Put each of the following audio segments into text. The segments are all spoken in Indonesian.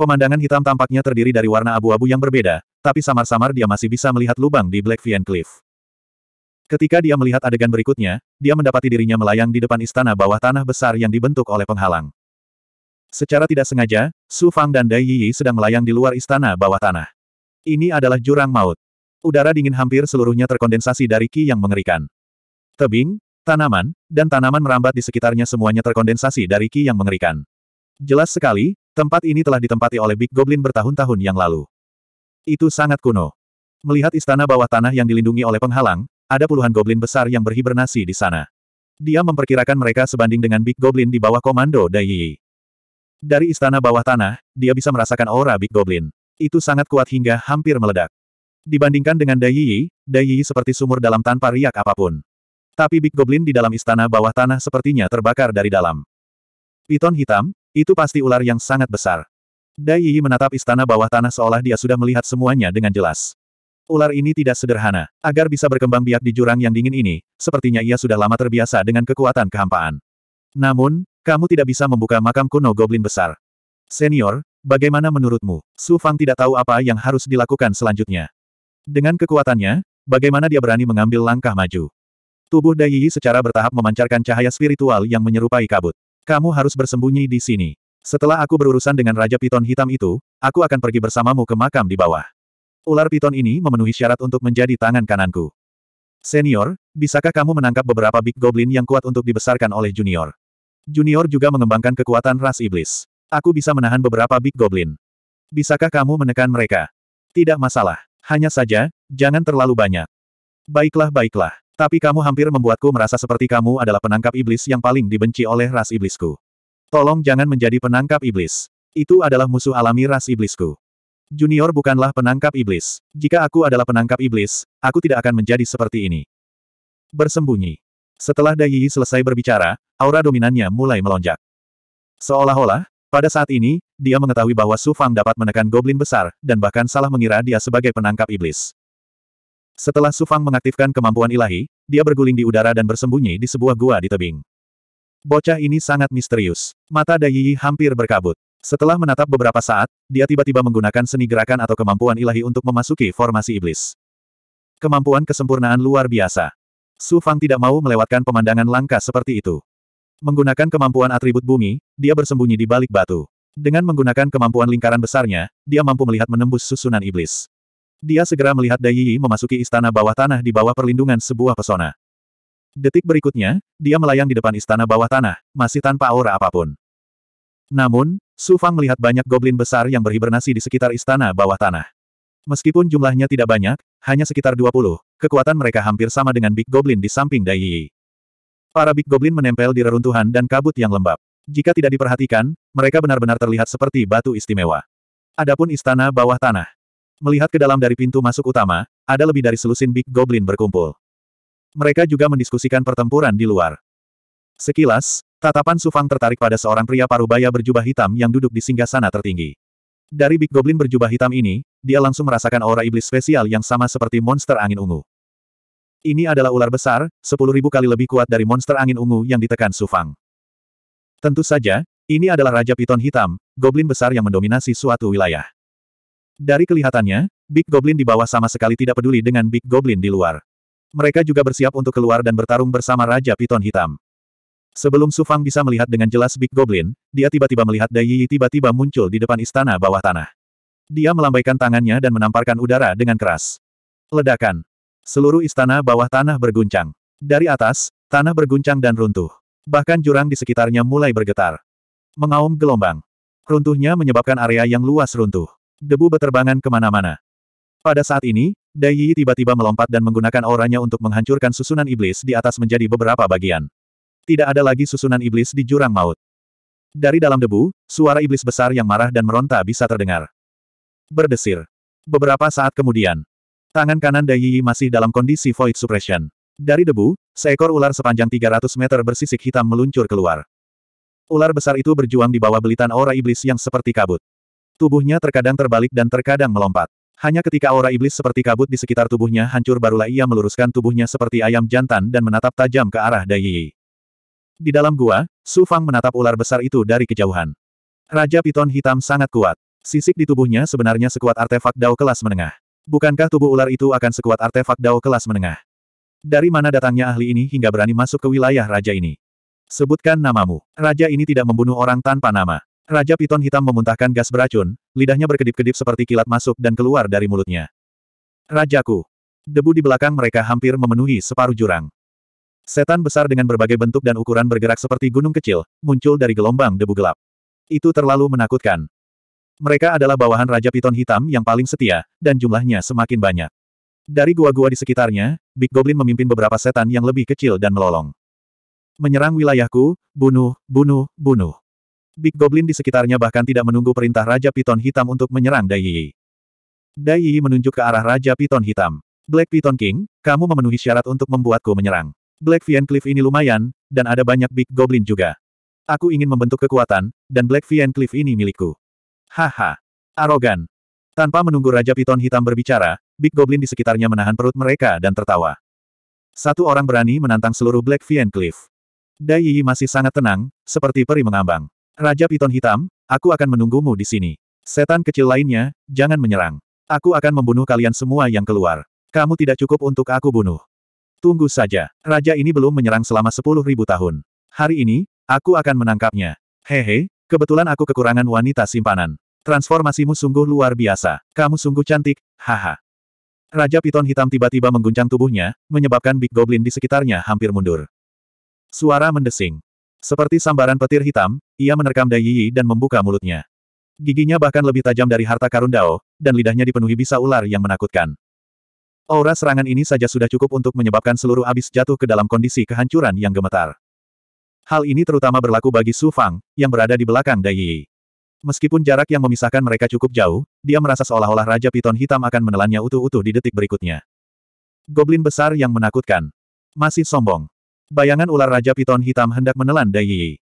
Pemandangan hitam tampaknya terdiri dari warna abu-abu yang berbeda, tapi samar-samar dia masih bisa melihat lubang di Black Vian Cliff. Ketika dia melihat adegan berikutnya, dia mendapati dirinya melayang di depan istana bawah tanah besar yang dibentuk oleh penghalang. Secara tidak sengaja, Su Fang dan Dai Yi sedang melayang di luar istana bawah tanah. Ini adalah jurang maut. Udara dingin hampir seluruhnya terkondensasi dari ki yang mengerikan. Tebing, tanaman, dan tanaman merambat di sekitarnya semuanya terkondensasi dari ki yang mengerikan. Jelas sekali, Tempat ini telah ditempati oleh Big Goblin bertahun-tahun yang lalu. Itu sangat kuno. Melihat istana bawah tanah yang dilindungi oleh penghalang, ada puluhan goblin besar yang berhibernasi di sana. Dia memperkirakan mereka sebanding dengan Big Goblin di bawah komando Dai Yi. Dari istana bawah tanah, dia bisa merasakan aura Big Goblin. Itu sangat kuat hingga hampir meledak. Dibandingkan dengan Dai Yi, Dai Yi seperti sumur dalam tanpa riak apapun. Tapi Big Goblin di dalam istana bawah tanah sepertinya terbakar dari dalam. Piton hitam, itu pasti ular yang sangat besar. Dai Yi menatap istana bawah tanah seolah dia sudah melihat semuanya dengan jelas. Ular ini tidak sederhana. Agar bisa berkembang biak di jurang yang dingin ini, sepertinya ia sudah lama terbiasa dengan kekuatan kehampaan. Namun, kamu tidak bisa membuka makam kuno goblin besar. Senior, bagaimana menurutmu? Su Fang tidak tahu apa yang harus dilakukan selanjutnya. Dengan kekuatannya, bagaimana dia berani mengambil langkah maju? Tubuh Dai Yi secara bertahap memancarkan cahaya spiritual yang menyerupai kabut. Kamu harus bersembunyi di sini. Setelah aku berurusan dengan Raja Piton Hitam itu, aku akan pergi bersamamu ke makam di bawah. Ular piton ini memenuhi syarat untuk menjadi tangan kananku. Senior, bisakah kamu menangkap beberapa Big Goblin yang kuat untuk dibesarkan oleh Junior? Junior juga mengembangkan kekuatan ras iblis. Aku bisa menahan beberapa Big Goblin. Bisakah kamu menekan mereka? Tidak masalah. Hanya saja, jangan terlalu banyak. Baiklah baiklah. Tapi kamu hampir membuatku merasa seperti kamu adalah penangkap iblis yang paling dibenci oleh ras iblisku. Tolong jangan menjadi penangkap iblis. Itu adalah musuh alami ras iblisku. Junior bukanlah penangkap iblis. Jika aku adalah penangkap iblis, aku tidak akan menjadi seperti ini. Bersembunyi. Setelah Dai Yi selesai berbicara, aura dominannya mulai melonjak. Seolah-olah, pada saat ini, dia mengetahui bahwa Su Fang dapat menekan goblin besar, dan bahkan salah mengira dia sebagai penangkap iblis. Setelah Sufang mengaktifkan kemampuan ilahi, dia berguling di udara dan bersembunyi di sebuah gua di tebing. Bocah ini sangat misterius. Mata Dayiyi hampir berkabut. Setelah menatap beberapa saat, dia tiba-tiba menggunakan seni gerakan atau kemampuan ilahi untuk memasuki formasi iblis. Kemampuan kesempurnaan luar biasa. Su Fang tidak mau melewatkan pemandangan langka seperti itu. Menggunakan kemampuan atribut bumi, dia bersembunyi di balik batu. Dengan menggunakan kemampuan lingkaran besarnya, dia mampu melihat menembus susunan iblis. Dia segera melihat Dai Yi memasuki istana bawah tanah di bawah perlindungan sebuah pesona. Detik berikutnya, dia melayang di depan istana bawah tanah, masih tanpa aura apapun. Namun, Su Fang melihat banyak goblin besar yang berhibernasi di sekitar istana bawah tanah. Meskipun jumlahnya tidak banyak, hanya sekitar 20, kekuatan mereka hampir sama dengan Big Goblin di samping Dai Yi. Para Big Goblin menempel di reruntuhan dan kabut yang lembab. Jika tidak diperhatikan, mereka benar-benar terlihat seperti batu istimewa. Adapun istana bawah tanah, Melihat ke dalam dari pintu masuk utama, ada lebih dari selusin Big Goblin berkumpul. Mereka juga mendiskusikan pertempuran di luar. Sekilas, tatapan Sufang tertarik pada seorang pria parubaya berjubah hitam yang duduk di singgah sana tertinggi. Dari Big Goblin berjubah hitam ini, dia langsung merasakan aura iblis spesial yang sama seperti monster angin ungu. Ini adalah ular besar, sepuluh ribu kali lebih kuat dari monster angin ungu yang ditekan Sufang. Tentu saja, ini adalah Raja Piton Hitam, Goblin besar yang mendominasi suatu wilayah. Dari kelihatannya, Big Goblin di bawah sama sekali tidak peduli dengan Big Goblin di luar. Mereka juga bersiap untuk keluar dan bertarung bersama Raja Piton Hitam. Sebelum Sufang bisa melihat dengan jelas Big Goblin, dia tiba-tiba melihat Dai Yi tiba-tiba muncul di depan istana bawah tanah. Dia melambaikan tangannya dan menamparkan udara dengan keras. Ledakan. Seluruh istana bawah tanah berguncang. Dari atas, tanah berguncang dan runtuh. Bahkan jurang di sekitarnya mulai bergetar. Mengaum gelombang. Runtuhnya menyebabkan area yang luas runtuh. Debu beterbangan kemana-mana. Pada saat ini, Dai Yi tiba-tiba melompat dan menggunakan auranya untuk menghancurkan susunan iblis di atas menjadi beberapa bagian. Tidak ada lagi susunan iblis di jurang maut. Dari dalam debu, suara iblis besar yang marah dan meronta bisa terdengar. Berdesir. Beberapa saat kemudian, tangan kanan Dai Yi masih dalam kondisi void suppression. Dari debu, seekor ular sepanjang 300 meter bersisik hitam meluncur keluar. Ular besar itu berjuang di bawah belitan aura iblis yang seperti kabut. Tubuhnya terkadang terbalik dan terkadang melompat. Hanya ketika aura iblis seperti kabut di sekitar tubuhnya hancur barulah ia meluruskan tubuhnya seperti ayam jantan dan menatap tajam ke arah Dai Yi. Di dalam gua, Su Fang menatap ular besar itu dari kejauhan. Raja Piton Hitam sangat kuat. Sisik di tubuhnya sebenarnya sekuat artefak dao kelas menengah. Bukankah tubuh ular itu akan sekuat artefak dao kelas menengah? Dari mana datangnya ahli ini hingga berani masuk ke wilayah raja ini? Sebutkan namamu. Raja ini tidak membunuh orang tanpa nama. Raja Piton Hitam memuntahkan gas beracun, lidahnya berkedip-kedip seperti kilat masuk dan keluar dari mulutnya. Rajaku! Debu di belakang mereka hampir memenuhi separuh jurang. Setan besar dengan berbagai bentuk dan ukuran bergerak seperti gunung kecil, muncul dari gelombang debu gelap. Itu terlalu menakutkan. Mereka adalah bawahan Raja Piton Hitam yang paling setia, dan jumlahnya semakin banyak. Dari gua-gua di sekitarnya, Big Goblin memimpin beberapa setan yang lebih kecil dan melolong. Menyerang wilayahku, bunuh, bunuh, bunuh. Big Goblin di sekitarnya bahkan tidak menunggu perintah Raja Piton Hitam untuk menyerang Dai Yi. Dai Yi menunjuk ke arah Raja Piton Hitam. Black Piton King, kamu memenuhi syarat untuk membuatku menyerang. Black Cliff ini lumayan, dan ada banyak Big Goblin juga. Aku ingin membentuk kekuatan, dan Black Cliff ini milikku. Haha. Arogan. Tanpa menunggu Raja Piton Hitam berbicara, Big Goblin di sekitarnya menahan perut mereka dan tertawa. Satu orang berani menantang seluruh Black Cliff. Dai Yi masih sangat tenang, seperti peri mengambang. Raja Piton Hitam, aku akan menunggumu di sini. Setan kecil lainnya, jangan menyerang. Aku akan membunuh kalian semua yang keluar. Kamu tidak cukup untuk aku bunuh. Tunggu saja. Raja ini belum menyerang selama sepuluh ribu tahun. Hari ini, aku akan menangkapnya. Hehe, kebetulan aku kekurangan wanita simpanan. Transformasimu sungguh luar biasa. Kamu sungguh cantik, haha. Raja Piton Hitam tiba-tiba mengguncang tubuhnya, menyebabkan Big Goblin di sekitarnya hampir mundur. Suara mendesing. Seperti sambaran petir hitam, ia menerkam Dai Yi dan membuka mulutnya. Giginya bahkan lebih tajam dari harta karun Dao, dan lidahnya dipenuhi bisa ular yang menakutkan. Aura serangan ini saja sudah cukup untuk menyebabkan seluruh abis jatuh ke dalam kondisi kehancuran yang gemetar. Hal ini terutama berlaku bagi Su Fang, yang berada di belakang Dai Yi. Meskipun jarak yang memisahkan mereka cukup jauh, dia merasa seolah-olah Raja Piton Hitam akan menelannya utuh-utuh di detik berikutnya. Goblin besar yang menakutkan. Masih sombong. Bayangan ular Raja Piton Hitam hendak menelan Dai Yi.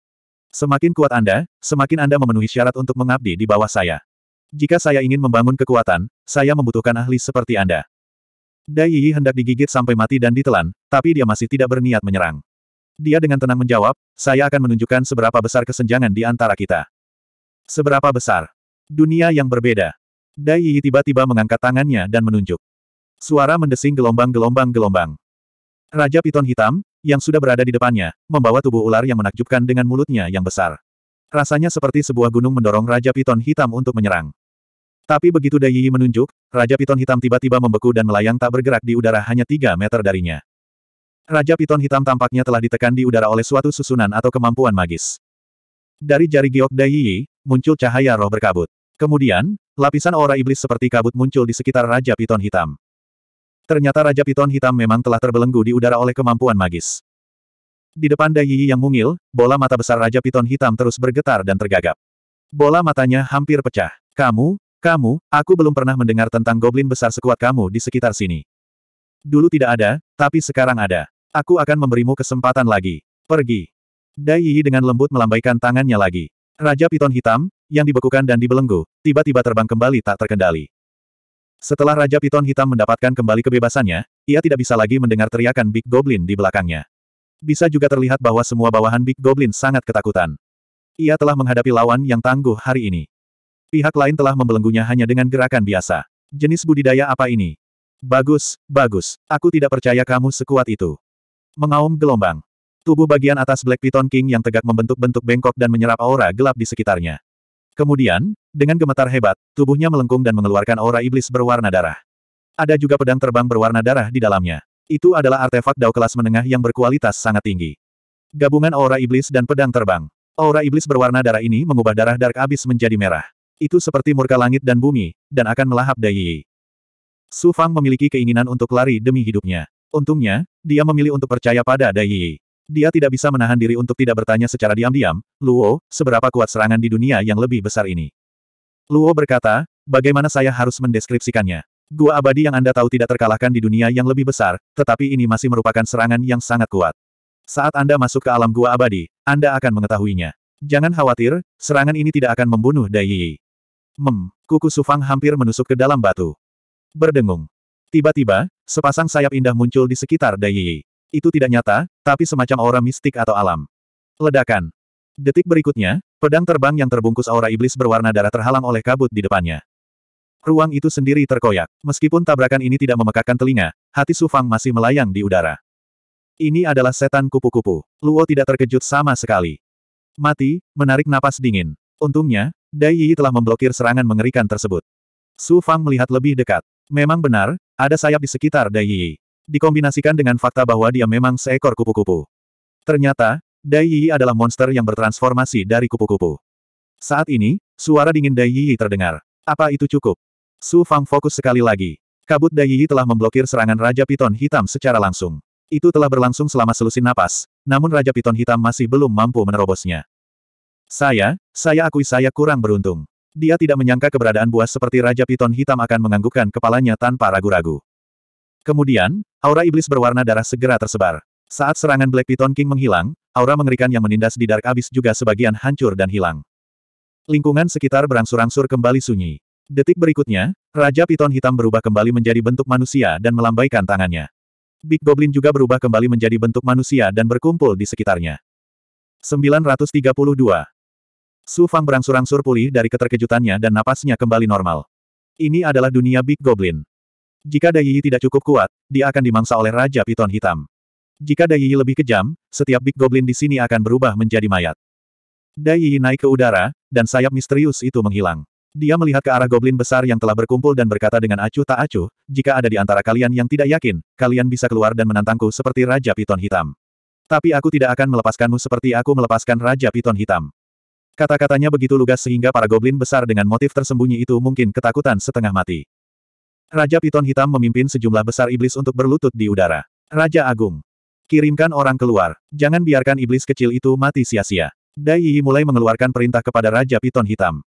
Semakin kuat Anda, semakin Anda memenuhi syarat untuk mengabdi di bawah saya. Jika saya ingin membangun kekuatan, saya membutuhkan ahli seperti Anda. Dai Yi hendak digigit sampai mati dan ditelan, tapi dia masih tidak berniat menyerang. Dia dengan tenang menjawab, saya akan menunjukkan seberapa besar kesenjangan di antara kita. Seberapa besar? Dunia yang berbeda. Dai Yi tiba-tiba mengangkat tangannya dan menunjuk. Suara mendesing gelombang-gelombang-gelombang. Raja Piton Hitam, yang sudah berada di depannya, membawa tubuh ular yang menakjubkan dengan mulutnya yang besar. Rasanya seperti sebuah gunung mendorong Raja Piton Hitam untuk menyerang. Tapi begitu Dayi menunjuk, Raja Piton Hitam tiba-tiba membeku dan melayang tak bergerak di udara hanya tiga meter darinya. Raja Piton Hitam tampaknya telah ditekan di udara oleh suatu susunan atau kemampuan magis. Dari jari giok Dayi, muncul cahaya roh berkabut. Kemudian, lapisan aura iblis seperti kabut muncul di sekitar Raja Piton Hitam. Ternyata Raja Piton Hitam memang telah terbelenggu di udara oleh kemampuan magis. Di depan Dayi yang mungil, bola mata besar Raja Piton Hitam terus bergetar dan tergagap. Bola matanya hampir pecah. Kamu, kamu, aku belum pernah mendengar tentang goblin besar sekuat kamu di sekitar sini. Dulu tidak ada, tapi sekarang ada. Aku akan memberimu kesempatan lagi. Pergi. Dai Yi dengan lembut melambaikan tangannya lagi. Raja Piton Hitam, yang dibekukan dan dibelenggu, tiba-tiba terbang kembali tak terkendali. Setelah Raja Piton Hitam mendapatkan kembali kebebasannya, ia tidak bisa lagi mendengar teriakan Big Goblin di belakangnya. Bisa juga terlihat bahwa semua bawahan Big Goblin sangat ketakutan. Ia telah menghadapi lawan yang tangguh hari ini. Pihak lain telah membelenggunya hanya dengan gerakan biasa. Jenis budidaya apa ini? Bagus, bagus. Aku tidak percaya kamu sekuat itu. Mengaum gelombang. Tubuh bagian atas Black Piton King yang tegak membentuk bentuk bengkok dan menyerap aura gelap di sekitarnya. Kemudian, dengan gemetar hebat, tubuhnya melengkung dan mengeluarkan aura iblis berwarna darah. Ada juga pedang terbang berwarna darah di dalamnya. Itu adalah artefak dao kelas menengah yang berkualitas sangat tinggi. Gabungan aura iblis dan pedang terbang. Aura iblis berwarna darah ini mengubah darah Dark Abyss menjadi merah. Itu seperti murka langit dan bumi, dan akan melahap Dayi. Su Fang memiliki keinginan untuk lari demi hidupnya. Untungnya, dia memilih untuk percaya pada Dayi. Dia tidak bisa menahan diri untuk tidak bertanya secara diam-diam, Luo, seberapa kuat serangan di dunia yang lebih besar ini. Luo berkata, bagaimana saya harus mendeskripsikannya? Gua abadi yang Anda tahu tidak terkalahkan di dunia yang lebih besar, tetapi ini masih merupakan serangan yang sangat kuat. Saat Anda masuk ke alam gua abadi, Anda akan mengetahuinya. Jangan khawatir, serangan ini tidak akan membunuh Dai Yi. Mem, kuku Sufang hampir menusuk ke dalam batu. Berdengung. Tiba-tiba, sepasang sayap indah muncul di sekitar Dai Yi. Itu tidak nyata, tapi semacam aura mistik atau alam. Ledakan. Detik berikutnya, Pedang terbang yang terbungkus aura iblis berwarna darah terhalang oleh kabut di depannya. Ruang itu sendiri terkoyak. Meskipun tabrakan ini tidak memekakkan telinga, hati Sufang masih melayang di udara. Ini adalah setan kupu-kupu. Luo tidak terkejut sama sekali. Mati, menarik napas dingin. Untungnya, Dai Yi telah memblokir serangan mengerikan tersebut. Su Fang melihat lebih dekat. Memang benar, ada sayap di sekitar Dai Yi. Dikombinasikan dengan fakta bahwa dia memang seekor kupu-kupu. Ternyata, Dai Yi adalah monster yang bertransformasi dari kupu-kupu. Saat ini, suara dingin Dai Yi terdengar. Apa itu cukup? Su Fang fokus sekali lagi. Kabut Dai Yi telah memblokir serangan Raja Piton Hitam secara langsung. Itu telah berlangsung selama selusin napas, namun Raja Piton Hitam masih belum mampu menerobosnya. Saya, saya akui saya kurang beruntung. Dia tidak menyangka keberadaan buas seperti Raja Piton Hitam akan menganggukkan kepalanya tanpa ragu-ragu. Kemudian, aura iblis berwarna darah segera tersebar. Saat serangan Black Piton King menghilang, aura mengerikan yang menindas di Dark Abyss juga sebagian hancur dan hilang. Lingkungan sekitar berangsur-angsur kembali sunyi. Detik berikutnya, Raja Piton Hitam berubah kembali menjadi bentuk manusia dan melambaikan tangannya. Big Goblin juga berubah kembali menjadi bentuk manusia dan berkumpul di sekitarnya. 932. Su Fang berangsur-angsur pulih dari keterkejutannya dan napasnya kembali normal. Ini adalah dunia Big Goblin. Jika Dayi tidak cukup kuat, dia akan dimangsa oleh Raja Piton Hitam. Jika Dai Yi lebih kejam, setiap Big Goblin di sini akan berubah menjadi mayat. Dai Yi naik ke udara, dan sayap misterius itu menghilang. Dia melihat ke arah goblin besar yang telah berkumpul dan berkata dengan acuh tak acuh, jika ada di antara kalian yang tidak yakin, kalian bisa keluar dan menantangku seperti Raja Piton Hitam. Tapi aku tidak akan melepaskanmu seperti aku melepaskan Raja Piton Hitam. Kata-katanya begitu lugas sehingga para goblin besar dengan motif tersembunyi itu mungkin ketakutan setengah mati. Raja Piton Hitam memimpin sejumlah besar iblis untuk berlutut di udara. Raja Agung. Kirimkan orang keluar. Jangan biarkan iblis kecil itu mati sia-sia. Dai Yi mulai mengeluarkan perintah kepada Raja Piton Hitam.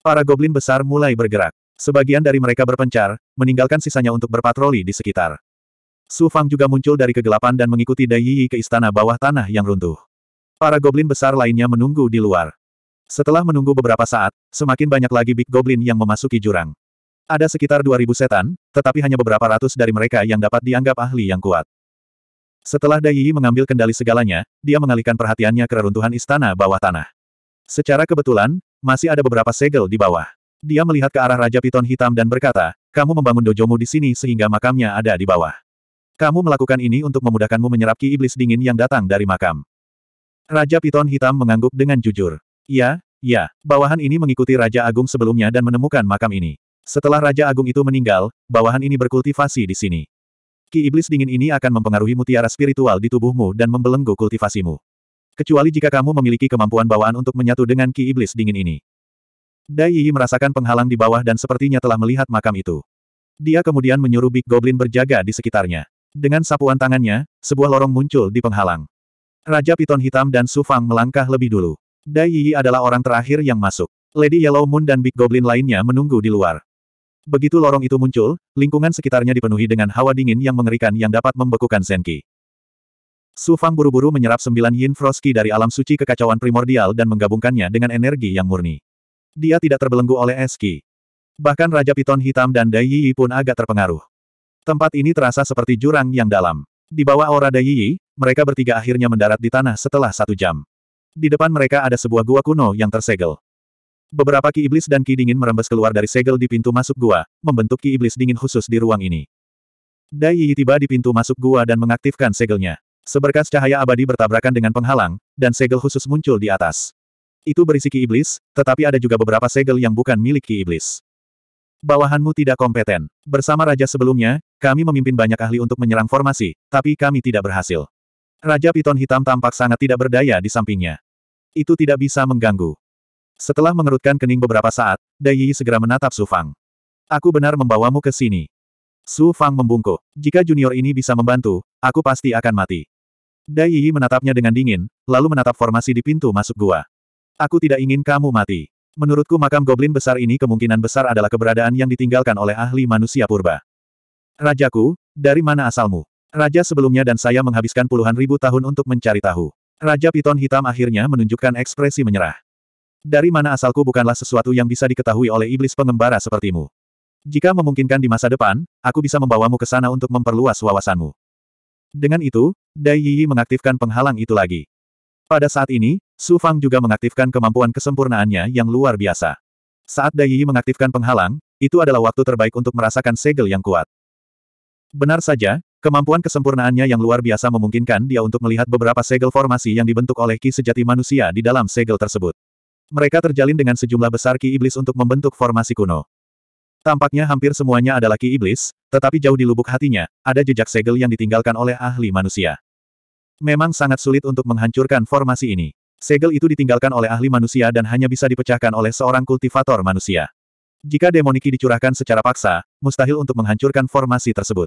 Para goblin besar mulai bergerak. Sebagian dari mereka berpencar, meninggalkan sisanya untuk berpatroli di sekitar. Su Fang juga muncul dari kegelapan dan mengikuti Dai Yi ke istana bawah tanah yang runtuh. Para goblin besar lainnya menunggu di luar. Setelah menunggu beberapa saat, semakin banyak lagi Big Goblin yang memasuki jurang. Ada sekitar 2000 setan, tetapi hanya beberapa ratus dari mereka yang dapat dianggap ahli yang kuat. Setelah Dai mengambil kendali segalanya, dia mengalihkan perhatiannya ke reruntuhan istana bawah tanah. Secara kebetulan, masih ada beberapa segel di bawah. Dia melihat ke arah Raja Piton Hitam dan berkata, kamu membangun dojomu di sini sehingga makamnya ada di bawah. Kamu melakukan ini untuk memudahkanmu menyerap ki iblis dingin yang datang dari makam. Raja Piton Hitam mengangguk dengan jujur. Ya, ya, bawahan ini mengikuti Raja Agung sebelumnya dan menemukan makam ini. Setelah Raja Agung itu meninggal, bawahan ini berkultivasi di sini. Ki iblis dingin ini akan mempengaruhi mutiara spiritual di tubuhmu dan membelenggu kultivasimu. Kecuali jika kamu memiliki kemampuan bawaan untuk menyatu dengan ki iblis dingin ini. Dai Yi merasakan penghalang di bawah dan sepertinya telah melihat makam itu. Dia kemudian menyuruh Big Goblin berjaga di sekitarnya. Dengan sapuan tangannya, sebuah lorong muncul di penghalang. Raja Piton Hitam dan Su Fang melangkah lebih dulu. Dai Yi adalah orang terakhir yang masuk. Lady Yellow Moon dan Big Goblin lainnya menunggu di luar. Begitu lorong itu muncul, lingkungan sekitarnya dipenuhi dengan hawa dingin yang mengerikan yang dapat membekukan Senki. Su Fang buru-buru menyerap sembilan yin Frostki dari alam suci kekacauan primordial dan menggabungkannya dengan energi yang murni. Dia tidak terbelenggu oleh eski. Bahkan Raja Piton Hitam dan Dai Yi pun agak terpengaruh. Tempat ini terasa seperti jurang yang dalam. Di bawah aura Dai Yi, mereka bertiga akhirnya mendarat di tanah setelah satu jam. Di depan mereka ada sebuah gua kuno yang tersegel. Beberapa ki iblis dan ki dingin merembes keluar dari segel di pintu masuk gua, membentuk ki iblis dingin khusus di ruang ini. Dai Yi tiba di pintu masuk gua dan mengaktifkan segelnya. Seberkas cahaya abadi bertabrakan dengan penghalang, dan segel khusus muncul di atas. Itu berisi ki iblis, tetapi ada juga beberapa segel yang bukan milik ki iblis. Bawahanmu tidak kompeten. Bersama raja sebelumnya, kami memimpin banyak ahli untuk menyerang formasi, tapi kami tidak berhasil. Raja Piton Hitam tampak sangat tidak berdaya di sampingnya. Itu tidak bisa mengganggu. Setelah mengerutkan kening beberapa saat, Dai segera menatap Su Fang. Aku benar membawamu ke sini. Su Fang membungkuk. Jika junior ini bisa membantu, aku pasti akan mati. Dai menatapnya dengan dingin, lalu menatap formasi di pintu masuk gua. Aku tidak ingin kamu mati. Menurutku makam goblin besar ini kemungkinan besar adalah keberadaan yang ditinggalkan oleh ahli manusia purba. Rajaku, dari mana asalmu? Raja sebelumnya dan saya menghabiskan puluhan ribu tahun untuk mencari tahu. Raja Piton Hitam akhirnya menunjukkan ekspresi menyerah. Dari mana asalku bukanlah sesuatu yang bisa diketahui oleh iblis pengembara sepertimu. Jika memungkinkan di masa depan, aku bisa membawamu ke sana untuk memperluas wawasanmu. Dengan itu, Dai Yi mengaktifkan penghalang itu lagi. Pada saat ini, Su Fang juga mengaktifkan kemampuan kesempurnaannya yang luar biasa. Saat Dai Yi mengaktifkan penghalang, itu adalah waktu terbaik untuk merasakan segel yang kuat. Benar saja, kemampuan kesempurnaannya yang luar biasa memungkinkan dia untuk melihat beberapa segel formasi yang dibentuk oleh ki sejati manusia di dalam segel tersebut. Mereka terjalin dengan sejumlah besar ki iblis untuk membentuk formasi kuno. Tampaknya hampir semuanya adalah ki iblis, tetapi jauh di lubuk hatinya, ada jejak segel yang ditinggalkan oleh ahli manusia. Memang sangat sulit untuk menghancurkan formasi ini. Segel itu ditinggalkan oleh ahli manusia dan hanya bisa dipecahkan oleh seorang kultivator manusia. Jika demoniki dicurahkan secara paksa, mustahil untuk menghancurkan formasi tersebut.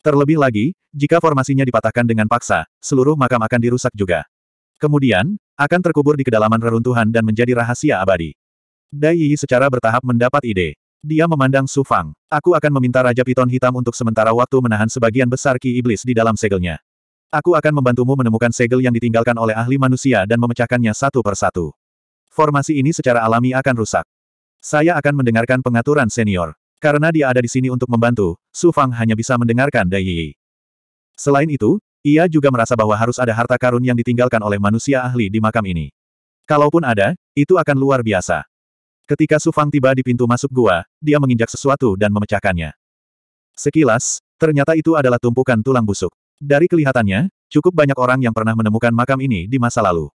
Terlebih lagi, jika formasinya dipatahkan dengan paksa, seluruh makam akan dirusak juga. Kemudian, akan terkubur di kedalaman reruntuhan dan menjadi rahasia abadi. Dai Yi secara bertahap mendapat ide. Dia memandang Su Fang. Aku akan meminta Raja Piton Hitam untuk sementara waktu menahan sebagian besar ki iblis di dalam segelnya. Aku akan membantumu menemukan segel yang ditinggalkan oleh ahli manusia dan memecahkannya satu per satu. Formasi ini secara alami akan rusak. Saya akan mendengarkan pengaturan senior. Karena dia ada di sini untuk membantu, Su Fang hanya bisa mendengarkan Dai Yi. Selain itu, ia juga merasa bahwa harus ada harta karun yang ditinggalkan oleh manusia ahli di makam ini. Kalaupun ada, itu akan luar biasa. Ketika Sufang tiba di pintu masuk gua, dia menginjak sesuatu dan memecahkannya. Sekilas, ternyata itu adalah tumpukan tulang busuk. Dari kelihatannya, cukup banyak orang yang pernah menemukan makam ini di masa lalu.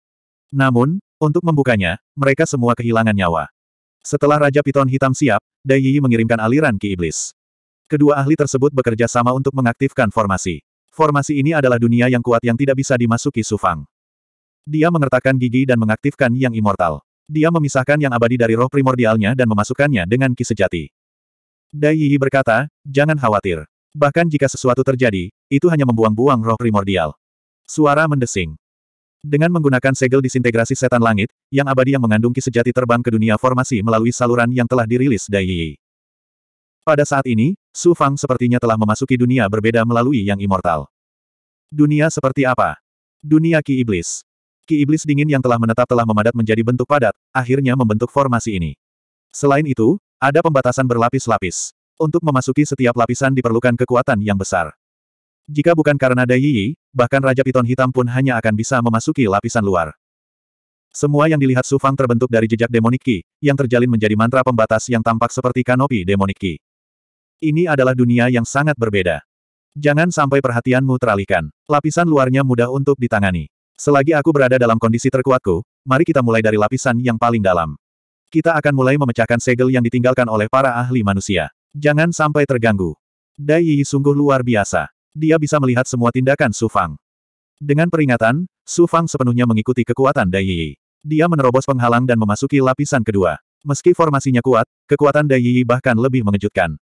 Namun, untuk membukanya, mereka semua kehilangan nyawa. Setelah Raja Piton Hitam siap, Dai Yi mengirimkan aliran Ki Iblis. Kedua ahli tersebut bekerja sama untuk mengaktifkan formasi. Formasi ini adalah dunia yang kuat yang tidak bisa dimasuki Sufang. Dia mengertakkan gigi dan mengaktifkan yang immortal. Dia memisahkan yang abadi dari roh primordialnya dan memasukkannya dengan ki sejati. Dai Yi berkata, jangan khawatir. Bahkan jika sesuatu terjadi, itu hanya membuang-buang roh primordial. Suara mendesing. Dengan menggunakan segel disintegrasi setan langit, yang abadi yang mengandung ki sejati terbang ke dunia formasi melalui saluran yang telah dirilis Dai Yi. Pada saat ini, Su Fang sepertinya telah memasuki dunia berbeda melalui yang immortal. Dunia seperti apa? Dunia Ki Iblis. Ki Iblis dingin yang telah menetap telah memadat menjadi bentuk padat, akhirnya membentuk formasi ini. Selain itu, ada pembatasan berlapis-lapis. Untuk memasuki setiap lapisan diperlukan kekuatan yang besar. Jika bukan karena Dayi, bahkan Raja Piton Hitam pun hanya akan bisa memasuki lapisan luar. Semua yang dilihat Su Fang terbentuk dari jejak demonik yang terjalin menjadi mantra pembatas yang tampak seperti kanopi demonik ini adalah dunia yang sangat berbeda. Jangan sampai perhatianmu teralihkan. Lapisan luarnya mudah untuk ditangani. Selagi aku berada dalam kondisi terkuatku, mari kita mulai dari lapisan yang paling dalam. Kita akan mulai memecahkan segel yang ditinggalkan oleh para ahli manusia. Jangan sampai terganggu. Dai Yi sungguh luar biasa. Dia bisa melihat semua tindakan Su Fang. Dengan peringatan, Su Fang sepenuhnya mengikuti kekuatan Dai Yi. Dia menerobos penghalang dan memasuki lapisan kedua. Meski formasinya kuat, kekuatan Dai Yi bahkan lebih mengejutkan.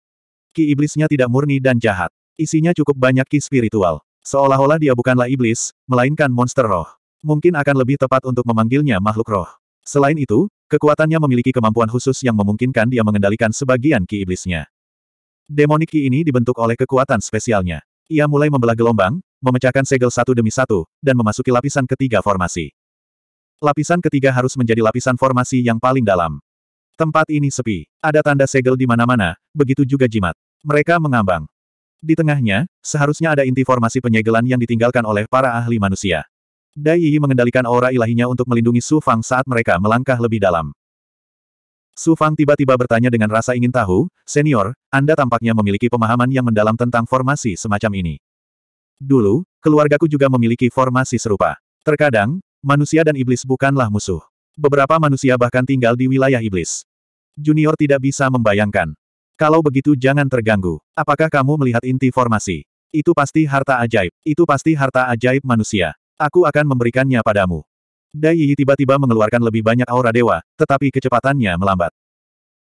Ki iblisnya tidak murni dan jahat. Isinya cukup banyak ki spiritual. Seolah-olah dia bukanlah iblis, melainkan monster roh. Mungkin akan lebih tepat untuk memanggilnya makhluk roh. Selain itu, kekuatannya memiliki kemampuan khusus yang memungkinkan dia mengendalikan sebagian ki iblisnya. Demonik ki ini dibentuk oleh kekuatan spesialnya. Ia mulai membelah gelombang, memecahkan segel satu demi satu, dan memasuki lapisan ketiga formasi. Lapisan ketiga harus menjadi lapisan formasi yang paling dalam. Tempat ini sepi. Ada tanda segel di mana-mana, begitu juga jimat. Mereka mengambang. Di tengahnya, seharusnya ada inti formasi penyegelan yang ditinggalkan oleh para ahli manusia. Dai Yi mengendalikan aura ilahinya untuk melindungi Su Fang saat mereka melangkah lebih dalam. Su Fang tiba-tiba bertanya dengan rasa ingin tahu, Senior, Anda tampaknya memiliki pemahaman yang mendalam tentang formasi semacam ini. Dulu, keluargaku juga memiliki formasi serupa. Terkadang, manusia dan iblis bukanlah musuh. Beberapa manusia bahkan tinggal di wilayah iblis. Junior tidak bisa membayangkan. Kalau begitu jangan terganggu. Apakah kamu melihat inti formasi? Itu pasti harta ajaib. Itu pasti harta ajaib manusia. Aku akan memberikannya padamu. Dai Yi tiba-tiba mengeluarkan lebih banyak aura dewa, tetapi kecepatannya melambat.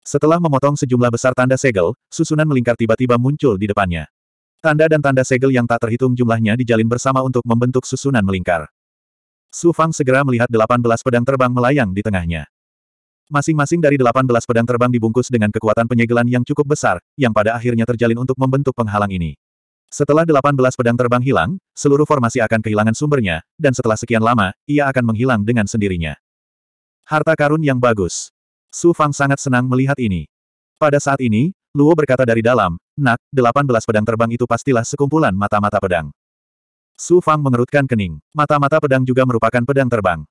Setelah memotong sejumlah besar tanda segel, susunan melingkar tiba-tiba muncul di depannya. Tanda dan tanda segel yang tak terhitung jumlahnya dijalin bersama untuk membentuk susunan melingkar. Su Fang segera melihat 18 pedang terbang melayang di tengahnya. Masing-masing dari 18 pedang terbang dibungkus dengan kekuatan penyegelan yang cukup besar, yang pada akhirnya terjalin untuk membentuk penghalang ini. Setelah 18 pedang terbang hilang, seluruh formasi akan kehilangan sumbernya, dan setelah sekian lama, ia akan menghilang dengan sendirinya. Harta karun yang bagus. Su Fang sangat senang melihat ini. Pada saat ini, Luo berkata dari dalam, Nak, 18 pedang terbang itu pastilah sekumpulan mata-mata pedang. Su Fang mengerutkan kening. Mata-mata pedang juga merupakan pedang terbang.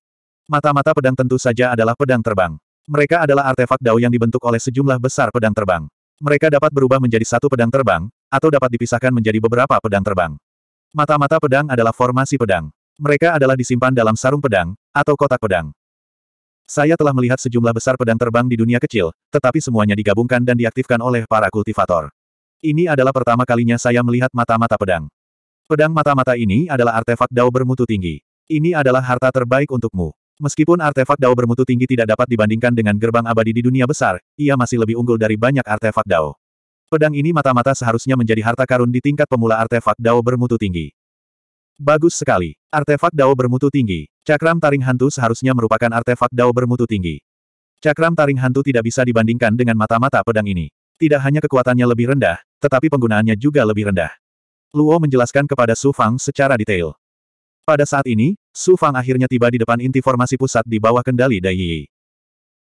Mata-mata pedang tentu saja adalah pedang terbang. Mereka adalah artefak dao yang dibentuk oleh sejumlah besar pedang terbang. Mereka dapat berubah menjadi satu pedang terbang, atau dapat dipisahkan menjadi beberapa pedang terbang. Mata-mata pedang adalah formasi pedang. Mereka adalah disimpan dalam sarung pedang, atau kotak pedang. Saya telah melihat sejumlah besar pedang terbang di dunia kecil, tetapi semuanya digabungkan dan diaktifkan oleh para kultivator. Ini adalah pertama kalinya saya melihat mata-mata pedang. Pedang mata-mata ini adalah artefak dao bermutu tinggi. Ini adalah harta terbaik untukmu. Meskipun artefak dao bermutu tinggi tidak dapat dibandingkan dengan gerbang abadi di dunia besar, ia masih lebih unggul dari banyak artefak dao. Pedang ini mata-mata seharusnya menjadi harta karun di tingkat pemula artefak dao bermutu tinggi. Bagus sekali. Artefak dao bermutu tinggi. Cakram taring hantu seharusnya merupakan artefak dao bermutu tinggi. Cakram taring hantu tidak bisa dibandingkan dengan mata-mata pedang ini. Tidak hanya kekuatannya lebih rendah, tetapi penggunaannya juga lebih rendah. Luo menjelaskan kepada Su Fang secara detail. Pada saat ini, Su Fang akhirnya tiba di depan inti formasi pusat di bawah kendali Dai Yi.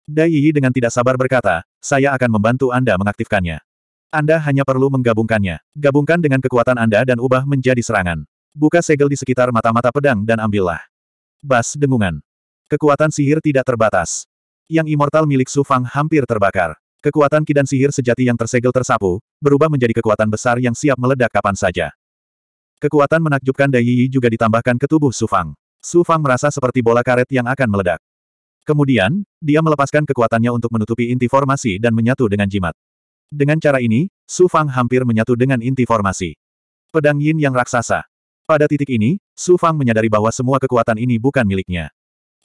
Dai Yi dengan tidak sabar berkata, saya akan membantu Anda mengaktifkannya. Anda hanya perlu menggabungkannya. Gabungkan dengan kekuatan Anda dan ubah menjadi serangan. Buka segel di sekitar mata-mata pedang dan ambillah. Bas dengungan. Kekuatan sihir tidak terbatas. Yang immortal milik Su Fang hampir terbakar. Kekuatan kidan sihir sejati yang tersegel tersapu, berubah menjadi kekuatan besar yang siap meledak kapan saja. Kekuatan menakjubkan Dai Yi juga ditambahkan ke tubuh Su Fang. Su Fang merasa seperti bola karet yang akan meledak. Kemudian, dia melepaskan kekuatannya untuk menutupi inti formasi dan menyatu dengan jimat. Dengan cara ini, Su Fang hampir menyatu dengan inti formasi. Pedang Yin yang raksasa. Pada titik ini, Su Fang menyadari bahwa semua kekuatan ini bukan miliknya.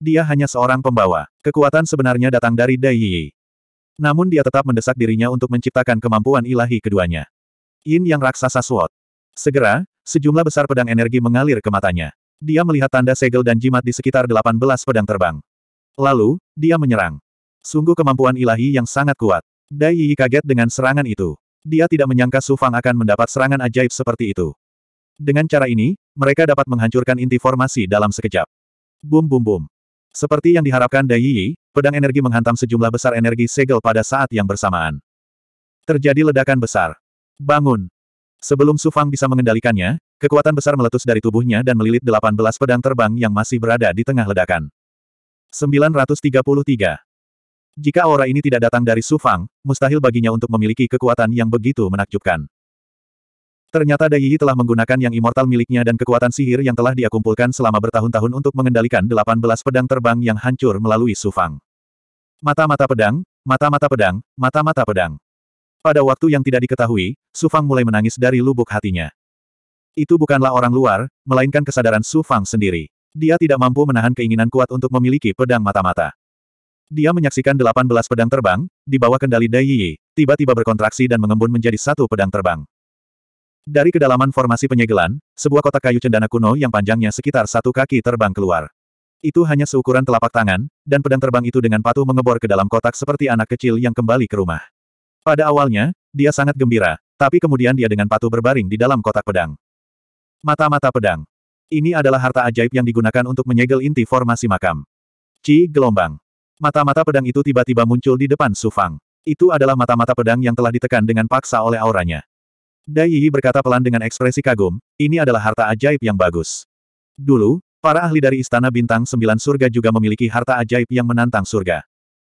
Dia hanya seorang pembawa. Kekuatan sebenarnya datang dari Dai Yi. Namun dia tetap mendesak dirinya untuk menciptakan kemampuan ilahi keduanya. Yin yang raksasa suot. Segera, Sejumlah besar pedang energi mengalir ke matanya. Dia melihat tanda segel dan jimat di sekitar 18 pedang terbang. Lalu, dia menyerang. Sungguh kemampuan ilahi yang sangat kuat. Dai Yi kaget dengan serangan itu. Dia tidak menyangka Su Fang akan mendapat serangan ajaib seperti itu. Dengan cara ini, mereka dapat menghancurkan inti formasi dalam sekejap. Bum bum bum. Seperti yang diharapkan Dai Yi, pedang energi menghantam sejumlah besar energi segel pada saat yang bersamaan. Terjadi ledakan besar. Bangun. Sebelum Su Fang bisa mengendalikannya, kekuatan besar meletus dari tubuhnya dan melilit 18 pedang terbang yang masih berada di tengah ledakan. 933. Jika aura ini tidak datang dari Su Fang, mustahil baginya untuk memiliki kekuatan yang begitu menakjubkan. Ternyata Dai Yi telah menggunakan yang immortal miliknya dan kekuatan sihir yang telah dia kumpulkan selama bertahun-tahun untuk mengendalikan 18 pedang terbang yang hancur melalui Su Fang. Mata-mata pedang, mata-mata pedang, mata-mata pedang. Pada waktu yang tidak diketahui, Su Fang mulai menangis dari lubuk hatinya. Itu bukanlah orang luar, melainkan kesadaran Su Fang sendiri. Dia tidak mampu menahan keinginan kuat untuk memiliki pedang mata-mata. Dia menyaksikan 18 pedang terbang, di bawah kendali Dai Yi, tiba-tiba berkontraksi dan mengembun menjadi satu pedang terbang. Dari kedalaman formasi penyegelan, sebuah kotak kayu cendana kuno yang panjangnya sekitar satu kaki terbang keluar. Itu hanya seukuran telapak tangan, dan pedang terbang itu dengan patuh mengebor ke dalam kotak seperti anak kecil yang kembali ke rumah. Pada awalnya, dia sangat gembira, tapi kemudian dia dengan patuh berbaring di dalam kotak pedang. Mata-mata pedang. Ini adalah harta ajaib yang digunakan untuk menyegel inti formasi makam. Ci gelombang. Mata-mata pedang itu tiba-tiba muncul di depan Sufang. Itu adalah mata-mata pedang yang telah ditekan dengan paksa oleh auranya. Dai Yi berkata pelan dengan ekspresi kagum, ini adalah harta ajaib yang bagus. Dulu, para ahli dari Istana Bintang Sembilan Surga juga memiliki harta ajaib yang menantang surga.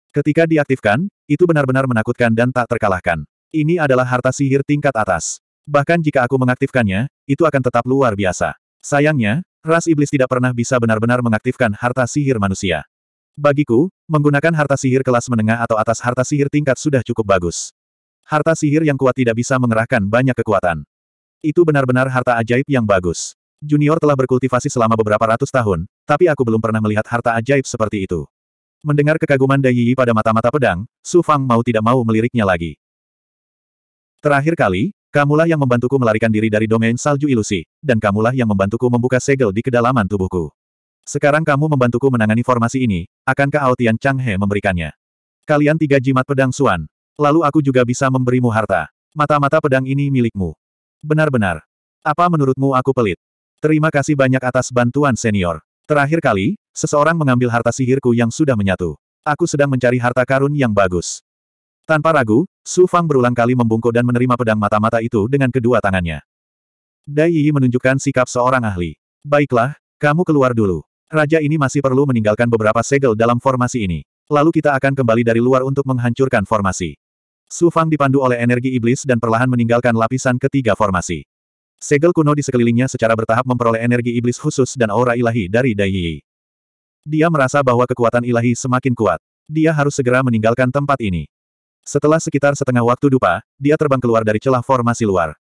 Ketika diaktifkan, itu benar-benar menakutkan dan tak terkalahkan. Ini adalah harta sihir tingkat atas. Bahkan jika aku mengaktifkannya, itu akan tetap luar biasa. Sayangnya, ras iblis tidak pernah bisa benar-benar mengaktifkan harta sihir manusia. Bagiku, menggunakan harta sihir kelas menengah atau atas harta sihir tingkat sudah cukup bagus. Harta sihir yang kuat tidak bisa mengerahkan banyak kekuatan. Itu benar-benar harta ajaib yang bagus. Junior telah berkultivasi selama beberapa ratus tahun, tapi aku belum pernah melihat harta ajaib seperti itu. Mendengar kekaguman Dai Yi pada mata-mata pedang, Su Fang mau tidak mau meliriknya lagi. Terakhir kali, kamulah yang membantuku melarikan diri dari domain salju ilusi, dan kamulah yang membantuku membuka segel di kedalaman tubuhku. Sekarang kamu membantuku menangani formasi ini, akankah Aotian He memberikannya? Kalian tiga jimat pedang Suan. Lalu aku juga bisa memberimu harta. Mata-mata pedang ini milikmu. Benar-benar. Apa menurutmu aku pelit? Terima kasih banyak atas bantuan senior. Terakhir kali, Seseorang mengambil harta sihirku yang sudah menyatu. Aku sedang mencari harta karun yang bagus. Tanpa ragu, Su Fang berulang kali membungkuk dan menerima pedang mata-mata itu dengan kedua tangannya. Dai Yi menunjukkan sikap seorang ahli. Baiklah, kamu keluar dulu. Raja ini masih perlu meninggalkan beberapa segel dalam formasi ini. Lalu kita akan kembali dari luar untuk menghancurkan formasi. Su Fang dipandu oleh energi iblis dan perlahan meninggalkan lapisan ketiga formasi. Segel kuno di sekelilingnya secara bertahap memperoleh energi iblis khusus dan aura ilahi dari Dai Yi. Dia merasa bahwa kekuatan ilahi semakin kuat. Dia harus segera meninggalkan tempat ini. Setelah sekitar setengah waktu dupa, dia terbang keluar dari celah formasi luar.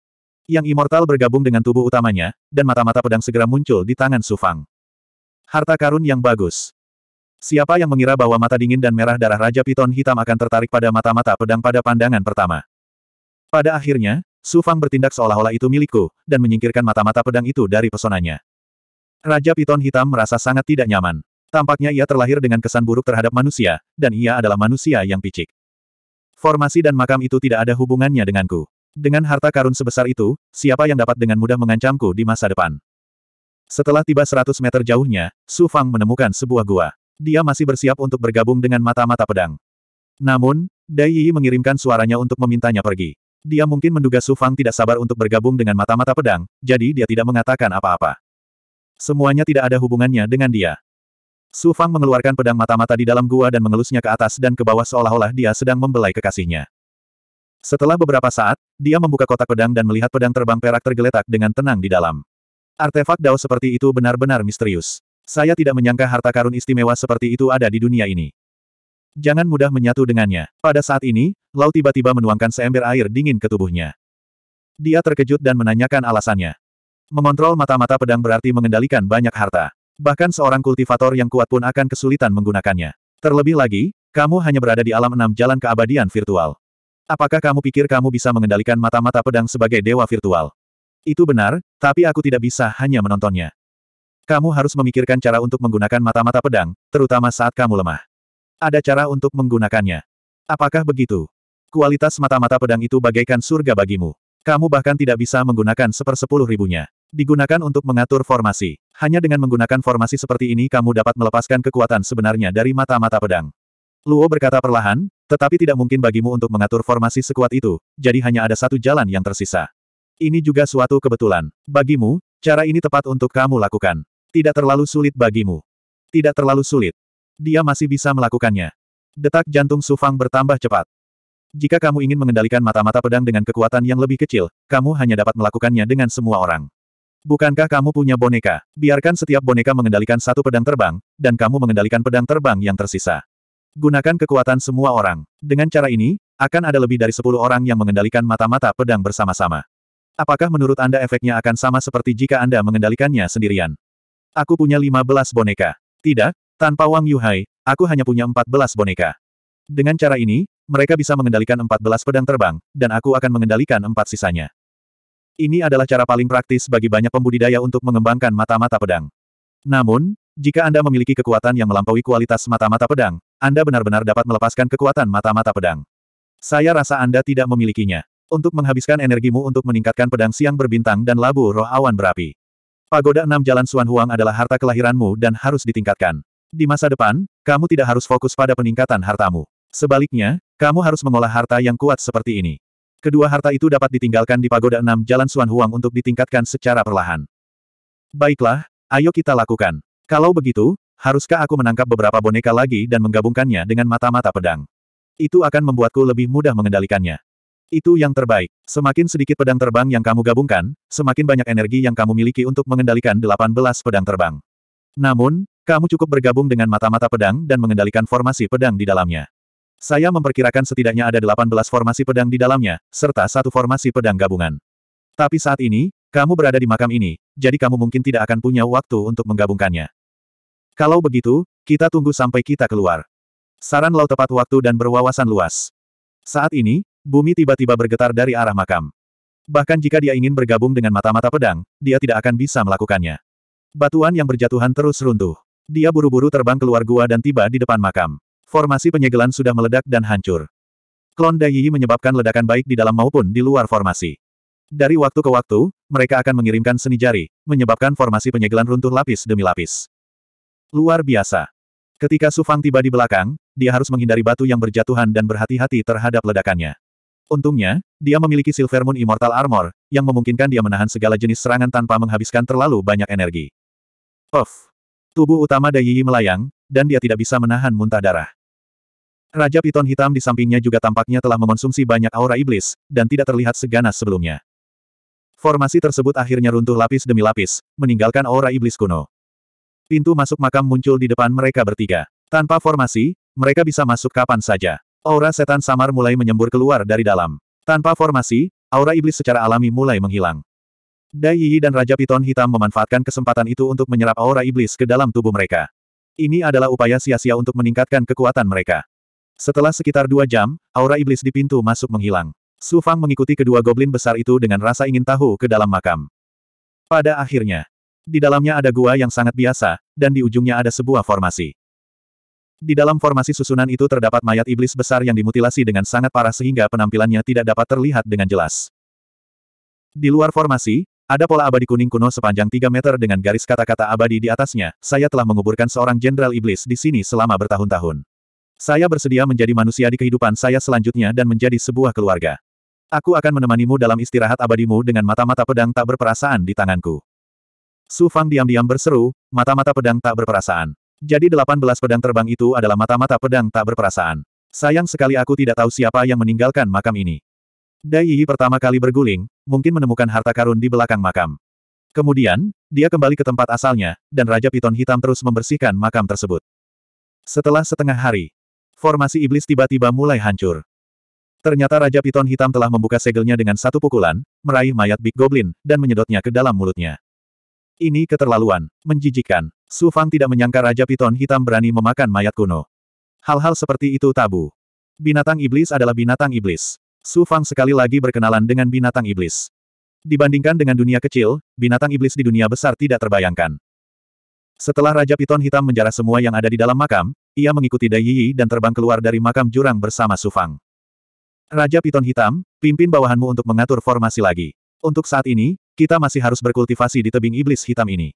Yang immortal bergabung dengan tubuh utamanya, dan mata-mata pedang segera muncul di tangan Sufang. Harta karun yang bagus. Siapa yang mengira bahwa mata dingin dan merah darah Raja Piton Hitam akan tertarik pada mata-mata pedang pada pandangan pertama? Pada akhirnya, Sufang bertindak seolah-olah itu milikku, dan menyingkirkan mata-mata pedang itu dari pesonanya. Raja Piton Hitam merasa sangat tidak nyaman. Tampaknya ia terlahir dengan kesan buruk terhadap manusia, dan ia adalah manusia yang picik. Formasi dan makam itu tidak ada hubungannya denganku. Dengan harta karun sebesar itu, siapa yang dapat dengan mudah mengancamku di masa depan? Setelah tiba 100 meter jauhnya, Su Fang menemukan sebuah gua. Dia masih bersiap untuk bergabung dengan mata-mata pedang. Namun, Dai Yi mengirimkan suaranya untuk memintanya pergi. Dia mungkin menduga Su Fang tidak sabar untuk bergabung dengan mata-mata pedang, jadi dia tidak mengatakan apa-apa. Semuanya tidak ada hubungannya dengan dia. Su Fang mengeluarkan pedang mata-mata di dalam gua dan mengelusnya ke atas dan ke bawah seolah-olah dia sedang membelai kekasihnya. Setelah beberapa saat, dia membuka kotak pedang dan melihat pedang terbang perak tergeletak dengan tenang di dalam. Artefak Dao seperti itu benar-benar misterius. Saya tidak menyangka harta karun istimewa seperti itu ada di dunia ini. Jangan mudah menyatu dengannya. Pada saat ini, Lau tiba-tiba menuangkan seember air dingin ke tubuhnya. Dia terkejut dan menanyakan alasannya. Mengontrol mata-mata pedang berarti mengendalikan banyak harta. Bahkan seorang kultivator yang kuat pun akan kesulitan menggunakannya. Terlebih lagi, kamu hanya berada di alam enam jalan keabadian virtual. Apakah kamu pikir kamu bisa mengendalikan mata-mata pedang sebagai dewa virtual? Itu benar, tapi aku tidak bisa hanya menontonnya. Kamu harus memikirkan cara untuk menggunakan mata-mata pedang, terutama saat kamu lemah. Ada cara untuk menggunakannya. Apakah begitu? Kualitas mata-mata pedang itu bagaikan surga bagimu. Kamu bahkan tidak bisa menggunakan sepersepuluh ribunya. Digunakan untuk mengatur formasi. Hanya dengan menggunakan formasi seperti ini kamu dapat melepaskan kekuatan sebenarnya dari mata-mata pedang. Luo berkata perlahan, tetapi tidak mungkin bagimu untuk mengatur formasi sekuat itu, jadi hanya ada satu jalan yang tersisa. Ini juga suatu kebetulan. Bagimu, cara ini tepat untuk kamu lakukan. Tidak terlalu sulit bagimu. Tidak terlalu sulit. Dia masih bisa melakukannya. Detak jantung Sufang bertambah cepat. Jika kamu ingin mengendalikan mata-mata pedang dengan kekuatan yang lebih kecil, kamu hanya dapat melakukannya dengan semua orang. Bukankah kamu punya boneka? Biarkan setiap boneka mengendalikan satu pedang terbang, dan kamu mengendalikan pedang terbang yang tersisa. Gunakan kekuatan semua orang. Dengan cara ini, akan ada lebih dari sepuluh orang yang mengendalikan mata-mata pedang bersama-sama. Apakah menurut Anda efeknya akan sama seperti jika Anda mengendalikannya sendirian? Aku punya lima belas boneka. Tidak, tanpa Wang Yuhai, aku hanya punya empat belas boneka. Dengan cara ini, mereka bisa mengendalikan empat belas pedang terbang, dan aku akan mengendalikan empat sisanya. Ini adalah cara paling praktis bagi banyak pembudidaya untuk mengembangkan mata-mata pedang. Namun, jika Anda memiliki kekuatan yang melampaui kualitas mata-mata pedang, Anda benar-benar dapat melepaskan kekuatan mata-mata pedang. Saya rasa Anda tidak memilikinya. Untuk menghabiskan energimu untuk meningkatkan pedang siang berbintang dan labu roh awan berapi. Pagoda enam Jalan Suan Huang adalah harta kelahiranmu dan harus ditingkatkan. Di masa depan, kamu tidak harus fokus pada peningkatan hartamu. Sebaliknya, kamu harus mengolah harta yang kuat seperti ini. Kedua harta itu dapat ditinggalkan di Pagoda enam Jalan Suan Huang untuk ditingkatkan secara perlahan. Baiklah, ayo kita lakukan. Kalau begitu, haruskah aku menangkap beberapa boneka lagi dan menggabungkannya dengan mata-mata pedang? Itu akan membuatku lebih mudah mengendalikannya. Itu yang terbaik. Semakin sedikit pedang terbang yang kamu gabungkan, semakin banyak energi yang kamu miliki untuk mengendalikan 18 pedang terbang. Namun, kamu cukup bergabung dengan mata-mata pedang dan mengendalikan formasi pedang di dalamnya. Saya memperkirakan setidaknya ada 18 formasi pedang di dalamnya, serta satu formasi pedang gabungan. Tapi saat ini, kamu berada di makam ini, jadi kamu mungkin tidak akan punya waktu untuk menggabungkannya. Kalau begitu, kita tunggu sampai kita keluar. Saran Lau tepat waktu dan berwawasan luas. Saat ini, bumi tiba-tiba bergetar dari arah makam. Bahkan jika dia ingin bergabung dengan mata-mata pedang, dia tidak akan bisa melakukannya. Batuan yang berjatuhan terus runtuh. Dia buru-buru terbang keluar gua dan tiba di depan makam. Formasi penyegelan sudah meledak dan hancur. Klon Daiyi menyebabkan ledakan baik di dalam maupun di luar formasi. Dari waktu ke waktu, mereka akan mengirimkan seni jari, menyebabkan formasi penyegelan runtuh lapis demi lapis. Luar biasa. Ketika Su Fang tiba di belakang, dia harus menghindari batu yang berjatuhan dan berhati-hati terhadap ledakannya. Untungnya, dia memiliki Silver Moon Immortal Armor, yang memungkinkan dia menahan segala jenis serangan tanpa menghabiskan terlalu banyak energi. Puff! Tubuh utama Daiyi melayang, dan dia tidak bisa menahan muntah darah. Raja Piton Hitam di sampingnya juga tampaknya telah mengonsumsi banyak aura iblis, dan tidak terlihat seganas sebelumnya. Formasi tersebut akhirnya runtuh lapis demi lapis, meninggalkan aura iblis kuno. Pintu masuk makam muncul di depan mereka bertiga. Tanpa formasi, mereka bisa masuk kapan saja. Aura setan samar mulai menyembur keluar dari dalam. Tanpa formasi, aura iblis secara alami mulai menghilang. Dai Yi dan Raja Piton Hitam memanfaatkan kesempatan itu untuk menyerap aura iblis ke dalam tubuh mereka. Ini adalah upaya sia-sia untuk meningkatkan kekuatan mereka. Setelah sekitar dua jam, aura iblis di pintu masuk menghilang. Su Fang mengikuti kedua goblin besar itu dengan rasa ingin tahu ke dalam makam. Pada akhirnya, di dalamnya ada gua yang sangat biasa, dan di ujungnya ada sebuah formasi. Di dalam formasi susunan itu terdapat mayat iblis besar yang dimutilasi dengan sangat parah sehingga penampilannya tidak dapat terlihat dengan jelas. Di luar formasi, ada pola abadi kuning kuno sepanjang 3 meter dengan garis kata-kata abadi di atasnya, saya telah menguburkan seorang jenderal iblis di sini selama bertahun-tahun. Saya bersedia menjadi manusia di kehidupan saya selanjutnya dan menjadi sebuah keluarga. Aku akan menemanimu dalam istirahat abadimu dengan mata-mata pedang tak berperasaan di tanganku. Su Fang diam-diam berseru, mata-mata pedang tak berperasaan. Jadi delapan belas pedang terbang itu adalah mata-mata pedang tak berperasaan. Sayang sekali aku tidak tahu siapa yang meninggalkan makam ini. Dai Yi pertama kali berguling, mungkin menemukan harta karun di belakang makam. Kemudian, dia kembali ke tempat asalnya, dan Raja Piton Hitam terus membersihkan makam tersebut. Setelah setengah hari, Formasi iblis tiba-tiba mulai hancur. Ternyata Raja Piton Hitam telah membuka segelnya dengan satu pukulan, meraih mayat Big Goblin, dan menyedotnya ke dalam mulutnya. Ini keterlaluan, menjijikan. Su Fang tidak menyangka Raja Piton Hitam berani memakan mayat kuno. Hal-hal seperti itu tabu. Binatang iblis adalah binatang iblis. Su Fang sekali lagi berkenalan dengan binatang iblis. Dibandingkan dengan dunia kecil, binatang iblis di dunia besar tidak terbayangkan. Setelah Raja Piton Hitam menjarah semua yang ada di dalam makam, ia mengikuti Dai Yi dan terbang keluar dari makam jurang bersama Sufang. Raja Piton Hitam, pimpin bawahanmu untuk mengatur formasi lagi. Untuk saat ini, kita masih harus berkultivasi di tebing iblis hitam ini.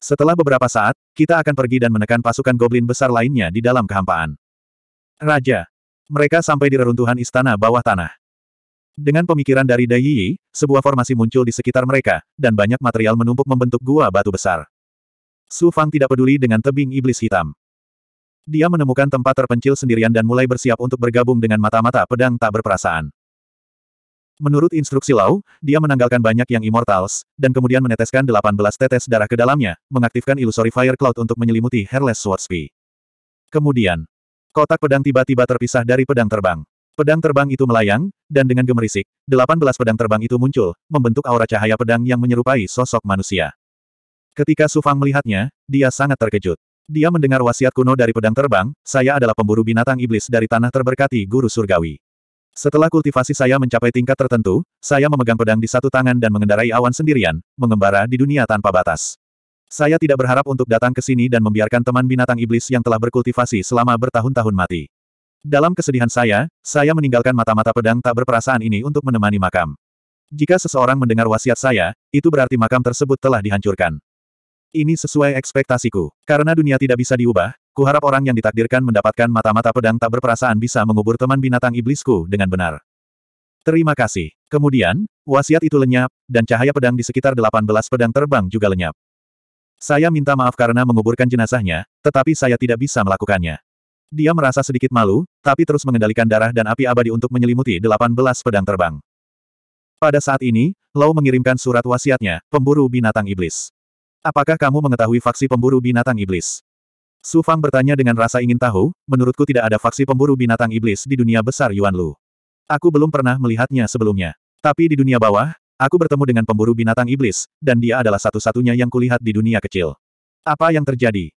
Setelah beberapa saat, kita akan pergi dan menekan pasukan goblin besar lainnya di dalam kehampaan. Raja. Mereka sampai di reruntuhan istana bawah tanah. Dengan pemikiran dari Dai Yi, sebuah formasi muncul di sekitar mereka, dan banyak material menumpuk membentuk gua batu besar. Su Fang tidak peduli dengan tebing iblis hitam. Dia menemukan tempat terpencil sendirian dan mulai bersiap untuk bergabung dengan mata-mata pedang tak berperasaan. Menurut instruksi Lau, dia menanggalkan banyak yang Immortals, dan kemudian meneteskan 18 tetes darah ke dalamnya, mengaktifkan Illusory Fire Cloud untuk menyelimuti Hairless Swordsby. Kemudian, kotak pedang tiba-tiba terpisah dari pedang terbang. Pedang terbang itu melayang, dan dengan gemerisik, 18 pedang terbang itu muncul, membentuk aura cahaya pedang yang menyerupai sosok manusia. Ketika Sufang melihatnya, dia sangat terkejut. Dia mendengar wasiat kuno dari pedang terbang, saya adalah pemburu binatang iblis dari tanah terberkati guru surgawi. Setelah kultivasi saya mencapai tingkat tertentu, saya memegang pedang di satu tangan dan mengendarai awan sendirian, mengembara di dunia tanpa batas. Saya tidak berharap untuk datang ke sini dan membiarkan teman binatang iblis yang telah berkultivasi selama bertahun-tahun mati. Dalam kesedihan saya, saya meninggalkan mata-mata pedang tak berperasaan ini untuk menemani makam. Jika seseorang mendengar wasiat saya, itu berarti makam tersebut telah dihancurkan. Ini sesuai ekspektasiku. Karena dunia tidak bisa diubah, kuharap orang yang ditakdirkan mendapatkan mata-mata pedang tak berperasaan bisa mengubur teman binatang iblisku dengan benar. Terima kasih. Kemudian, wasiat itu lenyap, dan cahaya pedang di sekitar 18 pedang terbang juga lenyap. Saya minta maaf karena menguburkan jenazahnya, tetapi saya tidak bisa melakukannya. Dia merasa sedikit malu, tapi terus mengendalikan darah dan api abadi untuk menyelimuti 18 pedang terbang. Pada saat ini, Lau mengirimkan surat wasiatnya, pemburu binatang iblis. Apakah kamu mengetahui faksi pemburu binatang iblis? Su Fang bertanya dengan rasa ingin tahu, menurutku tidak ada faksi pemburu binatang iblis di dunia besar Yuan Lu. Aku belum pernah melihatnya sebelumnya. Tapi di dunia bawah, aku bertemu dengan pemburu binatang iblis, dan dia adalah satu-satunya yang kulihat di dunia kecil. Apa yang terjadi?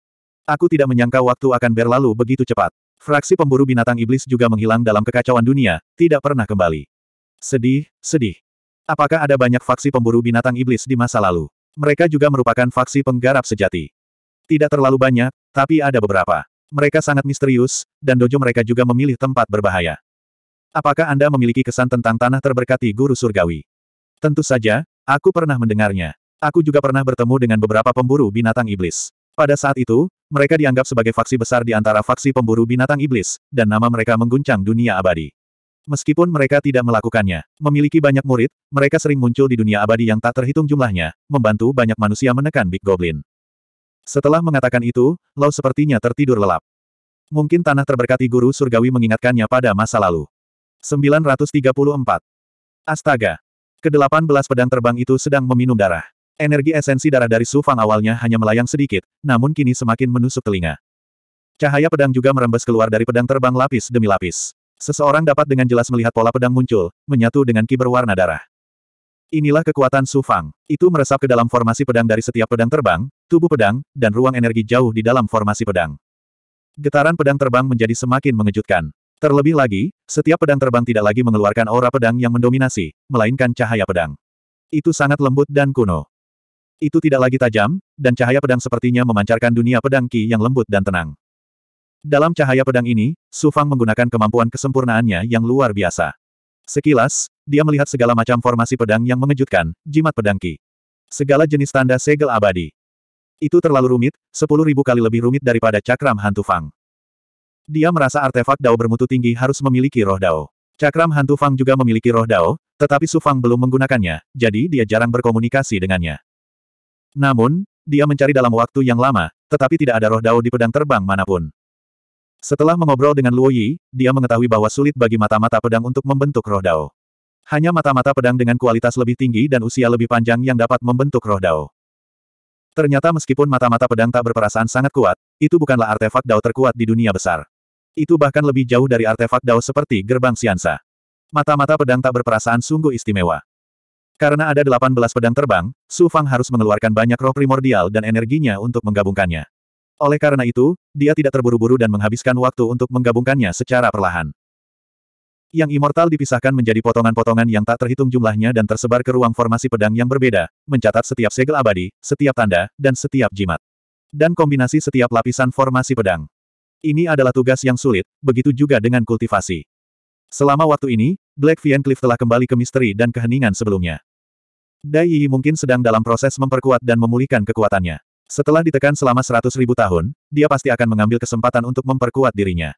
Aku tidak menyangka waktu akan berlalu begitu cepat. Fraksi pemburu binatang iblis juga menghilang dalam kekacauan dunia, tidak pernah kembali. Sedih, sedih. Apakah ada banyak faksi pemburu binatang iblis di masa lalu? Mereka juga merupakan faksi penggarap sejati. Tidak terlalu banyak, tapi ada beberapa. Mereka sangat misterius, dan dojo mereka juga memilih tempat berbahaya. Apakah Anda memiliki kesan tentang tanah terberkati guru surgawi? Tentu saja, aku pernah mendengarnya. Aku juga pernah bertemu dengan beberapa pemburu binatang iblis. Pada saat itu, mereka dianggap sebagai faksi besar di antara faksi pemburu binatang iblis, dan nama mereka mengguncang dunia abadi. Meskipun mereka tidak melakukannya, memiliki banyak murid, mereka sering muncul di dunia abadi yang tak terhitung jumlahnya, membantu banyak manusia menekan Big Goblin. Setelah mengatakan itu, Lau sepertinya tertidur lelap. Mungkin tanah terberkati guru surgawi mengingatkannya pada masa lalu. 934. Astaga! Kedelapan belas pedang terbang itu sedang meminum darah. Energi esensi darah dari Sufang awalnya hanya melayang sedikit, namun kini semakin menusuk telinga. Cahaya pedang juga merembes keluar dari pedang terbang lapis demi lapis. Seseorang dapat dengan jelas melihat pola pedang muncul, menyatu dengan ki berwarna darah. Inilah kekuatan Su Fang. Itu meresap ke dalam formasi pedang dari setiap pedang terbang, tubuh pedang, dan ruang energi jauh di dalam formasi pedang. Getaran pedang terbang menjadi semakin mengejutkan. Terlebih lagi, setiap pedang terbang tidak lagi mengeluarkan aura pedang yang mendominasi, melainkan cahaya pedang. Itu sangat lembut dan kuno. Itu tidak lagi tajam, dan cahaya pedang sepertinya memancarkan dunia pedang Ki yang lembut dan tenang. Dalam cahaya pedang ini, Su Fang menggunakan kemampuan kesempurnaannya yang luar biasa. Sekilas, dia melihat segala macam formasi pedang yang mengejutkan, jimat pedang Ki. Segala jenis tanda segel abadi. Itu terlalu rumit, sepuluh ribu kali lebih rumit daripada cakram hantu Fang. Dia merasa artefak Dao bermutu tinggi harus memiliki roh Dao. Cakram hantu Fang juga memiliki roh Dao, tetapi Su Fang belum menggunakannya, jadi dia jarang berkomunikasi dengannya. Namun, dia mencari dalam waktu yang lama, tetapi tidak ada roh Dao di pedang terbang manapun. Setelah mengobrol dengan Luo Yi, dia mengetahui bahwa sulit bagi mata-mata pedang untuk membentuk roh dao. Hanya mata-mata pedang dengan kualitas lebih tinggi dan usia lebih panjang yang dapat membentuk roh dao. Ternyata meskipun mata-mata pedang tak berperasaan sangat kuat, itu bukanlah artefak dao terkuat di dunia besar. Itu bahkan lebih jauh dari artefak dao seperti gerbang siansa. Mata-mata pedang tak berperasaan sungguh istimewa. Karena ada 18 pedang terbang, Su Fang harus mengeluarkan banyak roh primordial dan energinya untuk menggabungkannya. Oleh karena itu, dia tidak terburu-buru dan menghabiskan waktu untuk menggabungkannya secara perlahan. Yang immortal dipisahkan menjadi potongan-potongan yang tak terhitung jumlahnya dan tersebar ke ruang formasi pedang yang berbeda, mencatat setiap segel abadi, setiap tanda, dan setiap jimat. Dan kombinasi setiap lapisan formasi pedang. Ini adalah tugas yang sulit, begitu juga dengan kultivasi. Selama waktu ini, Black Cliff telah kembali ke misteri dan keheningan sebelumnya. Dai Yi mungkin sedang dalam proses memperkuat dan memulihkan kekuatannya. Setelah ditekan selama seratus ribu tahun, dia pasti akan mengambil kesempatan untuk memperkuat dirinya.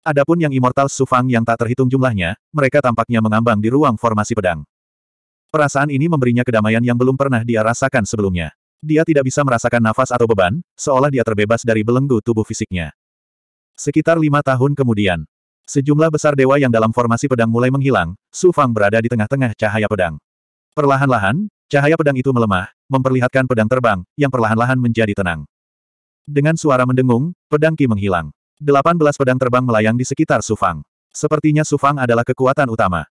Adapun yang Immortal Sufang yang tak terhitung jumlahnya, mereka tampaknya mengambang di ruang formasi pedang. Perasaan ini memberinya kedamaian yang belum pernah dia rasakan sebelumnya. Dia tidak bisa merasakan nafas atau beban, seolah dia terbebas dari belenggu tubuh fisiknya. Sekitar lima tahun kemudian, sejumlah besar dewa yang dalam formasi pedang mulai menghilang, Sufang berada di tengah-tengah cahaya pedang. Perlahan-lahan, Cahaya pedang itu melemah, memperlihatkan pedang terbang, yang perlahan-lahan menjadi tenang. Dengan suara mendengung, pedang Qi menghilang. 18 pedang terbang melayang di sekitar Sufang. Sepertinya Sufang adalah kekuatan utama.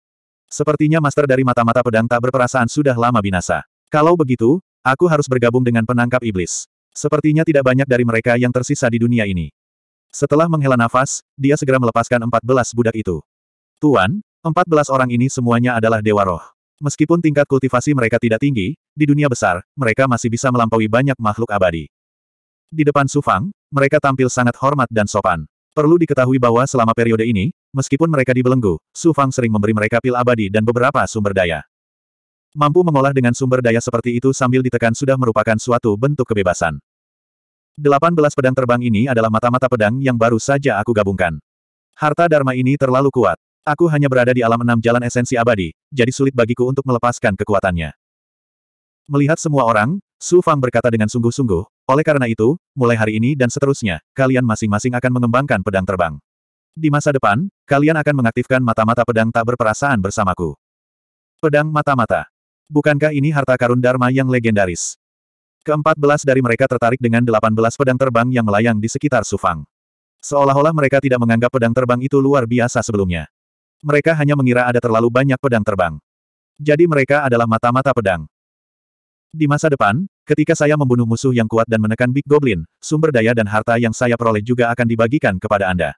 Sepertinya master dari mata-mata pedang tak berperasaan sudah lama binasa. Kalau begitu, aku harus bergabung dengan penangkap iblis. Sepertinya tidak banyak dari mereka yang tersisa di dunia ini. Setelah menghela nafas, dia segera melepaskan 14 budak itu. Tuan, 14 orang ini semuanya adalah dewa roh. Meskipun tingkat kultivasi mereka tidak tinggi, di dunia besar, mereka masih bisa melampaui banyak makhluk abadi. Di depan Sufang, mereka tampil sangat hormat dan sopan. Perlu diketahui bahwa selama periode ini, meskipun mereka dibelenggu, Sufang sering memberi mereka pil abadi dan beberapa sumber daya. Mampu mengolah dengan sumber daya seperti itu sambil ditekan sudah merupakan suatu bentuk kebebasan. 18 pedang terbang ini adalah mata-mata pedang yang baru saja aku gabungkan. Harta Dharma ini terlalu kuat. Aku hanya berada di alam enam jalan esensi abadi, jadi sulit bagiku untuk melepaskan kekuatannya. Melihat semua orang, Su Fang berkata dengan sungguh-sungguh, oleh karena itu, mulai hari ini dan seterusnya, kalian masing-masing akan mengembangkan pedang terbang. Di masa depan, kalian akan mengaktifkan mata-mata pedang tak berperasaan bersamaku. Pedang mata-mata. Bukankah ini harta karun Dharma yang legendaris? Keempat belas dari mereka tertarik dengan delapan belas pedang terbang yang melayang di sekitar Su Fang. Seolah-olah mereka tidak menganggap pedang terbang itu luar biasa sebelumnya. Mereka hanya mengira ada terlalu banyak pedang terbang. Jadi mereka adalah mata-mata pedang. Di masa depan, ketika saya membunuh musuh yang kuat dan menekan Big Goblin, sumber daya dan harta yang saya peroleh juga akan dibagikan kepada Anda.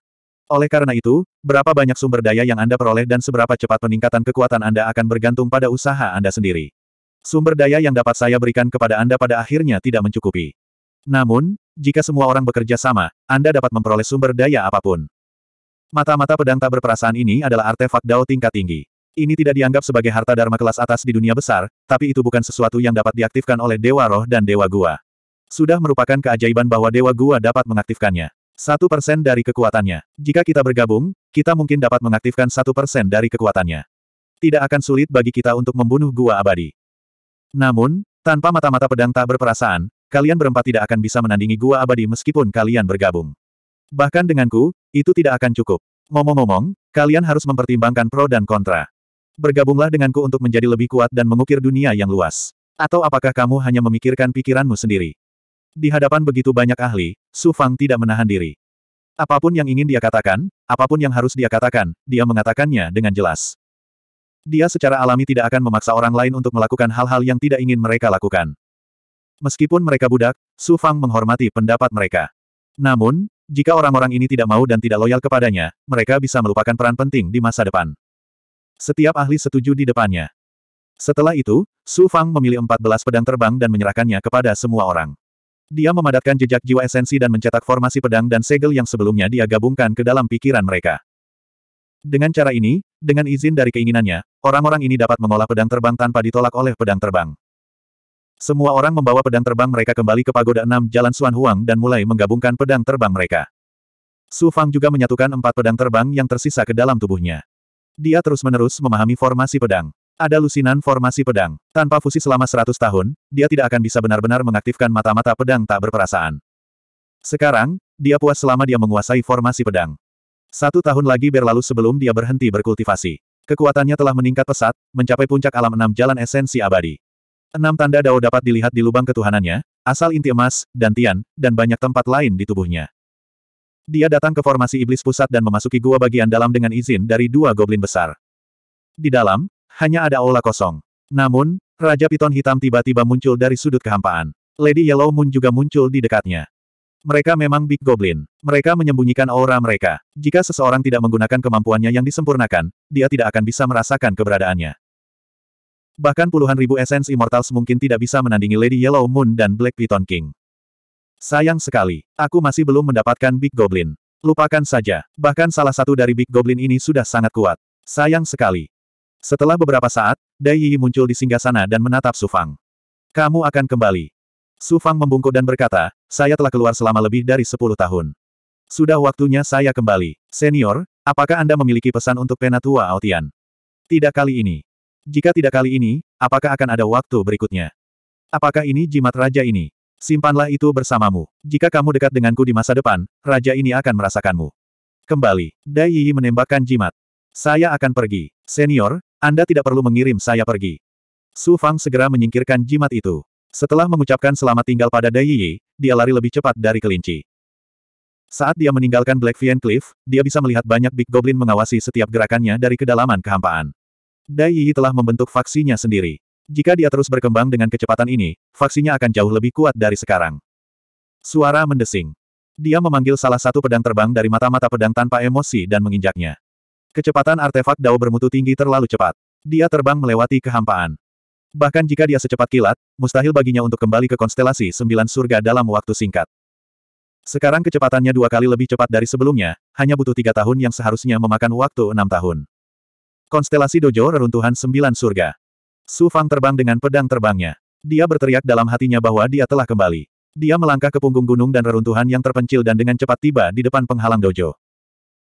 Oleh karena itu, berapa banyak sumber daya yang Anda peroleh dan seberapa cepat peningkatan kekuatan Anda akan bergantung pada usaha Anda sendiri. Sumber daya yang dapat saya berikan kepada Anda pada akhirnya tidak mencukupi. Namun, jika semua orang bekerja sama, Anda dapat memperoleh sumber daya apapun. Mata-mata pedang tak berperasaan ini adalah artefak Dao tingkat tinggi. Ini tidak dianggap sebagai harta dharma kelas atas di dunia besar, tapi itu bukan sesuatu yang dapat diaktifkan oleh Dewa Roh dan Dewa Gua. Sudah merupakan keajaiban bahwa Dewa Gua dapat mengaktifkannya. Satu persen dari kekuatannya. Jika kita bergabung, kita mungkin dapat mengaktifkan satu persen dari kekuatannya. Tidak akan sulit bagi kita untuk membunuh Gua Abadi. Namun, tanpa mata-mata pedang tak berperasaan, kalian berempat tidak akan bisa menandingi Gua Abadi meskipun kalian bergabung. Bahkan denganku, itu tidak akan cukup. Ngomong-ngomong, kalian harus mempertimbangkan pro dan kontra. Bergabunglah denganku untuk menjadi lebih kuat dan mengukir dunia yang luas. Atau apakah kamu hanya memikirkan pikiranmu sendiri? Di hadapan begitu banyak ahli, Su Fang tidak menahan diri. Apapun yang ingin dia katakan, apapun yang harus dia katakan, dia mengatakannya dengan jelas. Dia secara alami tidak akan memaksa orang lain untuk melakukan hal-hal yang tidak ingin mereka lakukan. Meskipun mereka budak, Su Fang menghormati pendapat mereka. Namun, jika orang-orang ini tidak mau dan tidak loyal kepadanya, mereka bisa melupakan peran penting di masa depan. Setiap ahli setuju di depannya. Setelah itu, Su Fang memilih 14 pedang terbang dan menyerahkannya kepada semua orang. Dia memadatkan jejak jiwa esensi dan mencetak formasi pedang dan segel yang sebelumnya dia gabungkan ke dalam pikiran mereka. Dengan cara ini, dengan izin dari keinginannya, orang-orang ini dapat mengolah pedang terbang tanpa ditolak oleh pedang terbang. Semua orang membawa pedang terbang mereka kembali ke Pagoda Enam Jalan Suan Huang dan mulai menggabungkan pedang terbang mereka. Su Fang juga menyatukan empat pedang terbang yang tersisa ke dalam tubuhnya. Dia terus-menerus memahami formasi pedang. Ada lusinan formasi pedang. Tanpa fusi selama seratus tahun, dia tidak akan bisa benar-benar mengaktifkan mata-mata pedang tak berperasaan. Sekarang, dia puas selama dia menguasai formasi pedang. Satu tahun lagi berlalu sebelum dia berhenti berkultivasi. Kekuatannya telah meningkat pesat, mencapai puncak alam enam jalan esensi abadi. Enam tanda dao dapat dilihat di lubang ketuhanannya, asal inti emas, dantian, dan banyak tempat lain di tubuhnya. Dia datang ke formasi iblis pusat dan memasuki gua bagian dalam dengan izin dari dua goblin besar. Di dalam, hanya ada aula kosong. Namun, Raja Piton Hitam tiba-tiba muncul dari sudut kehampaan. Lady Yellow Moon juga muncul di dekatnya. Mereka memang Big Goblin. Mereka menyembunyikan aura mereka. Jika seseorang tidak menggunakan kemampuannya yang disempurnakan, dia tidak akan bisa merasakan keberadaannya. Bahkan puluhan ribu Essence Immortals mungkin tidak bisa menandingi Lady Yellow Moon dan Black Python King. Sayang sekali, aku masih belum mendapatkan Big Goblin. Lupakan saja, bahkan salah satu dari Big Goblin ini sudah sangat kuat. Sayang sekali. Setelah beberapa saat, Dai Yi muncul di singgah sana dan menatap Su Fang. Kamu akan kembali. Su Fang membungkuk dan berkata, saya telah keluar selama lebih dari 10 tahun. Sudah waktunya saya kembali. Senior, apakah Anda memiliki pesan untuk Penatua Aotian? Tidak kali ini. Jika tidak kali ini, apakah akan ada waktu berikutnya? Apakah ini jimat raja ini? Simpanlah itu bersamamu. Jika kamu dekat denganku di masa depan, raja ini akan merasakanmu. Kembali, Dai Yi menembakkan jimat. Saya akan pergi. Senior, Anda tidak perlu mengirim saya pergi. Su Fang segera menyingkirkan jimat itu. Setelah mengucapkan selamat tinggal pada Dai Yi, dia lari lebih cepat dari kelinci. Saat dia meninggalkan Black Vian Cliff, dia bisa melihat banyak Big Goblin mengawasi setiap gerakannya dari kedalaman kehampaan. Dai Yi telah membentuk faksinya sendiri. Jika dia terus berkembang dengan kecepatan ini, faksinya akan jauh lebih kuat dari sekarang. Suara mendesing. Dia memanggil salah satu pedang terbang dari mata-mata pedang tanpa emosi dan menginjaknya. Kecepatan artefak Dao bermutu tinggi terlalu cepat. Dia terbang melewati kehampaan. Bahkan jika dia secepat kilat, mustahil baginya untuk kembali ke konstelasi sembilan surga dalam waktu singkat. Sekarang kecepatannya dua kali lebih cepat dari sebelumnya, hanya butuh tiga tahun yang seharusnya memakan waktu enam tahun. Konstelasi dojo reruntuhan sembilan surga. Su Fang terbang dengan pedang terbangnya. Dia berteriak dalam hatinya bahwa dia telah kembali. Dia melangkah ke punggung gunung dan reruntuhan yang terpencil dan dengan cepat tiba di depan penghalang dojo.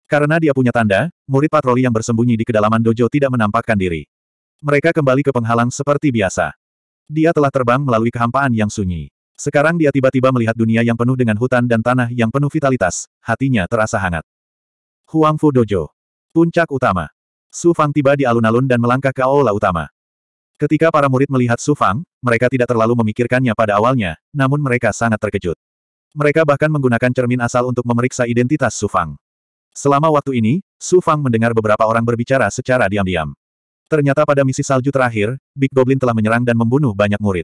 Karena dia punya tanda, murid patroli yang bersembunyi di kedalaman dojo tidak menampakkan diri. Mereka kembali ke penghalang seperti biasa. Dia telah terbang melalui kehampaan yang sunyi. Sekarang dia tiba-tiba melihat dunia yang penuh dengan hutan dan tanah yang penuh vitalitas, hatinya terasa hangat. Huangfu Dojo. Puncak Utama. Su Fang tiba di alun-alun dan melangkah ke aula utama. Ketika para murid melihat Su Fang, mereka tidak terlalu memikirkannya pada awalnya, namun mereka sangat terkejut. Mereka bahkan menggunakan cermin asal untuk memeriksa identitas Su Fang. Selama waktu ini, Su Fang mendengar beberapa orang berbicara secara diam-diam. Ternyata pada misi salju terakhir, Big Goblin telah menyerang dan membunuh banyak murid.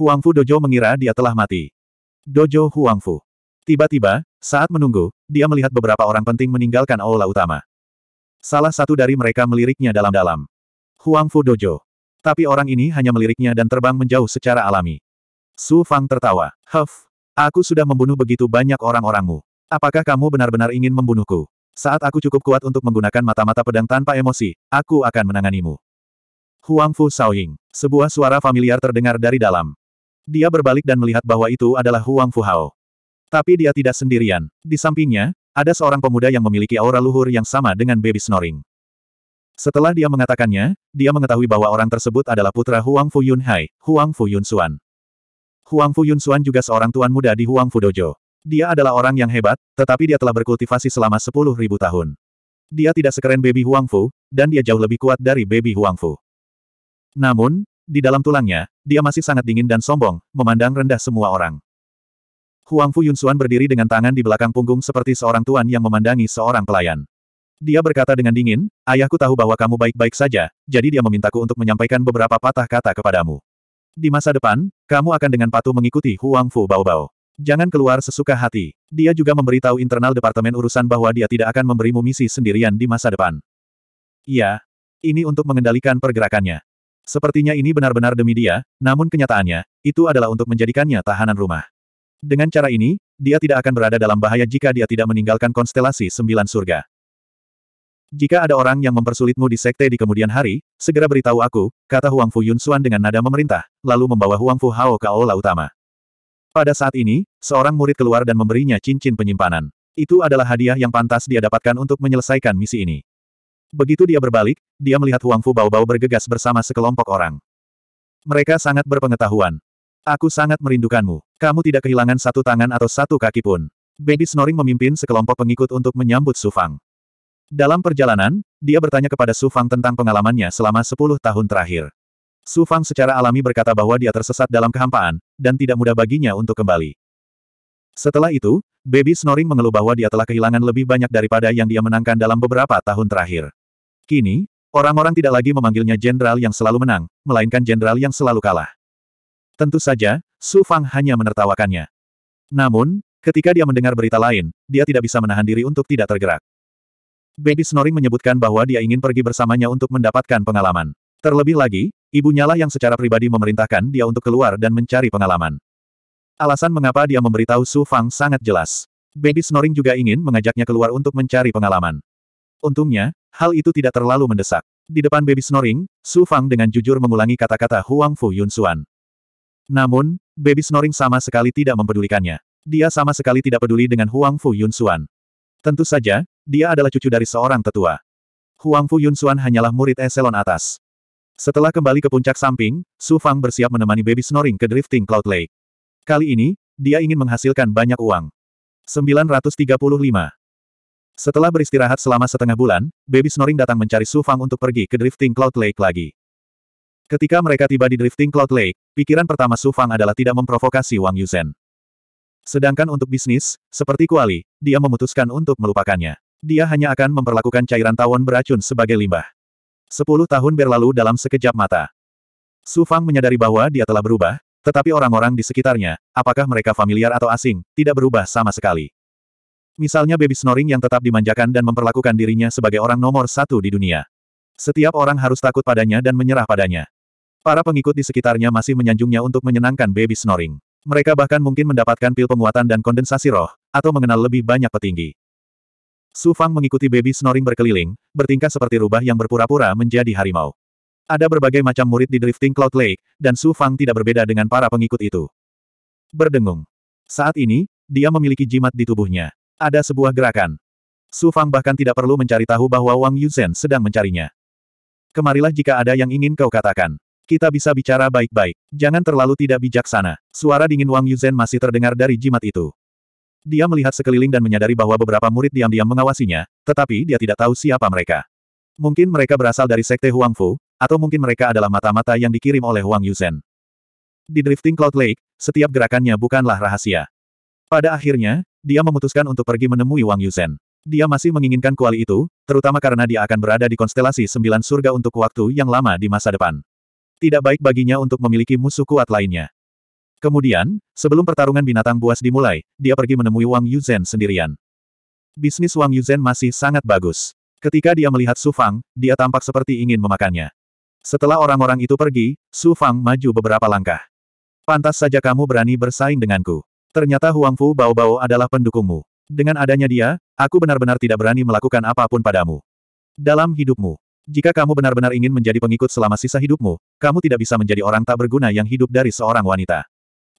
Huang Fu Dojo mengira dia telah mati. Dojo Huang Fu. Tiba-tiba, saat menunggu, dia melihat beberapa orang penting meninggalkan aula utama. Salah satu dari mereka meliriknya dalam-dalam. Huang Fu Dojo. Tapi orang ini hanya meliriknya dan terbang menjauh secara alami. Su Fang tertawa. Huff. Aku sudah membunuh begitu banyak orang-orangmu. Apakah kamu benar-benar ingin membunuhku? Saat aku cukup kuat untuk menggunakan mata-mata pedang tanpa emosi, aku akan menanganimu. Huang Fu Saoying. Sebuah suara familiar terdengar dari dalam. Dia berbalik dan melihat bahwa itu adalah Huang Fu Hao. Tapi dia tidak sendirian. Di sampingnya, ada seorang pemuda yang memiliki aura luhur yang sama dengan baby snoring. Setelah dia mengatakannya, dia mengetahui bahwa orang tersebut adalah putra Huang Fu Yun Hai, Huang Fu Yun Xuan. Huang Fu Yun Xuan juga seorang tuan muda di Huang Fu Dojo. Dia adalah orang yang hebat, tetapi dia telah berkultivasi selama 10.000 tahun. Dia tidak sekeren baby Huang Fu, dan dia jauh lebih kuat dari baby Huang Fu. Namun, di dalam tulangnya, dia masih sangat dingin dan sombong, memandang rendah semua orang. Huang Fu Yunsuan berdiri dengan tangan di belakang punggung seperti seorang tuan yang memandangi seorang pelayan. Dia berkata dengan dingin, ayahku tahu bahwa kamu baik-baik saja, jadi dia memintaku untuk menyampaikan beberapa patah kata kepadamu. Di masa depan, kamu akan dengan patuh mengikuti Huang Fu Bao Bao. Jangan keluar sesuka hati. Dia juga memberitahu internal Departemen Urusan bahwa dia tidak akan memberimu misi sendirian di masa depan. Iya. Ini untuk mengendalikan pergerakannya. Sepertinya ini benar-benar demi dia, namun kenyataannya, itu adalah untuk menjadikannya tahanan rumah. Dengan cara ini, dia tidak akan berada dalam bahaya jika dia tidak meninggalkan konstelasi sembilan surga. Jika ada orang yang mempersulitmu di sekte di kemudian hari, segera beritahu aku, kata Huang Fu Yun Xuan dengan nada memerintah, lalu membawa Huang Fu Hao ke aula utama. Pada saat ini, seorang murid keluar dan memberinya cincin penyimpanan. Itu adalah hadiah yang pantas dia dapatkan untuk menyelesaikan misi ini. Begitu dia berbalik, dia melihat Huang Fu bau-bau bergegas bersama sekelompok orang. Mereka sangat berpengetahuan. Aku sangat merindukanmu. Kamu tidak kehilangan satu tangan atau satu kaki pun. Baby Snoring memimpin sekelompok pengikut untuk menyambut Sufang. Dalam perjalanan, dia bertanya kepada Sufang tentang pengalamannya selama 10 tahun terakhir. Sufang secara alami berkata bahwa dia tersesat dalam kehampaan, dan tidak mudah baginya untuk kembali. Setelah itu, Baby Snoring mengeluh bahwa dia telah kehilangan lebih banyak daripada yang dia menangkan dalam beberapa tahun terakhir. Kini, orang-orang tidak lagi memanggilnya jenderal yang selalu menang, melainkan jenderal yang selalu kalah. Tentu saja, Su Fang hanya menertawakannya. Namun, ketika dia mendengar berita lain, dia tidak bisa menahan diri untuk tidak tergerak. Baby Snoring menyebutkan bahwa dia ingin pergi bersamanya untuk mendapatkan pengalaman. Terlebih lagi, ibunya lah yang secara pribadi memerintahkan dia untuk keluar dan mencari pengalaman. Alasan mengapa dia memberitahu Su Fang sangat jelas. Baby Snoring juga ingin mengajaknya keluar untuk mencari pengalaman. Untungnya, hal itu tidak terlalu mendesak. Di depan Baby Snoring, Su Fang dengan jujur mengulangi kata-kata Huang Fu Yun Xuan. Namun, baby snoring sama sekali tidak mempedulikannya. Dia sama sekali tidak peduli dengan Huang Fu Yunsuan. Tentu saja, dia adalah cucu dari seorang tetua. Huang Fu Yunsuan hanyalah murid eselon atas. Setelah kembali ke puncak samping, Su Fang bersiap menemani baby snoring ke drifting Cloud Lake. Kali ini, dia ingin menghasilkan banyak uang. 935. Setelah beristirahat selama setengah bulan, baby snoring datang mencari Su Fang untuk pergi ke drifting Cloud Lake lagi. Ketika mereka tiba di Drifting Cloud Lake, pikiran pertama Su Fang adalah tidak memprovokasi Wang Yuzhen. Sedangkan untuk bisnis, seperti kuali, dia memutuskan untuk melupakannya. Dia hanya akan memperlakukan cairan tawon beracun sebagai limbah. Sepuluh tahun berlalu dalam sekejap mata. Su Fang menyadari bahwa dia telah berubah, tetapi orang-orang di sekitarnya, apakah mereka familiar atau asing, tidak berubah sama sekali. Misalnya baby snoring yang tetap dimanjakan dan memperlakukan dirinya sebagai orang nomor satu di dunia. Setiap orang harus takut padanya dan menyerah padanya. Para pengikut di sekitarnya masih menyanjungnya untuk menyenangkan baby snoring. Mereka bahkan mungkin mendapatkan pil penguatan dan kondensasi roh, atau mengenal lebih banyak petinggi. Su Fang mengikuti baby snoring berkeliling, bertingkah seperti rubah yang berpura-pura menjadi harimau. Ada berbagai macam murid di Drifting Cloud Lake, dan Su Fang tidak berbeda dengan para pengikut itu. Berdengung. Saat ini, dia memiliki jimat di tubuhnya. Ada sebuah gerakan. Su Fang bahkan tidak perlu mencari tahu bahwa Wang Yuzhen sedang mencarinya. Kemarilah jika ada yang ingin kau katakan. Kita bisa bicara baik-baik. Jangan terlalu tidak bijaksana. Suara dingin Wang Yuzhen masih terdengar dari jimat itu. Dia melihat sekeliling dan menyadari bahwa beberapa murid diam-diam mengawasinya, tetapi dia tidak tahu siapa mereka. Mungkin mereka berasal dari sekte Huang Fu, atau mungkin mereka adalah mata-mata yang dikirim oleh Wang Yuzhen. Di Drifting Cloud Lake, setiap gerakannya bukanlah rahasia. Pada akhirnya, dia memutuskan untuk pergi menemui Wang Yuzhen. Dia masih menginginkan kuali itu, terutama karena dia akan berada di konstelasi sembilan surga untuk waktu yang lama di masa depan. Tidak baik baginya untuk memiliki musuh kuat lainnya. Kemudian, sebelum pertarungan binatang buas dimulai, dia pergi menemui Wang Yuzhen sendirian. Bisnis Wang Yuzhen masih sangat bagus. Ketika dia melihat Su Fang, dia tampak seperti ingin memakannya. Setelah orang-orang itu pergi, Su Fang maju beberapa langkah. Pantas saja kamu berani bersaing denganku. Ternyata Huang Fu Bao-Bao adalah pendukungmu. Dengan adanya dia, aku benar-benar tidak berani melakukan apapun padamu. Dalam hidupmu, jika kamu benar-benar ingin menjadi pengikut selama sisa hidupmu, kamu tidak bisa menjadi orang tak berguna yang hidup dari seorang wanita.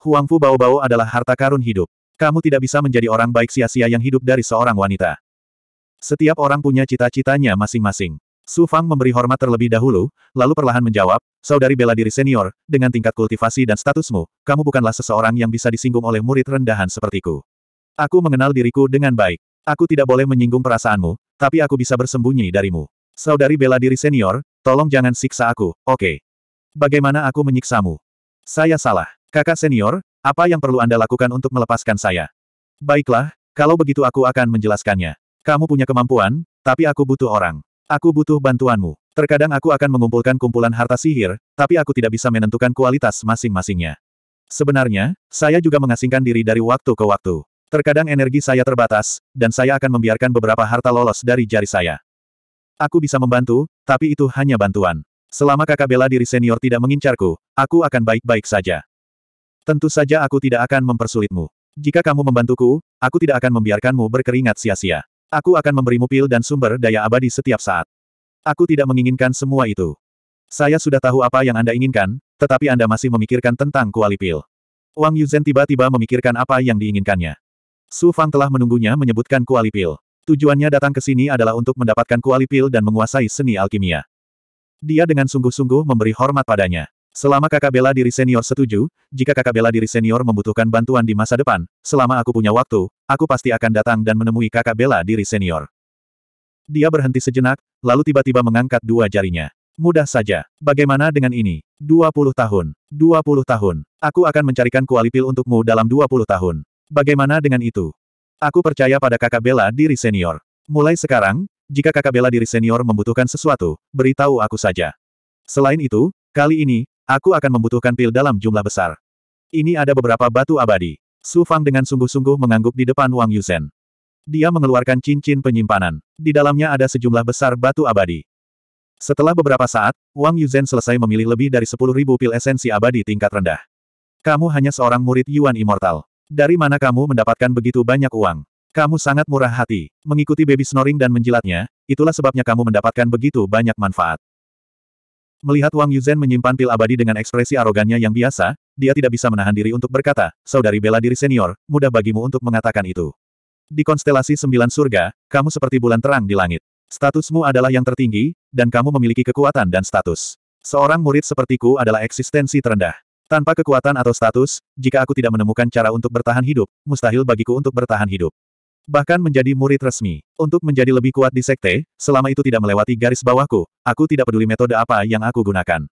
Huang Fu Bao Bao adalah harta karun hidup. Kamu tidak bisa menjadi orang baik sia-sia yang hidup dari seorang wanita. Setiap orang punya cita-citanya masing-masing. Su Fang memberi hormat terlebih dahulu, lalu perlahan menjawab, Saudari bela diri senior, dengan tingkat kultivasi dan statusmu, kamu bukanlah seseorang yang bisa disinggung oleh murid rendahan sepertiku. Aku mengenal diriku dengan baik. Aku tidak boleh menyinggung perasaanmu, tapi aku bisa bersembunyi darimu. Saudari bela diri senior, tolong jangan siksa aku, oke. Okay. Bagaimana aku menyiksamu? Saya salah. Kakak senior, apa yang perlu Anda lakukan untuk melepaskan saya? Baiklah, kalau begitu aku akan menjelaskannya. Kamu punya kemampuan, tapi aku butuh orang. Aku butuh bantuanmu. Terkadang aku akan mengumpulkan kumpulan harta sihir, tapi aku tidak bisa menentukan kualitas masing-masingnya. Sebenarnya, saya juga mengasingkan diri dari waktu ke waktu. Terkadang energi saya terbatas, dan saya akan membiarkan beberapa harta lolos dari jari saya. Aku bisa membantu, tapi itu hanya bantuan. Selama kakak bela diri senior tidak mengincarku, aku akan baik-baik saja. Tentu saja aku tidak akan mempersulitmu. Jika kamu membantuku, aku tidak akan membiarkanmu berkeringat sia-sia. Aku akan memberimu pil dan sumber daya abadi setiap saat. Aku tidak menginginkan semua itu. Saya sudah tahu apa yang Anda inginkan, tetapi Anda masih memikirkan tentang kuali pil. Wang Yuzhen tiba-tiba memikirkan apa yang diinginkannya. Su Fang telah menunggunya menyebutkan kuali pil. Tujuannya datang ke sini adalah untuk mendapatkan kuali pil dan menguasai seni alkimia. Dia dengan sungguh-sungguh memberi hormat padanya. Selama kakak bela diri senior setuju, jika kakak bela diri senior membutuhkan bantuan di masa depan, selama aku punya waktu, aku pasti akan datang dan menemui kakak bela diri senior. Dia berhenti sejenak, lalu tiba-tiba mengangkat dua jarinya. Mudah saja. Bagaimana dengan ini? 20 tahun. 20 tahun. Aku akan mencarikan kuali pil untukmu dalam 20 tahun. Bagaimana dengan itu? Aku percaya pada kakak bela diri senior. Mulai sekarang, jika kakak bela diri senior membutuhkan sesuatu, beritahu aku saja. Selain itu, kali ini, aku akan membutuhkan pil dalam jumlah besar. Ini ada beberapa batu abadi. Su Fang dengan sungguh-sungguh mengangguk di depan Wang Yuzhen. Dia mengeluarkan cincin penyimpanan. Di dalamnya ada sejumlah besar batu abadi. Setelah beberapa saat, Wang Yuzhen selesai memilih lebih dari 10.000 pil esensi abadi tingkat rendah. Kamu hanya seorang murid Yuan Immortal. Dari mana kamu mendapatkan begitu banyak uang? Kamu sangat murah hati. Mengikuti baby snoring dan menjilatnya, itulah sebabnya kamu mendapatkan begitu banyak manfaat. Melihat Wang Yuzhen menyimpan pil abadi dengan ekspresi arogannya yang biasa, dia tidak bisa menahan diri untuk berkata, saudari bela diri senior, mudah bagimu untuk mengatakan itu. Di konstelasi sembilan surga, kamu seperti bulan terang di langit. Statusmu adalah yang tertinggi, dan kamu memiliki kekuatan dan status. Seorang murid sepertiku adalah eksistensi terendah. Tanpa kekuatan atau status, jika aku tidak menemukan cara untuk bertahan hidup, mustahil bagiku untuk bertahan hidup. Bahkan menjadi murid resmi. Untuk menjadi lebih kuat di sekte, selama itu tidak melewati garis bawahku, aku tidak peduli metode apa yang aku gunakan.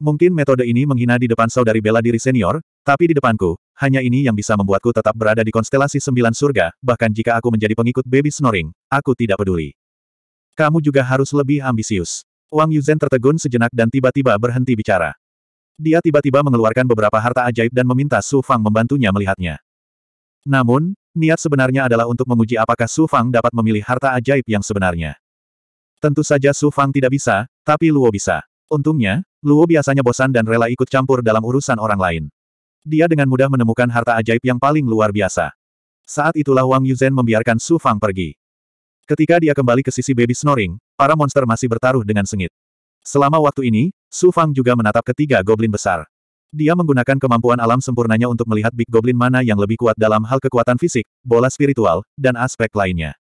Mungkin metode ini menghina di depan saudari bela diri senior, tapi di depanku, hanya ini yang bisa membuatku tetap berada di konstelasi sembilan surga, bahkan jika aku menjadi pengikut baby snoring, aku tidak peduli. Kamu juga harus lebih ambisius. Wang Yuzhen tertegun sejenak dan tiba-tiba berhenti bicara. Dia tiba-tiba mengeluarkan beberapa harta ajaib dan meminta Su Fang membantunya melihatnya. Namun, niat sebenarnya adalah untuk menguji apakah Su Fang dapat memilih harta ajaib yang sebenarnya. Tentu saja Su Fang tidak bisa, tapi Luo bisa. Untungnya, Luo biasanya bosan dan rela ikut campur dalam urusan orang lain. Dia dengan mudah menemukan harta ajaib yang paling luar biasa. Saat itulah Wang Yuzhen membiarkan Su Fang pergi. Ketika dia kembali ke sisi baby snoring, para monster masih bertaruh dengan sengit. Selama waktu ini, Su Fang juga menatap ketiga goblin besar. Dia menggunakan kemampuan alam sempurnanya untuk melihat Big Goblin mana yang lebih kuat dalam hal kekuatan fisik, bola spiritual, dan aspek lainnya.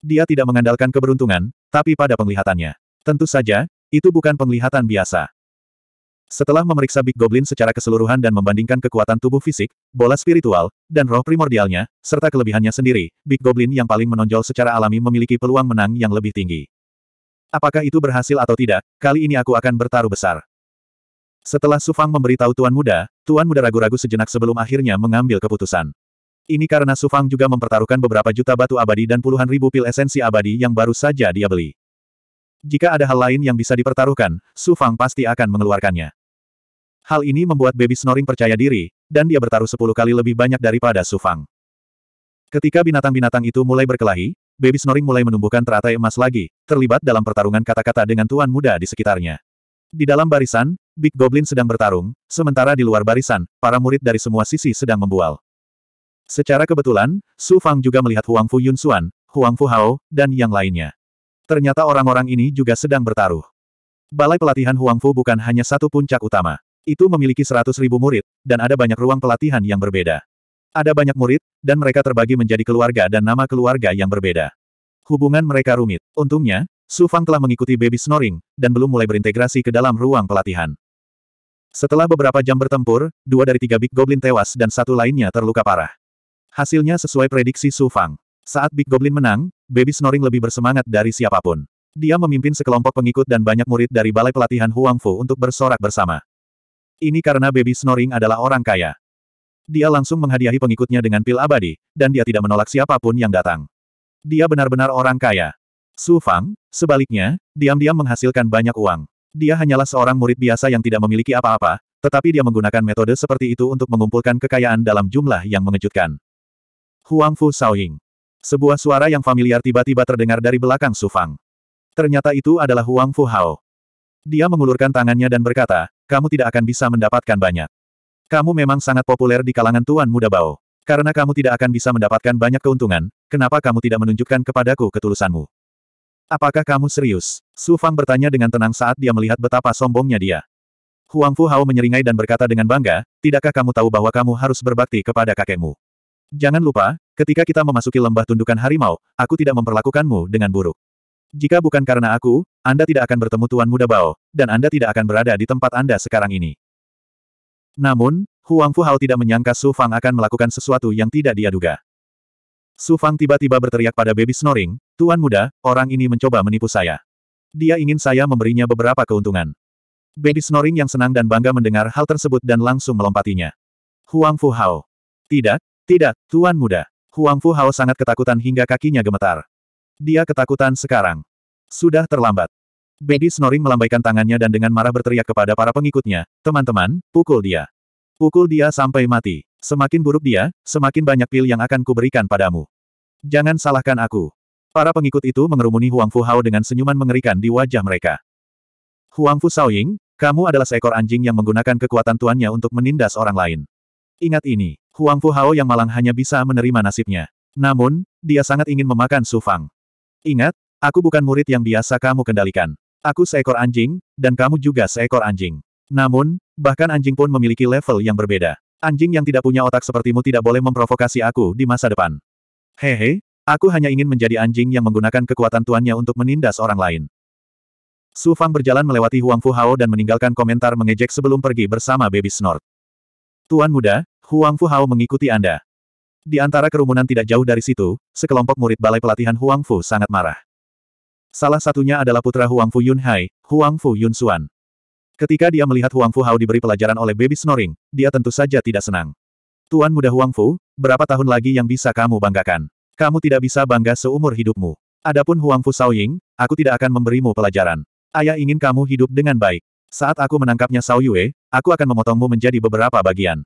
Dia tidak mengandalkan keberuntungan, tapi pada penglihatannya. Tentu saja, itu bukan penglihatan biasa. Setelah memeriksa Big Goblin secara keseluruhan dan membandingkan kekuatan tubuh fisik, bola spiritual, dan roh primordialnya, serta kelebihannya sendiri, Big Goblin yang paling menonjol secara alami memiliki peluang menang yang lebih tinggi. Apakah itu berhasil atau tidak, kali ini aku akan bertaruh besar. Setelah Sufang memberitahu Tuan Muda, Tuan Muda ragu-ragu sejenak sebelum akhirnya mengambil keputusan. Ini karena Sufang juga mempertaruhkan beberapa juta batu abadi dan puluhan ribu pil esensi abadi yang baru saja dia beli. Jika ada hal lain yang bisa dipertaruhkan, Sufang pasti akan mengeluarkannya. Hal ini membuat baby snoring percaya diri, dan dia bertaruh sepuluh kali lebih banyak daripada Sufang. Ketika binatang-binatang itu mulai berkelahi, Baby Snoring mulai menumbuhkan teratai emas lagi, terlibat dalam pertarungan kata-kata dengan tuan muda di sekitarnya. Di dalam barisan, Big Goblin sedang bertarung, sementara di luar barisan, para murid dari semua sisi sedang membual. Secara kebetulan, Su Fang juga melihat Huang Fu Yun Xuan, Huang Fu Hao, dan yang lainnya. Ternyata orang-orang ini juga sedang bertaruh. Balai pelatihan Huang Fu bukan hanya satu puncak utama. Itu memiliki seratus ribu murid, dan ada banyak ruang pelatihan yang berbeda. Ada banyak murid, dan mereka terbagi menjadi keluarga dan nama keluarga yang berbeda. Hubungan mereka rumit. Untungnya, Su Fang telah mengikuti baby snoring, dan belum mulai berintegrasi ke dalam ruang pelatihan. Setelah beberapa jam bertempur, dua dari tiga Big Goblin tewas dan satu lainnya terluka parah. Hasilnya sesuai prediksi Su Fang. Saat Big Goblin menang, baby snoring lebih bersemangat dari siapapun. Dia memimpin sekelompok pengikut dan banyak murid dari balai pelatihan Huang Fu untuk bersorak bersama. Ini karena baby snoring adalah orang kaya dia langsung menghadiahi pengikutnya dengan pil abadi, dan dia tidak menolak siapapun yang datang. Dia benar-benar orang kaya. Su Fang, sebaliknya, diam-diam menghasilkan banyak uang. Dia hanyalah seorang murid biasa yang tidak memiliki apa-apa, tetapi dia menggunakan metode seperti itu untuk mengumpulkan kekayaan dalam jumlah yang mengejutkan. Huang Fu Shaoying. Sebuah suara yang familiar tiba-tiba terdengar dari belakang Su Fang. Ternyata itu adalah Huang Fu Hao. Dia mengulurkan tangannya dan berkata, kamu tidak akan bisa mendapatkan banyak. Kamu memang sangat populer di kalangan Tuan Muda Bao. Karena kamu tidak akan bisa mendapatkan banyak keuntungan, kenapa kamu tidak menunjukkan kepadaku ketulusanmu? Apakah kamu serius? Su Fang bertanya dengan tenang saat dia melihat betapa sombongnya dia. Huang Fu Hao menyeringai dan berkata dengan bangga, tidakkah kamu tahu bahwa kamu harus berbakti kepada kakekmu? Jangan lupa, ketika kita memasuki lembah tundukan harimau, aku tidak memperlakukanmu dengan buruk. Jika bukan karena aku, Anda tidak akan bertemu Tuan Muda Bao, dan Anda tidak akan berada di tempat Anda sekarang ini. Namun, Huang Hao tidak menyangka Su Fang akan melakukan sesuatu yang tidak dia duga. Su Fang tiba-tiba berteriak pada baby snoring, Tuan muda, orang ini mencoba menipu saya. Dia ingin saya memberinya beberapa keuntungan. Baby snoring yang senang dan bangga mendengar hal tersebut dan langsung melompatinya. Huang Hao, Tidak, tidak, Tuan muda. Huang Hao sangat ketakutan hingga kakinya gemetar. Dia ketakutan sekarang. Sudah terlambat. Baggy Snoring melambaikan tangannya dan dengan marah berteriak kepada para pengikutnya, teman-teman, pukul dia. Pukul dia sampai mati. Semakin buruk dia, semakin banyak pil yang akan kuberikan padamu. Jangan salahkan aku. Para pengikut itu mengerumuni Huang Fu Hao dengan senyuman mengerikan di wajah mereka. Huang Fu Saoying, kamu adalah seekor anjing yang menggunakan kekuatan tuannya untuk menindas orang lain. Ingat ini, Huang Fu Hao yang malang hanya bisa menerima nasibnya. Namun, dia sangat ingin memakan Su Fang. Ingat, aku bukan murid yang biasa kamu kendalikan. Aku seekor anjing, dan kamu juga seekor anjing. Namun, bahkan anjing pun memiliki level yang berbeda. Anjing yang tidak punya otak sepertimu tidak boleh memprovokasi aku di masa depan. Hehe, aku hanya ingin menjadi anjing yang menggunakan kekuatan tuannya untuk menindas orang lain. Su Fang berjalan melewati Huang Fu Hao dan meninggalkan komentar mengejek sebelum pergi bersama Baby Snort. Tuan muda, Huang Fu Hao mengikuti Anda. Di antara kerumunan tidak jauh dari situ, sekelompok murid balai pelatihan Huang Fu sangat marah. Salah satunya adalah putra Huang Fu Yun Hai, Huang Fu Yun Xuan. Ketika dia melihat Huang Fu Hao diberi pelajaran oleh baby snoring, dia tentu saja tidak senang. Tuan muda Huang Fu, berapa tahun lagi yang bisa kamu banggakan? Kamu tidak bisa bangga seumur hidupmu. Adapun Huang Fu Ying, aku tidak akan memberimu pelajaran. Ayah ingin kamu hidup dengan baik. Saat aku menangkapnya Sao Yue, aku akan memotongmu menjadi beberapa bagian.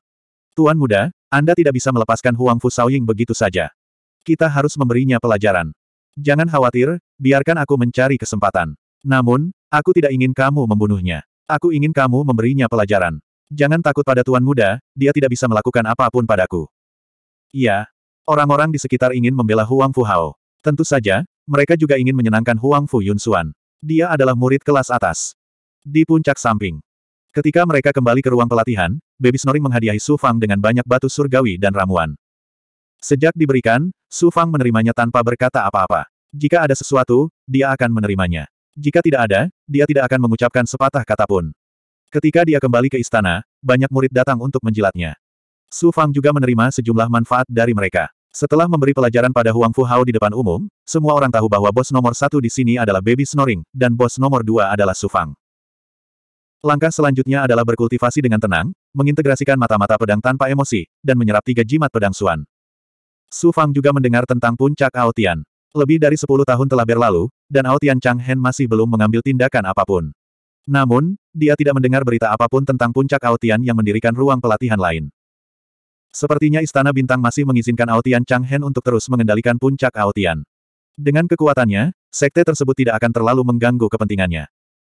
Tuan muda, Anda tidak bisa melepaskan Huang Fu Ying begitu saja. Kita harus memberinya pelajaran. Jangan khawatir, biarkan aku mencari kesempatan. Namun, aku tidak ingin kamu membunuhnya. Aku ingin kamu memberinya pelajaran. Jangan takut pada Tuan Muda, dia tidak bisa melakukan apapun padaku. Iya. Orang-orang di sekitar ingin membela Huang Fu Hao. Tentu saja, mereka juga ingin menyenangkan Huang Fu Yunsuan. Dia adalah murid kelas atas. Di puncak samping. Ketika mereka kembali ke ruang pelatihan, Baby Snoring menghadiahi Su Fang dengan banyak batu surgawi dan ramuan. Sejak diberikan, Su Fang menerimanya tanpa berkata apa-apa. Jika ada sesuatu, dia akan menerimanya. Jika tidak ada, dia tidak akan mengucapkan sepatah kata pun. Ketika dia kembali ke istana, banyak murid datang untuk menjilatnya. Su Fang juga menerima sejumlah manfaat dari mereka. Setelah memberi pelajaran pada Huang Fu Hao di depan umum, semua orang tahu bahwa bos nomor satu di sini adalah Baby Snoring, dan bos nomor dua adalah Su Fang. Langkah selanjutnya adalah berkultivasi dengan tenang, mengintegrasikan mata-mata pedang tanpa emosi, dan menyerap tiga jimat pedang suan. Su Fang juga mendengar tentang puncak Aotian. Lebih dari sepuluh tahun telah berlalu, dan Aotian Chang Hen masih belum mengambil tindakan apapun. Namun, dia tidak mendengar berita apapun tentang puncak Aotian yang mendirikan ruang pelatihan lain. Sepertinya Istana Bintang masih mengizinkan Aotian Chang Hen untuk terus mengendalikan puncak Aotian. Dengan kekuatannya, sekte tersebut tidak akan terlalu mengganggu kepentingannya.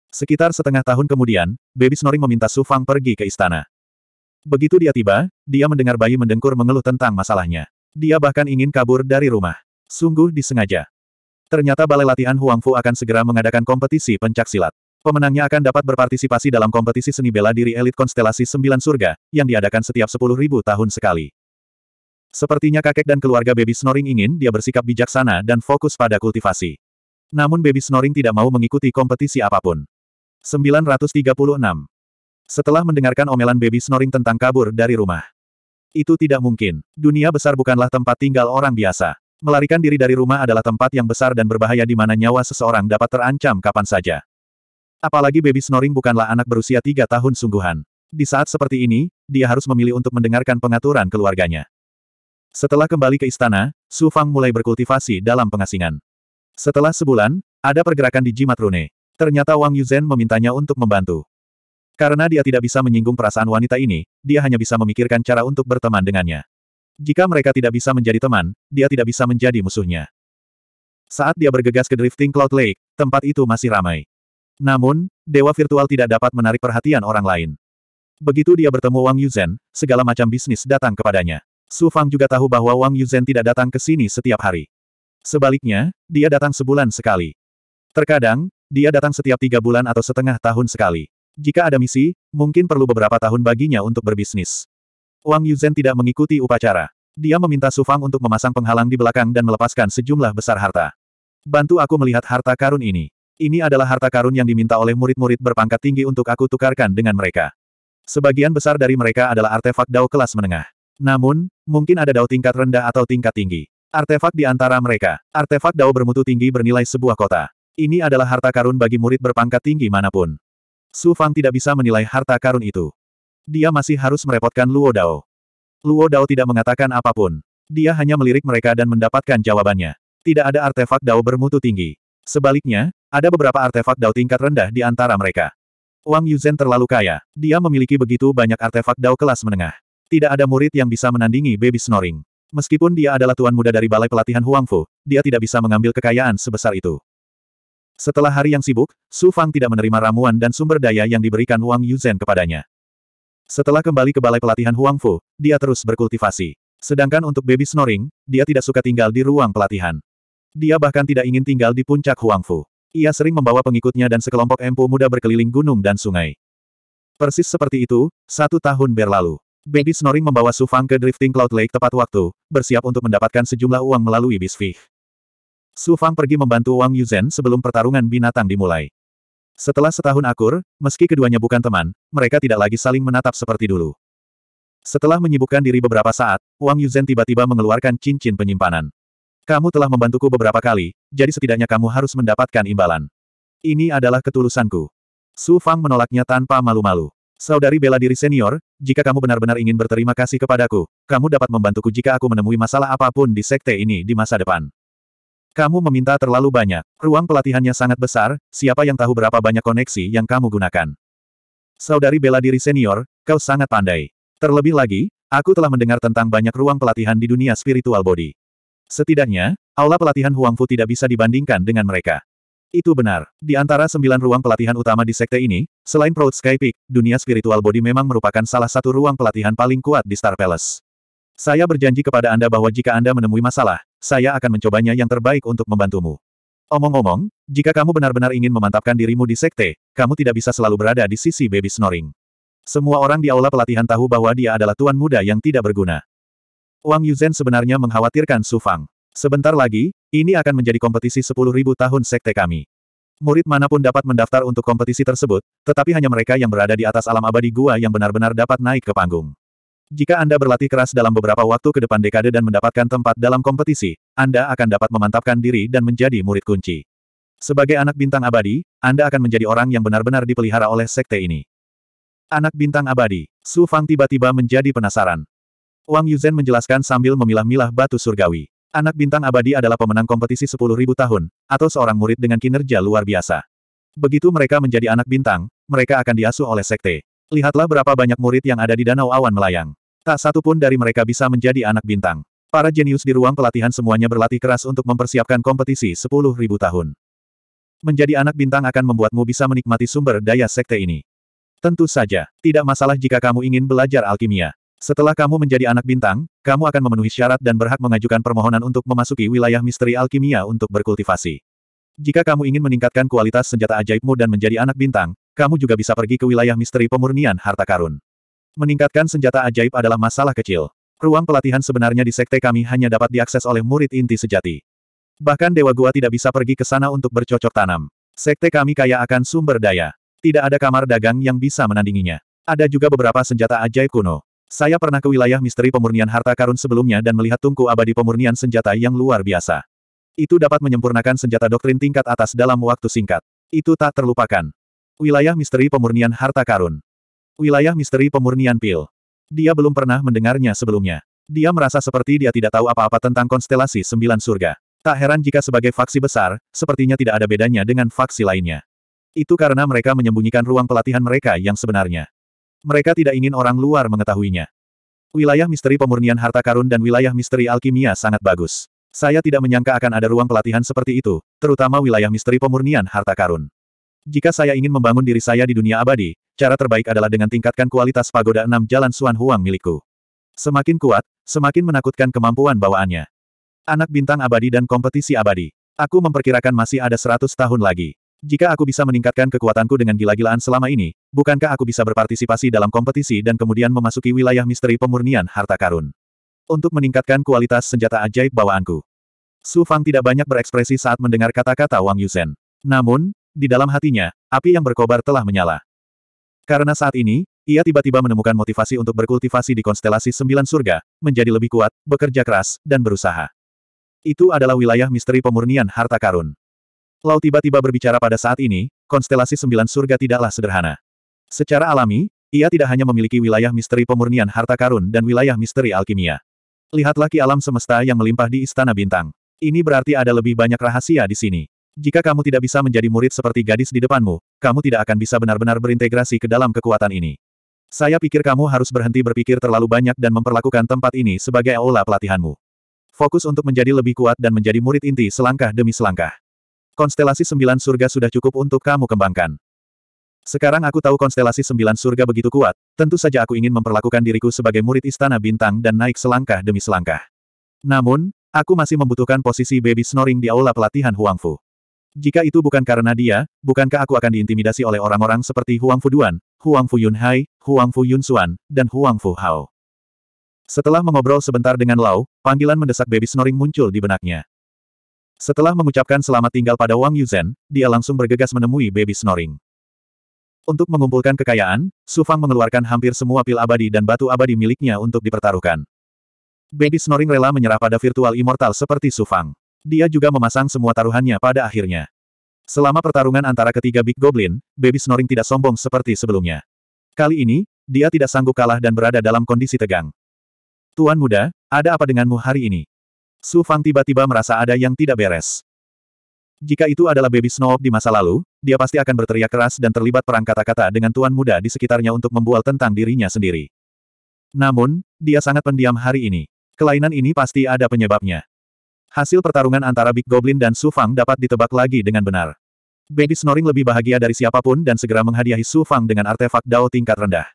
Sekitar setengah tahun kemudian, Baby Snoring meminta Su Fang pergi ke istana. Begitu dia tiba, dia mendengar bayi mendengkur mengeluh tentang masalahnya. Dia bahkan ingin kabur dari rumah. Sungguh disengaja. Ternyata Balai Latihan Huangfu akan segera mengadakan kompetisi pencak silat. Pemenangnya akan dapat berpartisipasi dalam kompetisi seni bela diri elit konstelasi Sembilan Surga, yang diadakan setiap sepuluh ribu tahun sekali. Sepertinya kakek dan keluarga Baby Snoring ingin dia bersikap bijaksana dan fokus pada kultivasi. Namun Baby Snoring tidak mau mengikuti kompetisi apapun. 936. Setelah mendengarkan omelan Baby Snoring tentang kabur dari rumah, itu tidak mungkin. Dunia besar bukanlah tempat tinggal orang biasa. Melarikan diri dari rumah adalah tempat yang besar dan berbahaya di mana nyawa seseorang dapat terancam kapan saja. Apalagi baby snoring bukanlah anak berusia tiga tahun sungguhan. Di saat seperti ini, dia harus memilih untuk mendengarkan pengaturan keluarganya. Setelah kembali ke istana, Su Fang mulai berkultivasi dalam pengasingan. Setelah sebulan, ada pergerakan di jimat rune. Ternyata Wang Yuzhen memintanya untuk membantu. Karena dia tidak bisa menyinggung perasaan wanita ini, dia hanya bisa memikirkan cara untuk berteman dengannya. Jika mereka tidak bisa menjadi teman, dia tidak bisa menjadi musuhnya. Saat dia bergegas ke drifting Cloud Lake, tempat itu masih ramai. Namun, dewa virtual tidak dapat menarik perhatian orang lain. Begitu dia bertemu Wang Yuzhen, segala macam bisnis datang kepadanya. Su Fang juga tahu bahwa Wang Yuzhen tidak datang ke sini setiap hari. Sebaliknya, dia datang sebulan sekali. Terkadang, dia datang setiap tiga bulan atau setengah tahun sekali. Jika ada misi, mungkin perlu beberapa tahun baginya untuk berbisnis. Wang Yuzhen tidak mengikuti upacara. Dia meminta Su Fang untuk memasang penghalang di belakang dan melepaskan sejumlah besar harta. Bantu aku melihat harta karun ini. Ini adalah harta karun yang diminta oleh murid-murid berpangkat tinggi untuk aku tukarkan dengan mereka. Sebagian besar dari mereka adalah artefak dao kelas menengah. Namun, mungkin ada dao tingkat rendah atau tingkat tinggi. Artefak di antara mereka. Artefak dao bermutu tinggi bernilai sebuah kota. Ini adalah harta karun bagi murid berpangkat tinggi manapun. Su Fang tidak bisa menilai harta karun itu. Dia masih harus merepotkan Luo Dao. Luo Dao tidak mengatakan apapun. Dia hanya melirik mereka dan mendapatkan jawabannya. Tidak ada artefak Dao bermutu tinggi. Sebaliknya, ada beberapa artefak Dao tingkat rendah di antara mereka. Wang Yuzhen terlalu kaya. Dia memiliki begitu banyak artefak Dao kelas menengah. Tidak ada murid yang bisa menandingi Baby Snoring. Meskipun dia adalah tuan muda dari balai pelatihan Huangfu, dia tidak bisa mengambil kekayaan sebesar itu. Setelah hari yang sibuk, Su Fang tidak menerima ramuan dan sumber daya yang diberikan Wang Yuzhen kepadanya. Setelah kembali ke balai pelatihan Huang Fu, dia terus berkultivasi. Sedangkan untuk baby snoring, dia tidak suka tinggal di ruang pelatihan. Dia bahkan tidak ingin tinggal di puncak Huang Fu. Ia sering membawa pengikutnya dan sekelompok empu muda berkeliling gunung dan sungai. Persis seperti itu, satu tahun berlalu. Baby Snoring membawa Su Fang ke Drifting Cloud Lake tepat waktu, bersiap untuk mendapatkan sejumlah uang melalui Bisfih. Su Fang pergi membantu Wang Yuzhen sebelum pertarungan binatang dimulai. Setelah setahun akur, meski keduanya bukan teman, mereka tidak lagi saling menatap seperti dulu. Setelah menyibukkan diri beberapa saat, Wang Yuzhen tiba-tiba mengeluarkan cincin penyimpanan. Kamu telah membantuku beberapa kali, jadi setidaknya kamu harus mendapatkan imbalan. Ini adalah ketulusanku. Su Fang menolaknya tanpa malu-malu. Saudari bela diri senior, jika kamu benar-benar ingin berterima kasih kepadaku, kamu dapat membantuku jika aku menemui masalah apapun di sekte ini di masa depan. Kamu meminta terlalu banyak. Ruang pelatihannya sangat besar, siapa yang tahu berapa banyak koneksi yang kamu gunakan. Saudari bela diri senior, kau sangat pandai. Terlebih lagi, aku telah mendengar tentang banyak ruang pelatihan di dunia spiritual body. Setidaknya, aula pelatihan Huang Fu tidak bisa dibandingkan dengan mereka. Itu benar. Di antara sembilan ruang pelatihan utama di sekte ini, selain Proud Sky Peak, dunia spiritual body memang merupakan salah satu ruang pelatihan paling kuat di Star Palace. Saya berjanji kepada Anda bahwa jika Anda menemui masalah, saya akan mencobanya yang terbaik untuk membantumu. Omong-omong, jika kamu benar-benar ingin memantapkan dirimu di sekte, kamu tidak bisa selalu berada di sisi baby snoring. Semua orang di aula pelatihan tahu bahwa dia adalah tuan muda yang tidak berguna. Wang Yuzhen sebenarnya mengkhawatirkan Su Fang. Sebentar lagi, ini akan menjadi kompetisi 10.000 tahun sekte kami. Murid manapun dapat mendaftar untuk kompetisi tersebut, tetapi hanya mereka yang berada di atas alam abadi gua yang benar-benar dapat naik ke panggung. Jika Anda berlatih keras dalam beberapa waktu ke depan dekade dan mendapatkan tempat dalam kompetisi, Anda akan dapat memantapkan diri dan menjadi murid kunci. Sebagai anak bintang abadi, Anda akan menjadi orang yang benar-benar dipelihara oleh sekte ini. Anak bintang abadi, Su Fang tiba-tiba menjadi penasaran. Wang Yuzhen menjelaskan sambil memilah-milah batu surgawi. Anak bintang abadi adalah pemenang kompetisi 10.000 tahun, atau seorang murid dengan kinerja luar biasa. Begitu mereka menjadi anak bintang, mereka akan diasuh oleh sekte. Lihatlah berapa banyak murid yang ada di Danau Awan Melayang. Tak satu pun dari mereka bisa menjadi anak bintang. Para jenius di ruang pelatihan semuanya berlatih keras untuk mempersiapkan kompetisi 10.000 tahun. Menjadi anak bintang akan membuatmu bisa menikmati sumber daya sekte ini. Tentu saja, tidak masalah jika kamu ingin belajar alkimia. Setelah kamu menjadi anak bintang, kamu akan memenuhi syarat dan berhak mengajukan permohonan untuk memasuki wilayah misteri alkimia untuk berkultivasi. Jika kamu ingin meningkatkan kualitas senjata ajaibmu dan menjadi anak bintang, kamu juga bisa pergi ke wilayah misteri pemurnian harta karun. Meningkatkan senjata ajaib adalah masalah kecil. Ruang pelatihan sebenarnya di sekte kami hanya dapat diakses oleh murid inti sejati. Bahkan Dewa Gua tidak bisa pergi ke sana untuk bercocok tanam. Sekte kami kaya akan sumber daya. Tidak ada kamar dagang yang bisa menandinginya. Ada juga beberapa senjata ajaib kuno. Saya pernah ke wilayah misteri pemurnian harta karun sebelumnya dan melihat tungku abadi pemurnian senjata yang luar biasa. Itu dapat menyempurnakan senjata doktrin tingkat atas dalam waktu singkat. Itu tak terlupakan. Wilayah misteri pemurnian harta karun. Wilayah misteri pemurnian pil. Dia belum pernah mendengarnya sebelumnya. Dia merasa seperti dia tidak tahu apa-apa tentang konstelasi sembilan surga. Tak heran jika sebagai faksi besar, sepertinya tidak ada bedanya dengan faksi lainnya. Itu karena mereka menyembunyikan ruang pelatihan mereka yang sebenarnya. Mereka tidak ingin orang luar mengetahuinya. Wilayah misteri pemurnian harta karun dan wilayah misteri alkimia sangat bagus. Saya tidak menyangka akan ada ruang pelatihan seperti itu, terutama wilayah misteri pemurnian harta karun. Jika saya ingin membangun diri saya di dunia abadi, cara terbaik adalah dengan tingkatkan kualitas pagoda enam jalan Suan Huang milikku. Semakin kuat, semakin menakutkan kemampuan bawaannya. Anak bintang abadi dan kompetisi abadi. Aku memperkirakan masih ada seratus tahun lagi. Jika aku bisa meningkatkan kekuatanku dengan gila-gilaan selama ini, bukankah aku bisa berpartisipasi dalam kompetisi dan kemudian memasuki wilayah misteri pemurnian harta karun? Untuk meningkatkan kualitas senjata ajaib bawaanku. Su Fang tidak banyak berekspresi saat mendengar kata-kata Wang Yusen. Namun, di dalam hatinya, api yang berkobar telah menyala. Karena saat ini, ia tiba-tiba menemukan motivasi untuk berkultivasi di konstelasi sembilan surga, menjadi lebih kuat, bekerja keras, dan berusaha. Itu adalah wilayah misteri pemurnian harta karun. Lau tiba-tiba berbicara pada saat ini, konstelasi sembilan surga tidaklah sederhana. Secara alami, ia tidak hanya memiliki wilayah misteri pemurnian harta karun dan wilayah misteri alkimia. Lihatlah ki alam semesta yang melimpah di Istana Bintang. Ini berarti ada lebih banyak rahasia di sini. Jika kamu tidak bisa menjadi murid seperti gadis di depanmu, kamu tidak akan bisa benar-benar berintegrasi ke dalam kekuatan ini. Saya pikir kamu harus berhenti berpikir terlalu banyak dan memperlakukan tempat ini sebagai aula pelatihanmu. Fokus untuk menjadi lebih kuat dan menjadi murid inti selangkah demi selangkah. Konstelasi sembilan surga sudah cukup untuk kamu kembangkan. Sekarang aku tahu konstelasi sembilan surga begitu kuat, tentu saja aku ingin memperlakukan diriku sebagai murid istana bintang dan naik selangkah demi selangkah. Namun, aku masih membutuhkan posisi baby snoring di aula pelatihan Huangfu. Jika itu bukan karena dia, bukankah aku akan diintimidasi oleh orang-orang seperti Huang Fuduan, Huang Fuyun Hai, Huang Fuyun Suan, dan Huang Fuhao? Setelah mengobrol sebentar dengan Lau, panggilan mendesak baby snoring muncul di benaknya. Setelah mengucapkan selamat tinggal pada Wang Yuzhen, dia langsung bergegas menemui baby snoring. Untuk mengumpulkan kekayaan, Su Fang mengeluarkan hampir semua pil abadi dan batu abadi miliknya untuk dipertaruhkan. Baby Snoring rela menyerah pada virtual immortal seperti Su Fang. Dia juga memasang semua taruhannya pada akhirnya. Selama pertarungan antara ketiga Big Goblin, Baby Snoring tidak sombong seperti sebelumnya. Kali ini, dia tidak sanggup kalah dan berada dalam kondisi tegang. Tuan muda, ada apa denganmu hari ini? Su Fang tiba-tiba merasa ada yang tidak beres. Jika itu adalah baby Snow di masa lalu, dia pasti akan berteriak keras dan terlibat perang kata-kata dengan tuan muda di sekitarnya untuk membual tentang dirinya sendiri. Namun, dia sangat pendiam hari ini. Kelainan ini pasti ada penyebabnya. Hasil pertarungan antara Big Goblin dan Su Fang dapat ditebak lagi dengan benar. Baby Snoring lebih bahagia dari siapapun dan segera menghadiahi Su Fang dengan artefak Dao tingkat rendah.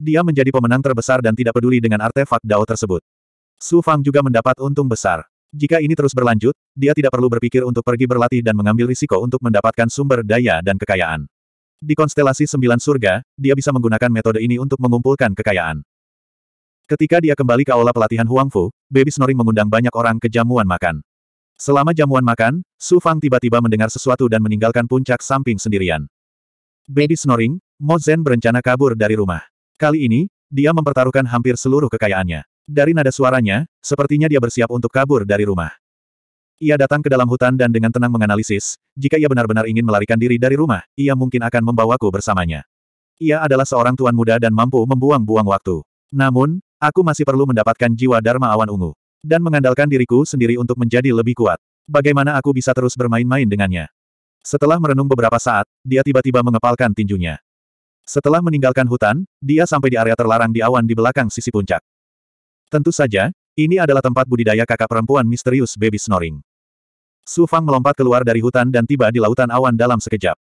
Dia menjadi pemenang terbesar dan tidak peduli dengan artefak Dao tersebut. Su Fang juga mendapat untung besar. Jika ini terus berlanjut, dia tidak perlu berpikir untuk pergi berlatih dan mengambil risiko untuk mendapatkan sumber daya dan kekayaan. Di konstelasi Sembilan Surga, dia bisa menggunakan metode ini untuk mengumpulkan kekayaan. Ketika dia kembali ke aula pelatihan Huang Fu, baby snoring mengundang banyak orang ke jamuan makan. Selama jamuan makan, Su Fang tiba-tiba mendengar sesuatu dan meninggalkan puncak samping sendirian. Baby snoring, Mo Zhen berencana kabur dari rumah. Kali ini, dia mempertaruhkan hampir seluruh kekayaannya. Dari nada suaranya, sepertinya dia bersiap untuk kabur dari rumah. Ia datang ke dalam hutan dan dengan tenang menganalisis, jika ia benar-benar ingin melarikan diri dari rumah, ia mungkin akan membawaku bersamanya. Ia adalah seorang tuan muda dan mampu membuang-buang waktu. Namun, Aku masih perlu mendapatkan jiwa Dharma Awan Ungu. Dan mengandalkan diriku sendiri untuk menjadi lebih kuat. Bagaimana aku bisa terus bermain-main dengannya? Setelah merenung beberapa saat, dia tiba-tiba mengepalkan tinjunya. Setelah meninggalkan hutan, dia sampai di area terlarang di awan di belakang sisi puncak. Tentu saja, ini adalah tempat budidaya kakak perempuan misterius Baby Snoring. Su Fang melompat keluar dari hutan dan tiba di lautan awan dalam sekejap.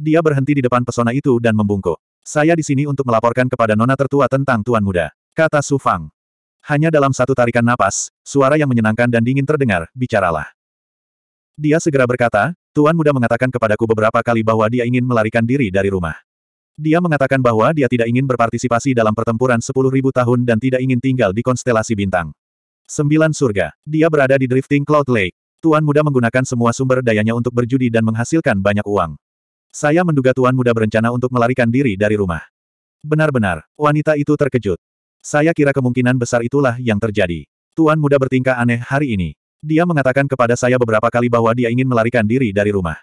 Dia berhenti di depan pesona itu dan membungkuk. Saya di sini untuk melaporkan kepada nona tertua tentang tuan muda. Kata Su Fang. Hanya dalam satu tarikan napas, suara yang menyenangkan dan dingin terdengar, bicaralah. Dia segera berkata, Tuan muda mengatakan kepadaku beberapa kali bahwa dia ingin melarikan diri dari rumah. Dia mengatakan bahwa dia tidak ingin berpartisipasi dalam pertempuran sepuluh ribu tahun dan tidak ingin tinggal di konstelasi bintang. Sembilan surga. Dia berada di Drifting Cloud Lake. Tuan muda menggunakan semua sumber dayanya untuk berjudi dan menghasilkan banyak uang. Saya menduga tuan muda berencana untuk melarikan diri dari rumah. Benar-benar, wanita itu terkejut. Saya kira kemungkinan besar itulah yang terjadi. Tuan muda bertingkah aneh hari ini. Dia mengatakan kepada saya beberapa kali bahwa dia ingin melarikan diri dari rumah.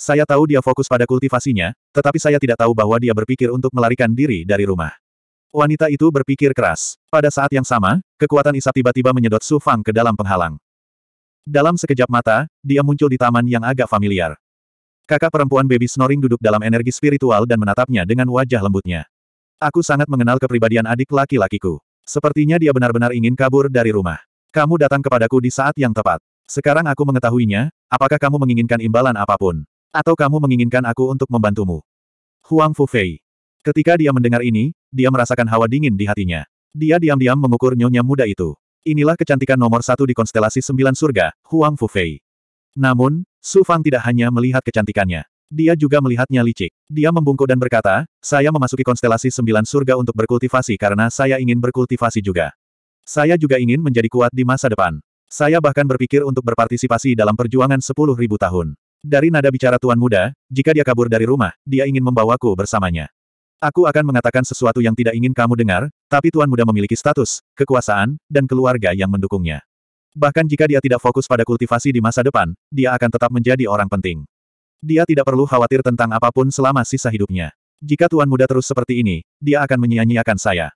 Saya tahu dia fokus pada kultivasinya, tetapi saya tidak tahu bahwa dia berpikir untuk melarikan diri dari rumah. Wanita itu berpikir keras. Pada saat yang sama, kekuatan isap tiba-tiba menyedot Su Fang ke dalam penghalang. Dalam sekejap mata, dia muncul di taman yang agak familiar. Kakak perempuan baby snoring duduk dalam energi spiritual dan menatapnya dengan wajah lembutnya. Aku sangat mengenal kepribadian adik laki-lakiku. Sepertinya dia benar-benar ingin kabur dari rumah. Kamu datang kepadaku di saat yang tepat. Sekarang aku mengetahuinya, apakah kamu menginginkan imbalan apapun? Atau kamu menginginkan aku untuk membantumu? Huang Fufei. Ketika dia mendengar ini, dia merasakan hawa dingin di hatinya. Dia diam-diam mengukur nyonya muda itu. Inilah kecantikan nomor satu di konstelasi sembilan surga, Huang Fufei. Namun, Su Fang tidak hanya melihat kecantikannya. Dia juga melihatnya licik. Dia membungkuk dan berkata, saya memasuki konstelasi sembilan surga untuk berkultivasi karena saya ingin berkultivasi juga. Saya juga ingin menjadi kuat di masa depan. Saya bahkan berpikir untuk berpartisipasi dalam perjuangan sepuluh ribu tahun. Dari nada bicara Tuan Muda, jika dia kabur dari rumah, dia ingin membawaku bersamanya. Aku akan mengatakan sesuatu yang tidak ingin kamu dengar, tapi Tuan Muda memiliki status, kekuasaan, dan keluarga yang mendukungnya. Bahkan jika dia tidak fokus pada kultivasi di masa depan, dia akan tetap menjadi orang penting. Dia tidak perlu khawatir tentang apapun selama sisa hidupnya. Jika Tuan Muda terus seperti ini, dia akan menyia-nyiakan saya.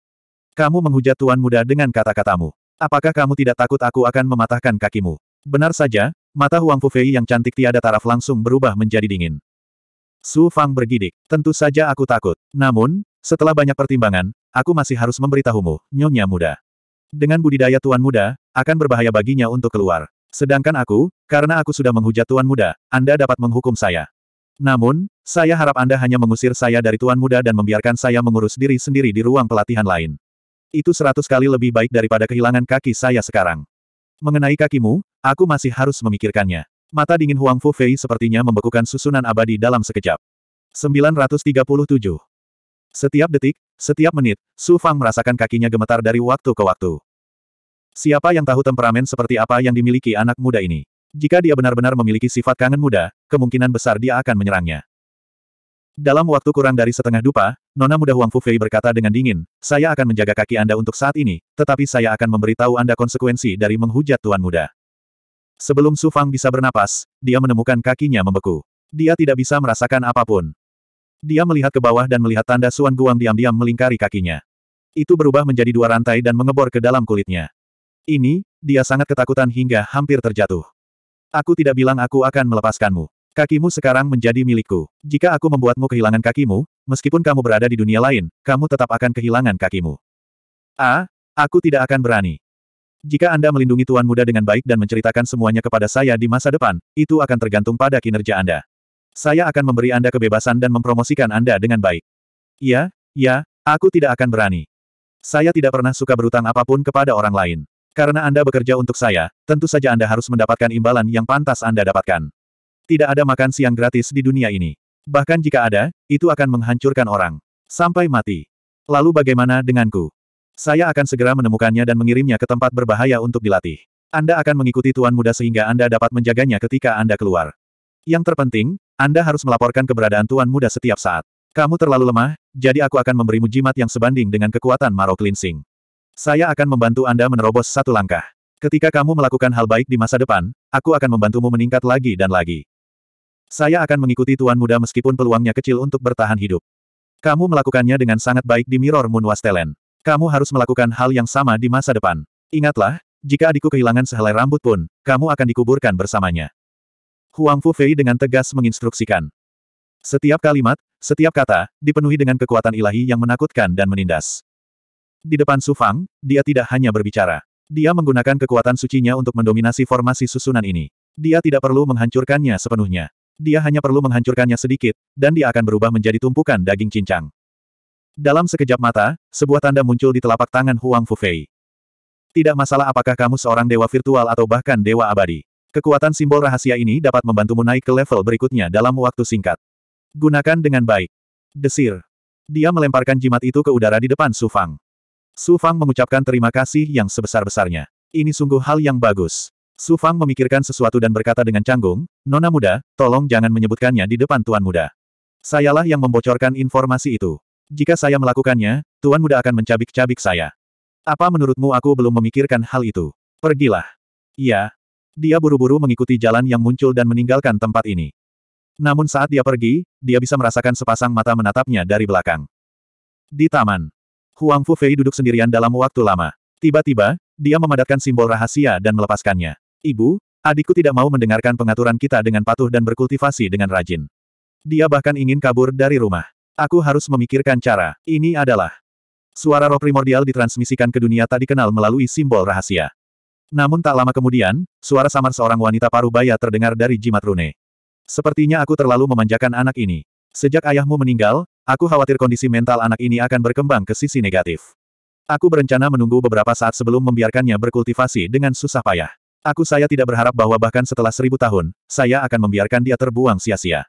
Kamu menghujat Tuan Muda dengan kata-katamu. Apakah kamu tidak takut aku akan mematahkan kakimu? Benar saja, mata Huang Fufei yang cantik tiada taraf langsung berubah menjadi dingin. Su Fang bergidik. Tentu saja aku takut. Namun, setelah banyak pertimbangan, aku masih harus memberitahumu, Nyonya Muda. Dengan budidaya Tuan Muda, akan berbahaya baginya untuk keluar. Sedangkan aku, karena aku sudah menghujat Tuan Muda, Anda dapat menghukum saya. Namun, saya harap Anda hanya mengusir saya dari Tuan Muda dan membiarkan saya mengurus diri sendiri di ruang pelatihan lain. Itu seratus kali lebih baik daripada kehilangan kaki saya sekarang. Mengenai kakimu, aku masih harus memikirkannya. Mata dingin Huang Fu Fei sepertinya membekukan susunan abadi dalam sekejap. 937. Setiap detik, setiap menit, Su Fang merasakan kakinya gemetar dari waktu ke waktu. Siapa yang tahu temperamen seperti apa yang dimiliki anak muda ini? Jika dia benar-benar memiliki sifat kangen muda, kemungkinan besar dia akan menyerangnya. Dalam waktu kurang dari setengah dupa, Nona Muda Huang Fufei berkata dengan dingin, saya akan menjaga kaki Anda untuk saat ini, tetapi saya akan memberitahu Anda konsekuensi dari menghujat Tuan Muda. Sebelum Su Fang bisa bernapas, dia menemukan kakinya membeku. Dia tidak bisa merasakan apapun. Dia melihat ke bawah dan melihat tanda Suan Guang diam-diam melingkari kakinya. Itu berubah menjadi dua rantai dan mengebor ke dalam kulitnya. Ini, dia sangat ketakutan hingga hampir terjatuh. Aku tidak bilang aku akan melepaskanmu. Kakimu sekarang menjadi milikku. Jika aku membuatmu kehilangan kakimu, meskipun kamu berada di dunia lain, kamu tetap akan kehilangan kakimu. A. Aku tidak akan berani. Jika Anda melindungi Tuan Muda dengan baik dan menceritakan semuanya kepada saya di masa depan, itu akan tergantung pada kinerja Anda. Saya akan memberi Anda kebebasan dan mempromosikan Anda dengan baik. Ya, ya, aku tidak akan berani. Saya tidak pernah suka berutang apapun kepada orang lain. Karena Anda bekerja untuk saya, tentu saja Anda harus mendapatkan imbalan yang pantas Anda dapatkan. Tidak ada makan siang gratis di dunia ini. Bahkan jika ada, itu akan menghancurkan orang. Sampai mati. Lalu bagaimana denganku? Saya akan segera menemukannya dan mengirimnya ke tempat berbahaya untuk dilatih. Anda akan mengikuti Tuan Muda sehingga Anda dapat menjaganya ketika Anda keluar. Yang terpenting, Anda harus melaporkan keberadaan Tuan Muda setiap saat. Kamu terlalu lemah, jadi aku akan memberimu jimat yang sebanding dengan kekuatan Maro Cleansing. Saya akan membantu Anda menerobos satu langkah. Ketika kamu melakukan hal baik di masa depan, aku akan membantumu meningkat lagi dan lagi. Saya akan mengikuti Tuan Muda meskipun peluangnya kecil untuk bertahan hidup. Kamu melakukannya dengan sangat baik di Mirror Moon Wastelen. Kamu harus melakukan hal yang sama di masa depan. Ingatlah, jika adikku kehilangan sehelai rambut pun, kamu akan dikuburkan bersamanya. Huang Fu Fei dengan tegas menginstruksikan. Setiap kalimat, setiap kata, dipenuhi dengan kekuatan ilahi yang menakutkan dan menindas. Di depan Su Fang, dia tidak hanya berbicara. Dia menggunakan kekuatan sucinya untuk mendominasi formasi susunan ini. Dia tidak perlu menghancurkannya sepenuhnya. Dia hanya perlu menghancurkannya sedikit, dan dia akan berubah menjadi tumpukan daging cincang. Dalam sekejap mata, sebuah tanda muncul di telapak tangan Huang Fufei. Tidak masalah apakah kamu seorang dewa virtual atau bahkan dewa abadi. Kekuatan simbol rahasia ini dapat membantumu naik ke level berikutnya dalam waktu singkat. Gunakan dengan baik. Desir. Dia melemparkan jimat itu ke udara di depan Su Fang. Su Fang mengucapkan terima kasih yang sebesar-besarnya. Ini sungguh hal yang bagus. Su Fang memikirkan sesuatu dan berkata dengan canggung, Nona muda, tolong jangan menyebutkannya di depan Tuan muda. Sayalah yang membocorkan informasi itu. Jika saya melakukannya, Tuan muda akan mencabik-cabik saya. Apa menurutmu aku belum memikirkan hal itu? Pergilah. Iya. Dia buru-buru mengikuti jalan yang muncul dan meninggalkan tempat ini. Namun saat dia pergi, dia bisa merasakan sepasang mata menatapnya dari belakang. Di taman, Huang Fu Fei duduk sendirian dalam waktu lama. Tiba-tiba, dia memadatkan simbol rahasia dan melepaskannya. Ibu, adikku tidak mau mendengarkan pengaturan kita dengan patuh dan berkultivasi dengan rajin. Dia bahkan ingin kabur dari rumah. Aku harus memikirkan cara. Ini adalah Suara roh primordial ditransmisikan ke dunia tak dikenal melalui simbol rahasia. Namun tak lama kemudian, suara samar seorang wanita paruh baya terdengar dari jimat rune. Sepertinya aku terlalu memanjakan anak ini. Sejak ayahmu meninggal, Aku khawatir kondisi mental anak ini akan berkembang ke sisi negatif. Aku berencana menunggu beberapa saat sebelum membiarkannya berkultivasi dengan susah payah. Aku saya tidak berharap bahwa bahkan setelah seribu tahun, saya akan membiarkan dia terbuang sia-sia.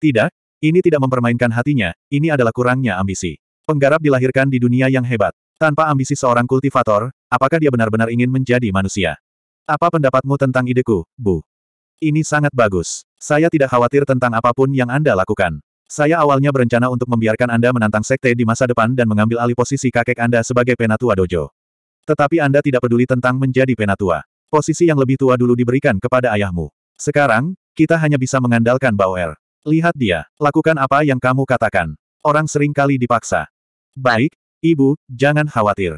Tidak, ini tidak mempermainkan hatinya, ini adalah kurangnya ambisi. Penggarap dilahirkan di dunia yang hebat. Tanpa ambisi seorang kultivator, apakah dia benar-benar ingin menjadi manusia? Apa pendapatmu tentang ideku, Bu? Ini sangat bagus. Saya tidak khawatir tentang apapun yang Anda lakukan. Saya awalnya berencana untuk membiarkan Anda menantang sekte di masa depan dan mengambil alih posisi kakek Anda sebagai penatua dojo. Tetapi Anda tidak peduli tentang menjadi penatua. Posisi yang lebih tua dulu diberikan kepada ayahmu. Sekarang, kita hanya bisa mengandalkan Bauer. Lihat dia, lakukan apa yang kamu katakan. Orang sering kali dipaksa. Baik, ibu, jangan khawatir.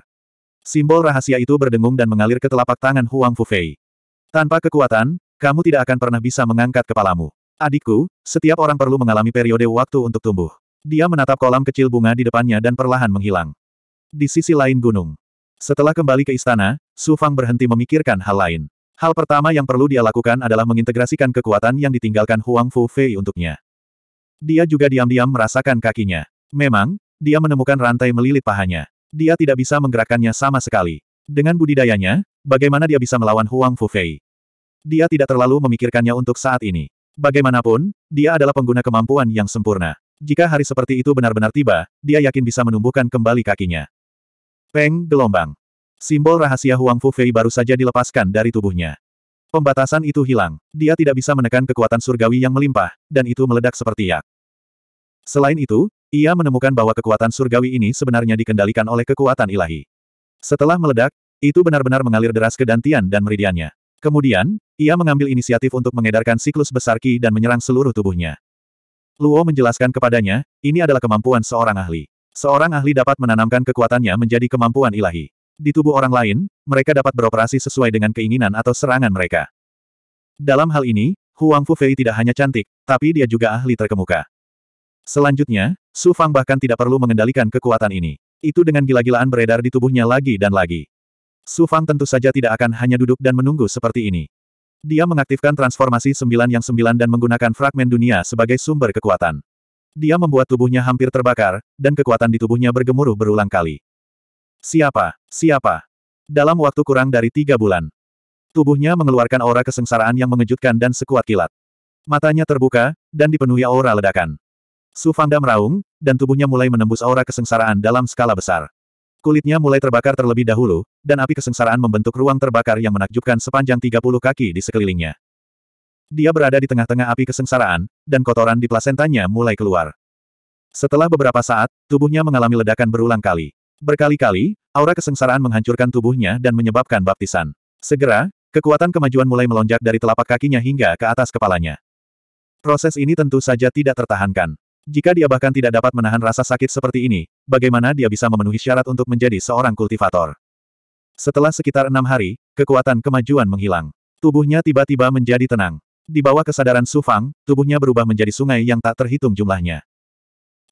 Simbol rahasia itu berdengung dan mengalir ke telapak tangan Huang Fufei. Tanpa kekuatan, kamu tidak akan pernah bisa mengangkat kepalamu. Adikku, setiap orang perlu mengalami periode waktu untuk tumbuh. Dia menatap kolam kecil bunga di depannya dan perlahan menghilang. Di sisi lain gunung. Setelah kembali ke istana, Su Fang berhenti memikirkan hal lain. Hal pertama yang perlu dia lakukan adalah mengintegrasikan kekuatan yang ditinggalkan Huang Fu Fei untuknya. Dia juga diam-diam merasakan kakinya. Memang, dia menemukan rantai melilit pahanya. Dia tidak bisa menggerakkannya sama sekali. Dengan budidayanya, bagaimana dia bisa melawan Huang Fu Fei? Dia tidak terlalu memikirkannya untuk saat ini. Bagaimanapun, dia adalah pengguna kemampuan yang sempurna. Jika hari seperti itu benar-benar tiba, dia yakin bisa menumbuhkan kembali kakinya. Peng gelombang. Simbol rahasia Huang Fu Fei baru saja dilepaskan dari tubuhnya. Pembatasan itu hilang. Dia tidak bisa menekan kekuatan surgawi yang melimpah, dan itu meledak seperti yak. Selain itu, ia menemukan bahwa kekuatan surgawi ini sebenarnya dikendalikan oleh kekuatan ilahi. Setelah meledak, itu benar-benar mengalir deras ke Dantian dan meridiannya. Kemudian, ia mengambil inisiatif untuk mengedarkan siklus besar Ki dan menyerang seluruh tubuhnya. Luo menjelaskan kepadanya, ini adalah kemampuan seorang ahli. Seorang ahli dapat menanamkan kekuatannya menjadi kemampuan ilahi. Di tubuh orang lain, mereka dapat beroperasi sesuai dengan keinginan atau serangan mereka. Dalam hal ini, Huang Fufei tidak hanya cantik, tapi dia juga ahli terkemuka. Selanjutnya, Su Fang bahkan tidak perlu mengendalikan kekuatan ini. Itu dengan gila-gilaan beredar di tubuhnya lagi dan lagi. Su Fang tentu saja tidak akan hanya duduk dan menunggu seperti ini. Dia mengaktifkan transformasi sembilan yang sembilan dan menggunakan fragmen dunia sebagai sumber kekuatan. Dia membuat tubuhnya hampir terbakar, dan kekuatan di tubuhnya bergemuruh berulang kali. Siapa? Siapa? Dalam waktu kurang dari tiga bulan. Tubuhnya mengeluarkan aura kesengsaraan yang mengejutkan dan sekuat kilat. Matanya terbuka, dan dipenuhi aura ledakan. Sufanda meraung, dan tubuhnya mulai menembus aura kesengsaraan dalam skala besar. Kulitnya mulai terbakar terlebih dahulu, dan api kesengsaraan membentuk ruang terbakar yang menakjubkan sepanjang 30 kaki di sekelilingnya. Dia berada di tengah-tengah api kesengsaraan, dan kotoran di plasentanya mulai keluar. Setelah beberapa saat, tubuhnya mengalami ledakan berulang kali. Berkali-kali, aura kesengsaraan menghancurkan tubuhnya dan menyebabkan baptisan. Segera, kekuatan kemajuan mulai melonjak dari telapak kakinya hingga ke atas kepalanya. Proses ini tentu saja tidak tertahankan. Jika dia bahkan tidak dapat menahan rasa sakit seperti ini, bagaimana dia bisa memenuhi syarat untuk menjadi seorang kultivator? Setelah sekitar enam hari, kekuatan kemajuan menghilang. Tubuhnya tiba-tiba menjadi tenang. Di bawah kesadaran Sufang, tubuhnya berubah menjadi sungai yang tak terhitung jumlahnya.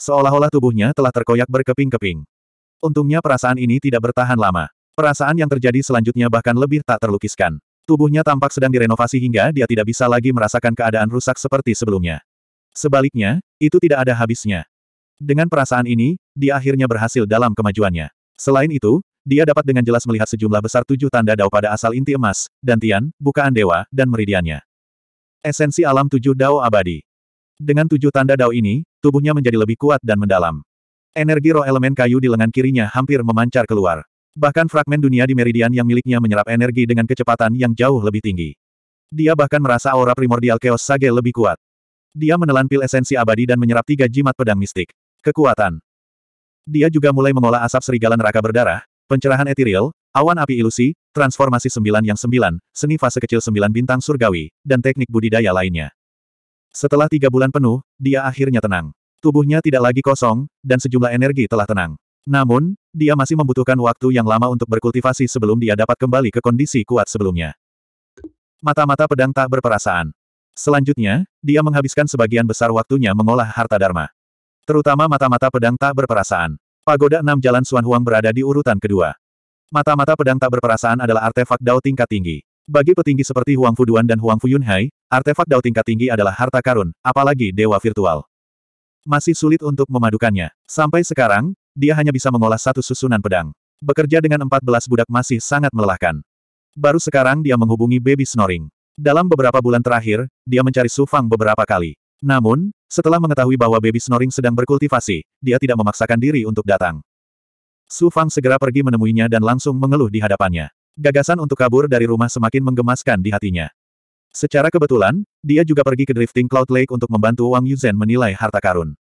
Seolah-olah tubuhnya telah terkoyak berkeping-keping. Untungnya perasaan ini tidak bertahan lama. Perasaan yang terjadi selanjutnya bahkan lebih tak terlukiskan. Tubuhnya tampak sedang direnovasi hingga dia tidak bisa lagi merasakan keadaan rusak seperti sebelumnya. Sebaliknya, itu tidak ada habisnya. Dengan perasaan ini, dia akhirnya berhasil dalam kemajuannya. Selain itu, dia dapat dengan jelas melihat sejumlah besar tujuh tanda dao pada asal inti emas, dantian, bukaan dewa, dan meridiannya. Esensi alam tujuh dao abadi. Dengan tujuh tanda dao ini, tubuhnya menjadi lebih kuat dan mendalam. Energi roh elemen kayu di lengan kirinya hampir memancar keluar. Bahkan fragmen dunia di meridian yang miliknya menyerap energi dengan kecepatan yang jauh lebih tinggi. Dia bahkan merasa aura primordial Chaos Sage lebih kuat. Dia menelan pil esensi abadi dan menyerap tiga jimat pedang mistik. Kekuatan. Dia juga mulai mengolah asap serigala neraka berdarah, pencerahan etiril, awan api ilusi, transformasi sembilan yang sembilan, seni fase kecil sembilan bintang surgawi, dan teknik budidaya lainnya. Setelah tiga bulan penuh, dia akhirnya tenang. Tubuhnya tidak lagi kosong, dan sejumlah energi telah tenang. Namun, dia masih membutuhkan waktu yang lama untuk berkultivasi sebelum dia dapat kembali ke kondisi kuat sebelumnya. Mata-mata pedang tak berperasaan. Selanjutnya, dia menghabiskan sebagian besar waktunya mengolah harta Dharma. Terutama mata-mata pedang tak berperasaan. Pagoda enam Jalan Suan Huang berada di urutan kedua. Mata-mata pedang tak berperasaan adalah artefak dao tingkat tinggi. Bagi petinggi seperti Huang Fuduan dan Huang Fuyunhai, artefak dao tingkat tinggi adalah harta karun, apalagi dewa virtual. Masih sulit untuk memadukannya. Sampai sekarang, dia hanya bisa mengolah satu susunan pedang. Bekerja dengan 14 budak masih sangat melelahkan. Baru sekarang dia menghubungi baby snoring. Dalam beberapa bulan terakhir, dia mencari Su Fang beberapa kali. Namun, setelah mengetahui bahwa baby snoring sedang berkultivasi, dia tidak memaksakan diri untuk datang. Su Fang segera pergi menemuinya dan langsung mengeluh di hadapannya. Gagasan untuk kabur dari rumah semakin menggemaskan di hatinya. Secara kebetulan, dia juga pergi ke Drifting Cloud Lake untuk membantu Wang Yuzhen menilai harta karun.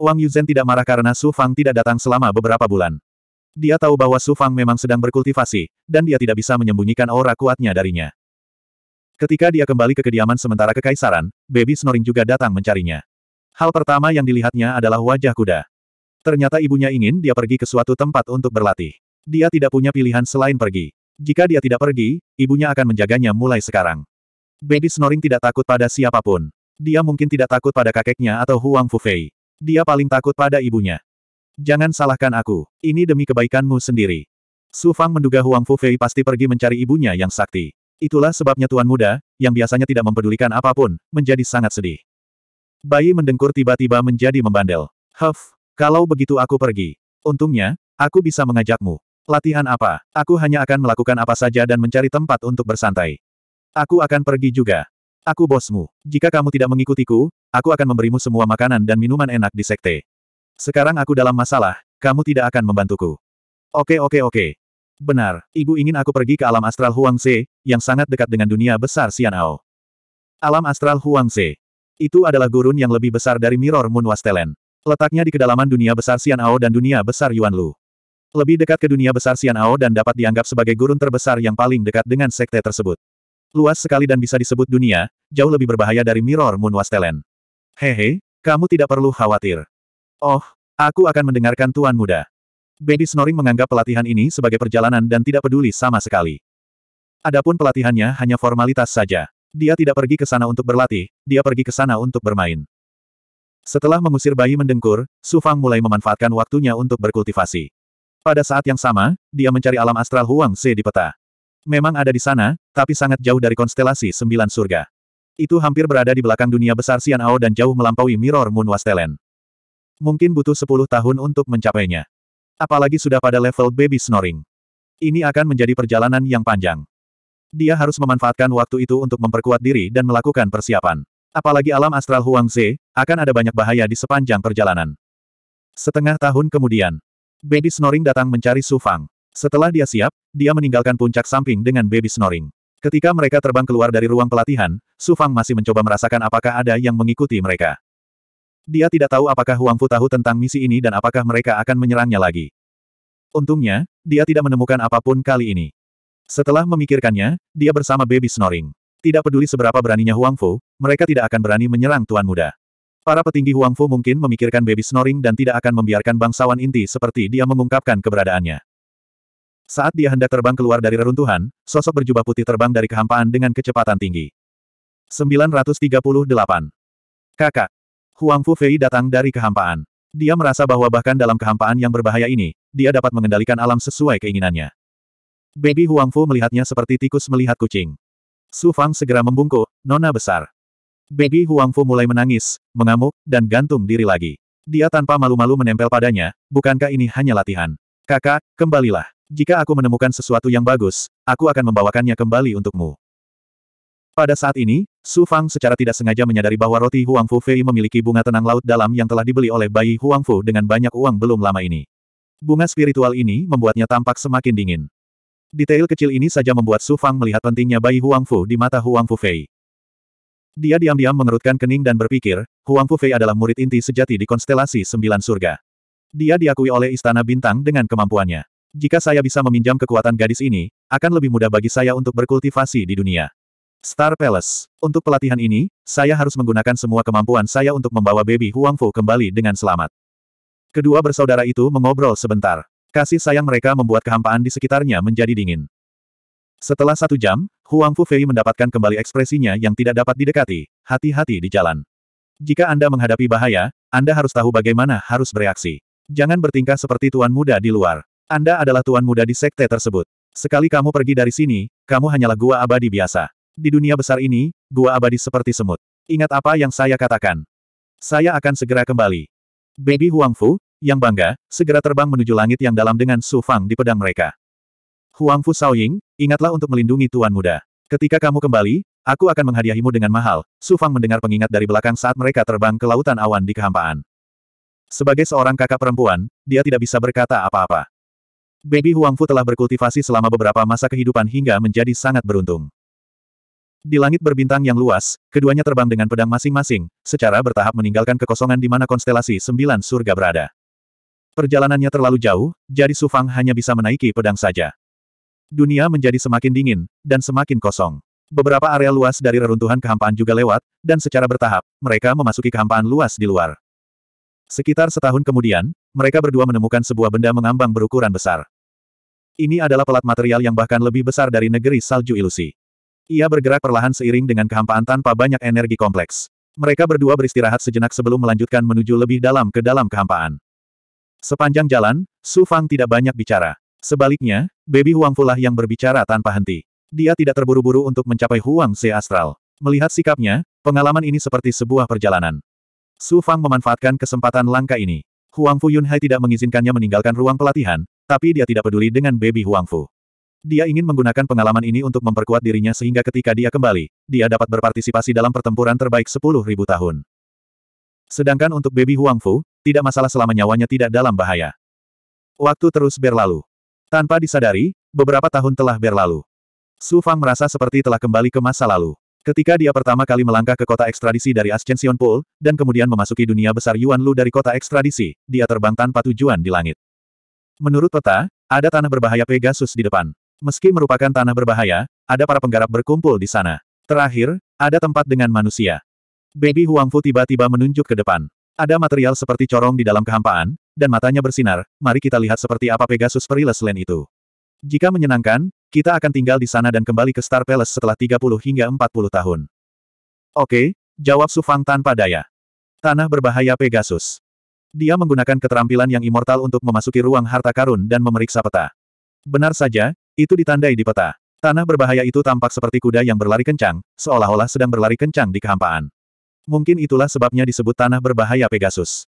Wang Yuzhen tidak marah karena Su Fang tidak datang selama beberapa bulan. Dia tahu bahwa Su Fang memang sedang berkultivasi, dan dia tidak bisa menyembunyikan aura kuatnya darinya. Ketika dia kembali ke kediaman sementara kekaisaran, baby snoring juga datang mencarinya. Hal pertama yang dilihatnya adalah wajah kuda. Ternyata ibunya ingin dia pergi ke suatu tempat untuk berlatih. Dia tidak punya pilihan selain pergi. Jika dia tidak pergi, ibunya akan menjaganya mulai sekarang. Baby snoring tidak takut pada siapapun. Dia mungkin tidak takut pada kakeknya atau Huang Fufei. Dia paling takut pada ibunya. Jangan salahkan aku. Ini demi kebaikanmu sendiri. Su Fang menduga Huang Fufei pasti pergi mencari ibunya yang sakti. Itulah sebabnya Tuan Muda, yang biasanya tidak mempedulikan apapun, menjadi sangat sedih. Bayi mendengkur tiba-tiba menjadi membandel. Huff, kalau begitu aku pergi. Untungnya, aku bisa mengajakmu. Latihan apa? Aku hanya akan melakukan apa saja dan mencari tempat untuk bersantai. Aku akan pergi juga. Aku bosmu. Jika kamu tidak mengikutiku, aku akan memberimu semua makanan dan minuman enak di sekte. Sekarang aku dalam masalah, kamu tidak akan membantuku. Oke oke oke, Benar, ibu ingin aku pergi ke alam astral Huangze, yang sangat dekat dengan dunia besar Xianao. Alam astral Huangze. Itu adalah gurun yang lebih besar dari Mirror Moon Wastelen. Letaknya di kedalaman dunia besar Xianao dan dunia besar Yuanlu. Lebih dekat ke dunia besar Xianao dan dapat dianggap sebagai gurun terbesar yang paling dekat dengan sekte tersebut. Luas sekali dan bisa disebut dunia, jauh lebih berbahaya dari Mirror Moon Wastelen. Hehe, kamu tidak perlu khawatir. Oh, aku akan mendengarkan Tuan Muda. Baby Snoring menganggap pelatihan ini sebagai perjalanan dan tidak peduli sama sekali. Adapun pelatihannya hanya formalitas saja. Dia tidak pergi ke sana untuk berlatih, dia pergi ke sana untuk bermain. Setelah mengusir bayi mendengkur, Su Fang mulai memanfaatkan waktunya untuk berkultivasi. Pada saat yang sama, dia mencari alam astral Huang Se di peta. Memang ada di sana, tapi sangat jauh dari konstelasi sembilan surga. Itu hampir berada di belakang dunia besar Xian Ao dan jauh melampaui Mirror Moon Wastelen. Mungkin butuh sepuluh tahun untuk mencapainya. Apalagi sudah pada level baby snoring. Ini akan menjadi perjalanan yang panjang. Dia harus memanfaatkan waktu itu untuk memperkuat diri dan melakukan persiapan. Apalagi alam astral Huang Ze, akan ada banyak bahaya di sepanjang perjalanan. Setengah tahun kemudian, baby snoring datang mencari Su Fang. Setelah dia siap, dia meninggalkan puncak samping dengan baby snoring. Ketika mereka terbang keluar dari ruang pelatihan, Su Fang masih mencoba merasakan apakah ada yang mengikuti mereka. Dia tidak tahu apakah Huang Fu tahu tentang misi ini dan apakah mereka akan menyerangnya lagi. Untungnya, dia tidak menemukan apapun kali ini. Setelah memikirkannya, dia bersama baby snoring. Tidak peduli seberapa beraninya Huang Fu, mereka tidak akan berani menyerang Tuan Muda. Para petinggi Huang Fu mungkin memikirkan baby snoring dan tidak akan membiarkan bangsawan inti seperti dia mengungkapkan keberadaannya. Saat dia hendak terbang keluar dari reruntuhan, sosok berjubah putih terbang dari kehampaan dengan kecepatan tinggi. 938. Kakak. Huang Fu Fei datang dari kehampaan. Dia merasa bahwa bahkan dalam kehampaan yang berbahaya ini, dia dapat mengendalikan alam sesuai keinginannya. Baby Huang Fu melihatnya seperti tikus melihat kucing. Su Fang segera membungkuk, nona besar. Baby Huang Fu mulai menangis, mengamuk, dan gantung diri lagi. Dia tanpa malu-malu menempel padanya, bukankah ini hanya latihan? Kakak, kembalilah. Jika aku menemukan sesuatu yang bagus, aku akan membawakannya kembali untukmu. Pada saat ini, Su Fang secara tidak sengaja menyadari bahwa roti Huang Fu Fei memiliki bunga tenang laut dalam yang telah dibeli oleh bayi Huang Fu dengan banyak uang belum lama ini. Bunga spiritual ini membuatnya tampak semakin dingin. Detail kecil ini saja membuat Su Fang melihat pentingnya bayi Huang Fu di mata Huang Fu Fei. Dia diam-diam mengerutkan kening dan berpikir, Huang Fu Fei adalah murid inti sejati di konstelasi Sembilan Surga. Dia diakui oleh Istana Bintang dengan kemampuannya. Jika saya bisa meminjam kekuatan gadis ini, akan lebih mudah bagi saya untuk berkultivasi di dunia. Star Palace. Untuk pelatihan ini, saya harus menggunakan semua kemampuan saya untuk membawa baby Huang Fu kembali dengan selamat. Kedua bersaudara itu mengobrol sebentar. Kasih sayang mereka membuat kehampaan di sekitarnya menjadi dingin. Setelah satu jam, Huang Fu Fei mendapatkan kembali ekspresinya yang tidak dapat didekati, hati-hati di jalan. Jika Anda menghadapi bahaya, Anda harus tahu bagaimana harus bereaksi. Jangan bertingkah seperti tuan muda di luar. Anda adalah tuan muda di sekte tersebut. Sekali kamu pergi dari sini, kamu hanyalah gua abadi biasa. Di dunia besar ini, gua abadi seperti semut. Ingat apa yang saya katakan. Saya akan segera kembali. Baby Huangfu, yang bangga, segera terbang menuju langit yang dalam dengan Su Fang di pedang mereka. Huangfu Saoying, ingatlah untuk melindungi tuan muda. Ketika kamu kembali, aku akan menghadiahimu dengan mahal. Su Fang mendengar pengingat dari belakang saat mereka terbang ke lautan awan di kehampaan. Sebagai seorang kakak perempuan, dia tidak bisa berkata apa-apa. Baby Huangfu telah berkultivasi selama beberapa masa kehidupan hingga menjadi sangat beruntung. Di langit berbintang yang luas, keduanya terbang dengan pedang masing-masing, secara bertahap meninggalkan kekosongan di mana konstelasi sembilan surga berada. Perjalanannya terlalu jauh, jadi Sufang hanya bisa menaiki pedang saja. Dunia menjadi semakin dingin, dan semakin kosong. Beberapa area luas dari reruntuhan kehampaan juga lewat, dan secara bertahap, mereka memasuki kehampaan luas di luar. Sekitar setahun kemudian, mereka berdua menemukan sebuah benda mengambang berukuran besar. Ini adalah pelat material yang bahkan lebih besar dari negeri salju ilusi. Ia bergerak perlahan seiring dengan kehampaan tanpa banyak energi kompleks. Mereka berdua beristirahat sejenak sebelum melanjutkan menuju lebih dalam ke dalam kehampaan. Sepanjang jalan, Su Fang tidak banyak bicara. Sebaliknya, Baby Huang Fulah yang berbicara tanpa henti. Dia tidak terburu-buru untuk mencapai Huang Se Astral. Melihat sikapnya, pengalaman ini seperti sebuah perjalanan. Su Fang memanfaatkan kesempatan langka ini. Huang Fu Yunhai tidak mengizinkannya meninggalkan ruang pelatihan, tapi dia tidak peduli dengan Baby Huang Fu. Dia ingin menggunakan pengalaman ini untuk memperkuat dirinya sehingga ketika dia kembali, dia dapat berpartisipasi dalam pertempuran terbaik 10.000 tahun. Sedangkan untuk baby Huangfu, tidak masalah selama nyawanya tidak dalam bahaya. Waktu terus berlalu. Tanpa disadari, beberapa tahun telah berlalu. Su Fang merasa seperti telah kembali ke masa lalu. Ketika dia pertama kali melangkah ke kota ekstradisi dari Ascension Pool, dan kemudian memasuki dunia besar Yuan Lu dari kota ekstradisi, dia terbang tanpa tujuan di langit. Menurut peta, ada tanah berbahaya Pegasus di depan. Meski merupakan tanah berbahaya, ada para penggarap berkumpul di sana. Terakhir, ada tempat dengan manusia. Baby Huangfu tiba-tiba menunjuk ke depan. Ada material seperti corong di dalam kehampaan, dan matanya bersinar, mari kita lihat seperti apa Pegasus Perilous Land itu. Jika menyenangkan, kita akan tinggal di sana dan kembali ke Star Palace setelah 30 hingga 40 tahun. Oke, jawab Su Fang tanpa daya. Tanah berbahaya Pegasus. Dia menggunakan keterampilan yang immortal untuk memasuki ruang harta karun dan memeriksa peta. Benar saja, itu ditandai di peta. Tanah berbahaya itu tampak seperti kuda yang berlari kencang, seolah-olah sedang berlari kencang di kehampaan. Mungkin itulah sebabnya disebut tanah berbahaya Pegasus.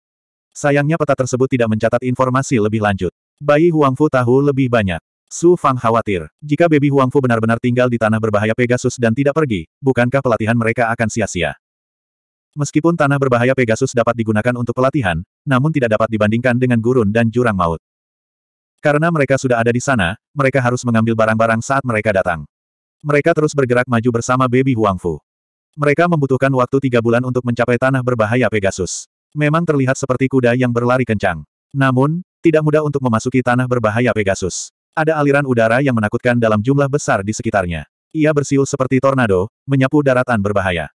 Sayangnya peta tersebut tidak mencatat informasi lebih lanjut. Bayi Huangfu tahu lebih banyak. Su Fang khawatir, jika baby Huangfu benar-benar tinggal di tanah berbahaya Pegasus dan tidak pergi, bukankah pelatihan mereka akan sia-sia? Meskipun tanah berbahaya Pegasus dapat digunakan untuk pelatihan, namun tidak dapat dibandingkan dengan gurun dan jurang maut. Karena mereka sudah ada di sana, mereka harus mengambil barang-barang saat mereka datang. Mereka terus bergerak maju bersama Baby Huangfu. Mereka membutuhkan waktu tiga bulan untuk mencapai tanah berbahaya Pegasus. Memang terlihat seperti kuda yang berlari kencang. Namun, tidak mudah untuk memasuki tanah berbahaya Pegasus. Ada aliran udara yang menakutkan dalam jumlah besar di sekitarnya. Ia bersiul seperti tornado, menyapu daratan berbahaya.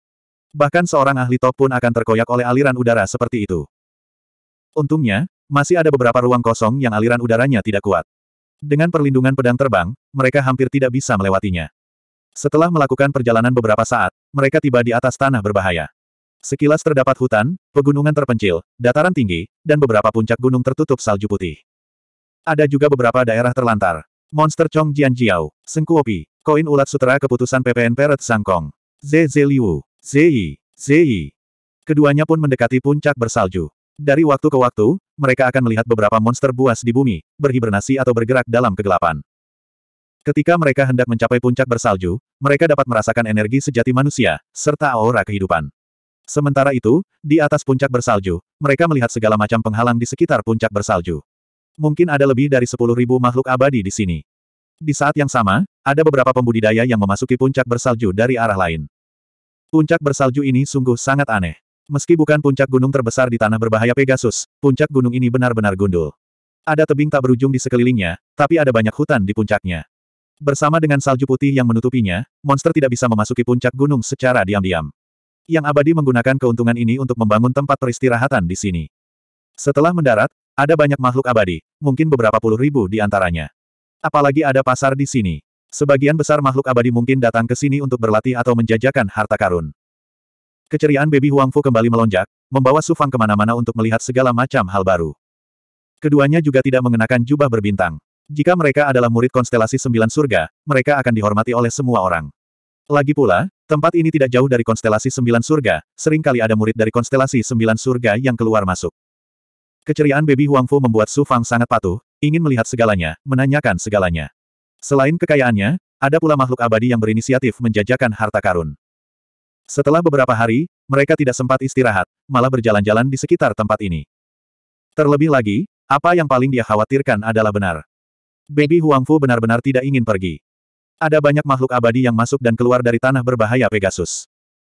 Bahkan seorang ahli top pun akan terkoyak oleh aliran udara seperti itu. Untungnya, masih ada beberapa ruang kosong yang aliran udaranya tidak kuat. Dengan perlindungan pedang terbang, mereka hampir tidak bisa melewatinya. Setelah melakukan perjalanan beberapa saat, mereka tiba di atas tanah berbahaya. Sekilas terdapat hutan, pegunungan terpencil, dataran tinggi, dan beberapa puncak gunung tertutup salju putih. Ada juga beberapa daerah terlantar. Monster Chong Jian Jiao, Sengkuopi, Koin Ulat Sutera Keputusan PPN Peret Sangkong, Ze Ze Liu, Zei, Zei. Keduanya pun mendekati puncak bersalju. Dari waktu ke waktu, mereka akan melihat beberapa monster buas di bumi, berhibernasi atau bergerak dalam kegelapan. Ketika mereka hendak mencapai puncak bersalju, mereka dapat merasakan energi sejati manusia, serta aura kehidupan. Sementara itu, di atas puncak bersalju, mereka melihat segala macam penghalang di sekitar puncak bersalju. Mungkin ada lebih dari 10.000 makhluk abadi di sini. Di saat yang sama, ada beberapa pembudidaya yang memasuki puncak bersalju dari arah lain. Puncak bersalju ini sungguh sangat aneh. Meski bukan puncak gunung terbesar di tanah berbahaya Pegasus, puncak gunung ini benar-benar gundul. Ada tebing tak berujung di sekelilingnya, tapi ada banyak hutan di puncaknya. Bersama dengan salju putih yang menutupinya, monster tidak bisa memasuki puncak gunung secara diam-diam. Yang abadi menggunakan keuntungan ini untuk membangun tempat peristirahatan di sini. Setelah mendarat, ada banyak makhluk abadi, mungkin beberapa puluh ribu di antaranya. Apalagi ada pasar di sini. Sebagian besar makhluk abadi mungkin datang ke sini untuk berlatih atau menjajakan harta karun. Keceriaan baby Huangfu kembali melonjak, membawa Su Fang kemana-mana untuk melihat segala macam hal baru. Keduanya juga tidak mengenakan jubah berbintang. Jika mereka adalah murid konstelasi sembilan surga, mereka akan dihormati oleh semua orang. Lagi pula, tempat ini tidak jauh dari konstelasi sembilan surga, seringkali ada murid dari konstelasi sembilan surga yang keluar masuk. Keceriaan baby Huangfu membuat Su Fang sangat patuh, ingin melihat segalanya, menanyakan segalanya. Selain kekayaannya, ada pula makhluk abadi yang berinisiatif menjajakan harta karun. Setelah beberapa hari, mereka tidak sempat istirahat, malah berjalan-jalan di sekitar tempat ini. Terlebih lagi, apa yang paling dia khawatirkan adalah benar. Baby Huangfu benar-benar tidak ingin pergi. Ada banyak makhluk abadi yang masuk dan keluar dari tanah berbahaya Pegasus.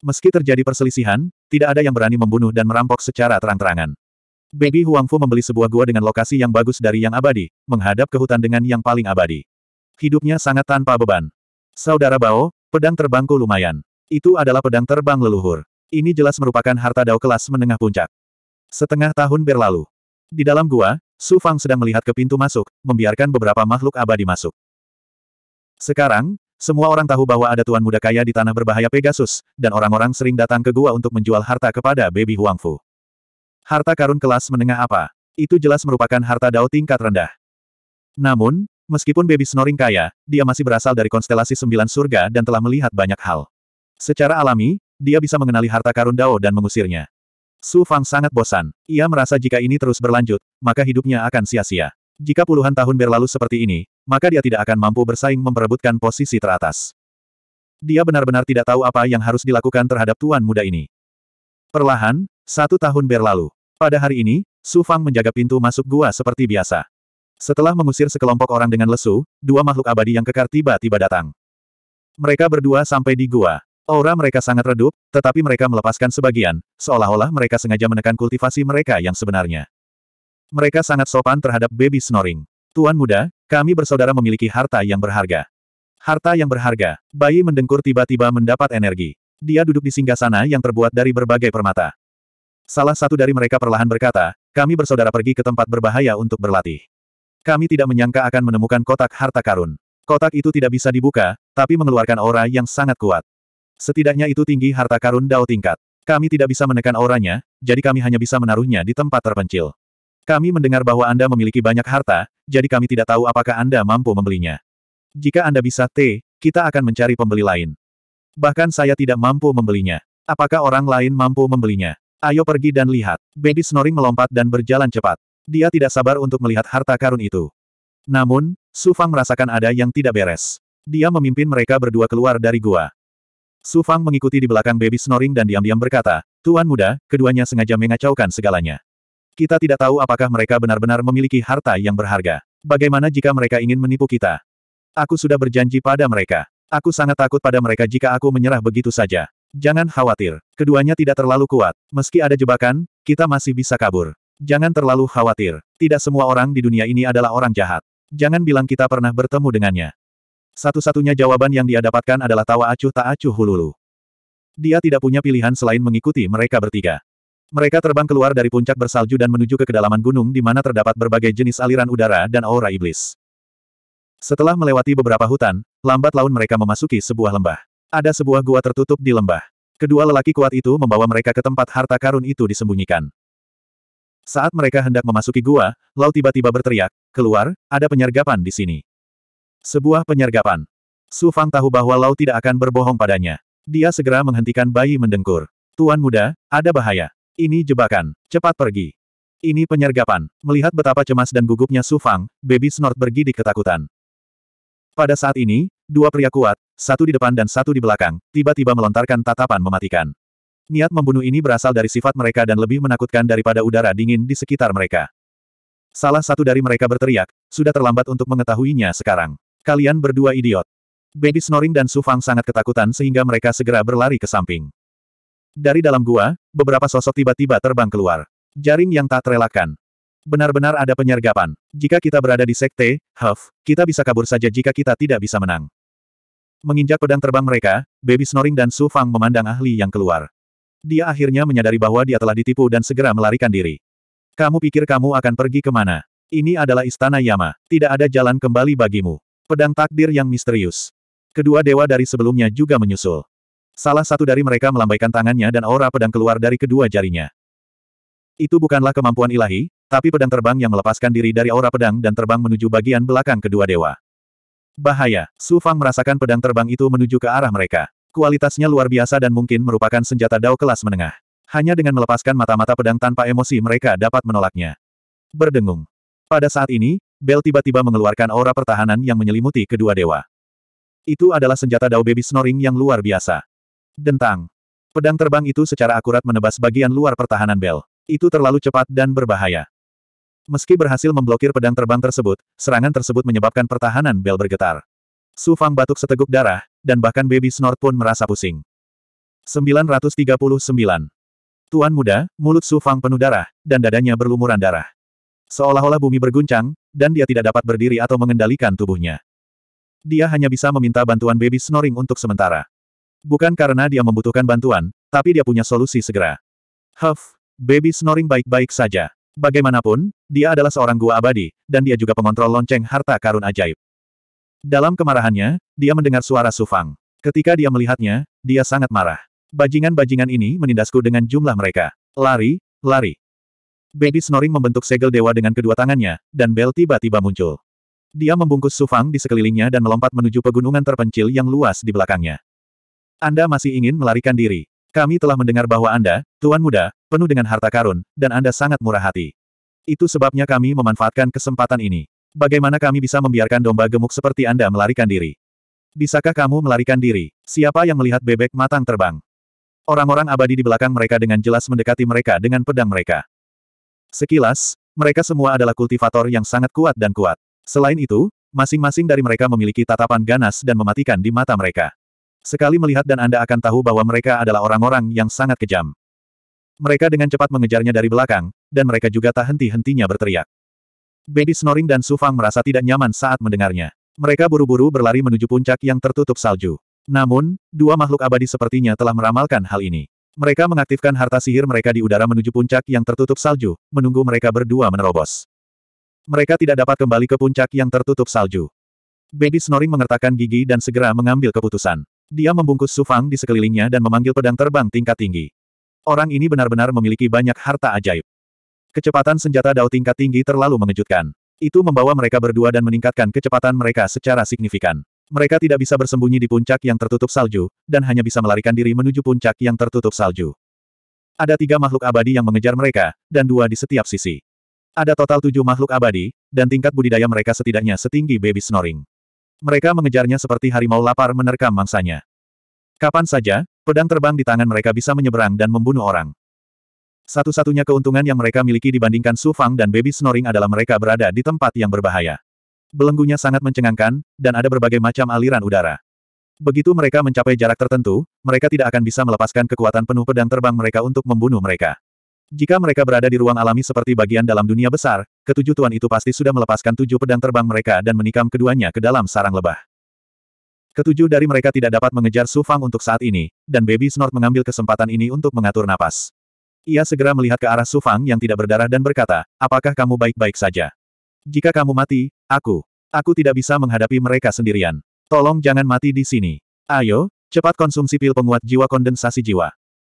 Meski terjadi perselisihan, tidak ada yang berani membunuh dan merampok secara terang-terangan. Baby Huangfu membeli sebuah gua dengan lokasi yang bagus dari yang abadi, menghadap ke hutan dengan yang paling abadi. Hidupnya sangat tanpa beban. Saudara Bao, pedang terbangku lumayan. Itu adalah pedang terbang leluhur. Ini jelas merupakan harta dao kelas menengah puncak. Setengah tahun berlalu. Di dalam gua, Su Fang sedang melihat ke pintu masuk, membiarkan beberapa makhluk abadi masuk. Sekarang, semua orang tahu bahwa ada tuan muda kaya di tanah berbahaya Pegasus, dan orang-orang sering datang ke gua untuk menjual harta kepada Baby Huang Fu. Harta karun kelas menengah apa? Itu jelas merupakan harta dao tingkat rendah. Namun, meskipun Baby Snoring kaya, dia masih berasal dari konstelasi sembilan surga dan telah melihat banyak hal. Secara alami, dia bisa mengenali harta karun Dao dan mengusirnya. Su Fang sangat bosan. Ia merasa jika ini terus berlanjut, maka hidupnya akan sia-sia. Jika puluhan tahun berlalu seperti ini, maka dia tidak akan mampu bersaing memperebutkan posisi teratas. Dia benar-benar tidak tahu apa yang harus dilakukan terhadap tuan muda ini. Perlahan, satu tahun berlalu. Pada hari ini, Su Fang menjaga pintu masuk gua seperti biasa. Setelah mengusir sekelompok orang dengan lesu, dua makhluk abadi yang kekar tiba-tiba datang. Mereka berdua sampai di gua. Aura mereka sangat redup, tetapi mereka melepaskan sebagian, seolah-olah mereka sengaja menekan kultivasi mereka yang sebenarnya. Mereka sangat sopan terhadap baby snoring. Tuan muda, kami bersaudara memiliki harta yang berharga. Harta yang berharga. Bayi mendengkur tiba-tiba mendapat energi. Dia duduk di singgasana yang terbuat dari berbagai permata. Salah satu dari mereka perlahan berkata, kami bersaudara pergi ke tempat berbahaya untuk berlatih. Kami tidak menyangka akan menemukan kotak harta karun. Kotak itu tidak bisa dibuka, tapi mengeluarkan aura yang sangat kuat. Setidaknya itu tinggi harta karun Dao tingkat. Kami tidak bisa menekan auranya, jadi kami hanya bisa menaruhnya di tempat terpencil. Kami mendengar bahwa Anda memiliki banyak harta, jadi kami tidak tahu apakah Anda mampu membelinya. Jika Anda bisa T, kita akan mencari pembeli lain. Bahkan saya tidak mampu membelinya. Apakah orang lain mampu membelinya? Ayo pergi dan lihat. Baby snoring melompat dan berjalan cepat. Dia tidak sabar untuk melihat harta karun itu. Namun, Su Fang merasakan ada yang tidak beres. Dia memimpin mereka berdua keluar dari gua. Su Fang mengikuti di belakang baby snoring dan diam-diam berkata, Tuan muda, keduanya sengaja mengacaukan segalanya. Kita tidak tahu apakah mereka benar-benar memiliki harta yang berharga. Bagaimana jika mereka ingin menipu kita? Aku sudah berjanji pada mereka. Aku sangat takut pada mereka jika aku menyerah begitu saja. Jangan khawatir, keduanya tidak terlalu kuat. Meski ada jebakan, kita masih bisa kabur. Jangan terlalu khawatir. Tidak semua orang di dunia ini adalah orang jahat. Jangan bilang kita pernah bertemu dengannya. Satu-satunya jawaban yang dia dapatkan adalah tawa acuh tak acuh hululu. Dia tidak punya pilihan selain mengikuti mereka bertiga. Mereka terbang keluar dari puncak bersalju dan menuju ke kedalaman gunung di mana terdapat berbagai jenis aliran udara dan aura iblis. Setelah melewati beberapa hutan, lambat laun mereka memasuki sebuah lembah. Ada sebuah gua tertutup di lembah. Kedua lelaki kuat itu membawa mereka ke tempat harta karun itu disembunyikan. Saat mereka hendak memasuki gua, Lau tiba-tiba berteriak, keluar, ada penyergapan di sini. Sebuah penyergapan. Su Fang tahu bahwa Lau tidak akan berbohong padanya. Dia segera menghentikan bayi mendengkur. Tuan muda, ada bahaya. Ini jebakan. Cepat pergi. Ini penyergapan. Melihat betapa cemas dan gugupnya Su Fang, baby snort di ketakutan. Pada saat ini, dua pria kuat, satu di depan dan satu di belakang, tiba-tiba melontarkan tatapan mematikan. Niat membunuh ini berasal dari sifat mereka dan lebih menakutkan daripada udara dingin di sekitar mereka. Salah satu dari mereka berteriak, sudah terlambat untuk mengetahuinya sekarang. Kalian berdua idiot. Baby Snoring dan Su Fang sangat ketakutan sehingga mereka segera berlari ke samping. Dari dalam gua, beberapa sosok tiba-tiba terbang keluar. Jaring yang tak terelakkan. Benar-benar ada penyergapan. Jika kita berada di sekte, Huff, kita bisa kabur saja jika kita tidak bisa menang. Menginjak pedang terbang mereka, Baby Snoring dan Su Fang memandang ahli yang keluar. Dia akhirnya menyadari bahwa dia telah ditipu dan segera melarikan diri. Kamu pikir kamu akan pergi kemana? Ini adalah istana Yama. Tidak ada jalan kembali bagimu. Pedang takdir yang misterius. Kedua dewa dari sebelumnya juga menyusul. Salah satu dari mereka melambaikan tangannya dan aura pedang keluar dari kedua jarinya. Itu bukanlah kemampuan ilahi, tapi pedang terbang yang melepaskan diri dari aura pedang dan terbang menuju bagian belakang kedua dewa. Bahaya, Su Fang merasakan pedang terbang itu menuju ke arah mereka. Kualitasnya luar biasa dan mungkin merupakan senjata dao kelas menengah. Hanya dengan melepaskan mata-mata pedang tanpa emosi mereka dapat menolaknya. Berdengung. Pada saat ini, Bel tiba-tiba mengeluarkan aura pertahanan yang menyelimuti kedua dewa. Itu adalah senjata Dao Baby Snoring yang luar biasa. Dentang. Pedang terbang itu secara akurat menebas bagian luar pertahanan Bel. Itu terlalu cepat dan berbahaya. Meski berhasil memblokir pedang terbang tersebut, serangan tersebut menyebabkan pertahanan Bel bergetar. Su Fang batuk seteguk darah, dan bahkan Baby Snort pun merasa pusing. 939. Tuan muda, mulut Su Fang penuh darah, dan dadanya berlumuran darah. Seolah-olah bumi berguncang, dan dia tidak dapat berdiri atau mengendalikan tubuhnya. Dia hanya bisa meminta bantuan baby snoring untuk sementara. Bukan karena dia membutuhkan bantuan, tapi dia punya solusi segera. Huff, baby snoring baik-baik saja. Bagaimanapun, dia adalah seorang gua abadi, dan dia juga pengontrol lonceng harta karun ajaib. Dalam kemarahannya, dia mendengar suara Sufang. Ketika dia melihatnya, dia sangat marah. Bajingan-bajingan ini menindasku dengan jumlah mereka. Lari, lari. Baby Snoring membentuk segel dewa dengan kedua tangannya, dan bel tiba-tiba muncul. Dia membungkus Sufang di sekelilingnya dan melompat menuju pegunungan terpencil yang luas di belakangnya. Anda masih ingin melarikan diri. Kami telah mendengar bahwa Anda, Tuan Muda, penuh dengan harta karun, dan Anda sangat murah hati. Itu sebabnya kami memanfaatkan kesempatan ini. Bagaimana kami bisa membiarkan domba gemuk seperti Anda melarikan diri? Bisakah kamu melarikan diri? Siapa yang melihat bebek matang terbang? Orang-orang abadi di belakang mereka dengan jelas mendekati mereka dengan pedang mereka. Sekilas, mereka semua adalah kultivator yang sangat kuat dan kuat. Selain itu, masing-masing dari mereka memiliki tatapan ganas dan mematikan di mata mereka. Sekali melihat dan Anda akan tahu bahwa mereka adalah orang-orang yang sangat kejam. Mereka dengan cepat mengejarnya dari belakang, dan mereka juga tak henti-hentinya berteriak. Baby snoring dan Sufang merasa tidak nyaman saat mendengarnya. Mereka buru-buru berlari menuju puncak yang tertutup salju. Namun, dua makhluk abadi sepertinya telah meramalkan hal ini. Mereka mengaktifkan harta sihir mereka di udara menuju puncak yang tertutup salju, menunggu mereka berdua menerobos. Mereka tidak dapat kembali ke puncak yang tertutup salju. Baby Snoring mengertakkan gigi dan segera mengambil keputusan. Dia membungkus Sufang di sekelilingnya dan memanggil pedang terbang tingkat tinggi. Orang ini benar-benar memiliki banyak harta ajaib. Kecepatan senjata Dao tingkat tinggi terlalu mengejutkan. Itu membawa mereka berdua dan meningkatkan kecepatan mereka secara signifikan. Mereka tidak bisa bersembunyi di puncak yang tertutup salju, dan hanya bisa melarikan diri menuju puncak yang tertutup salju. Ada tiga makhluk abadi yang mengejar mereka, dan dua di setiap sisi. Ada total tujuh makhluk abadi, dan tingkat budidaya mereka setidaknya setinggi baby snoring. Mereka mengejarnya seperti harimau lapar menerkam mangsanya. Kapan saja, pedang terbang di tangan mereka bisa menyeberang dan membunuh orang. Satu-satunya keuntungan yang mereka miliki dibandingkan Su Fang dan Baby Snoring adalah mereka berada di tempat yang berbahaya. Belenggunya sangat mencengangkan, dan ada berbagai macam aliran udara. Begitu mereka mencapai jarak tertentu, mereka tidak akan bisa melepaskan kekuatan penuh pedang terbang mereka untuk membunuh mereka. Jika mereka berada di ruang alami seperti bagian dalam dunia besar, ketujuh tuan itu pasti sudah melepaskan tujuh pedang terbang mereka dan menikam keduanya ke dalam sarang lebah. Ketujuh dari mereka tidak dapat mengejar Su Fang untuk saat ini, dan Baby Snort mengambil kesempatan ini untuk mengatur napas. Ia segera melihat ke arah Su Fang yang tidak berdarah dan berkata, apakah kamu baik-baik saja? Jika kamu mati, aku. Aku tidak bisa menghadapi mereka sendirian. Tolong jangan mati di sini. Ayo, cepat konsumsi pil penguat jiwa kondensasi jiwa.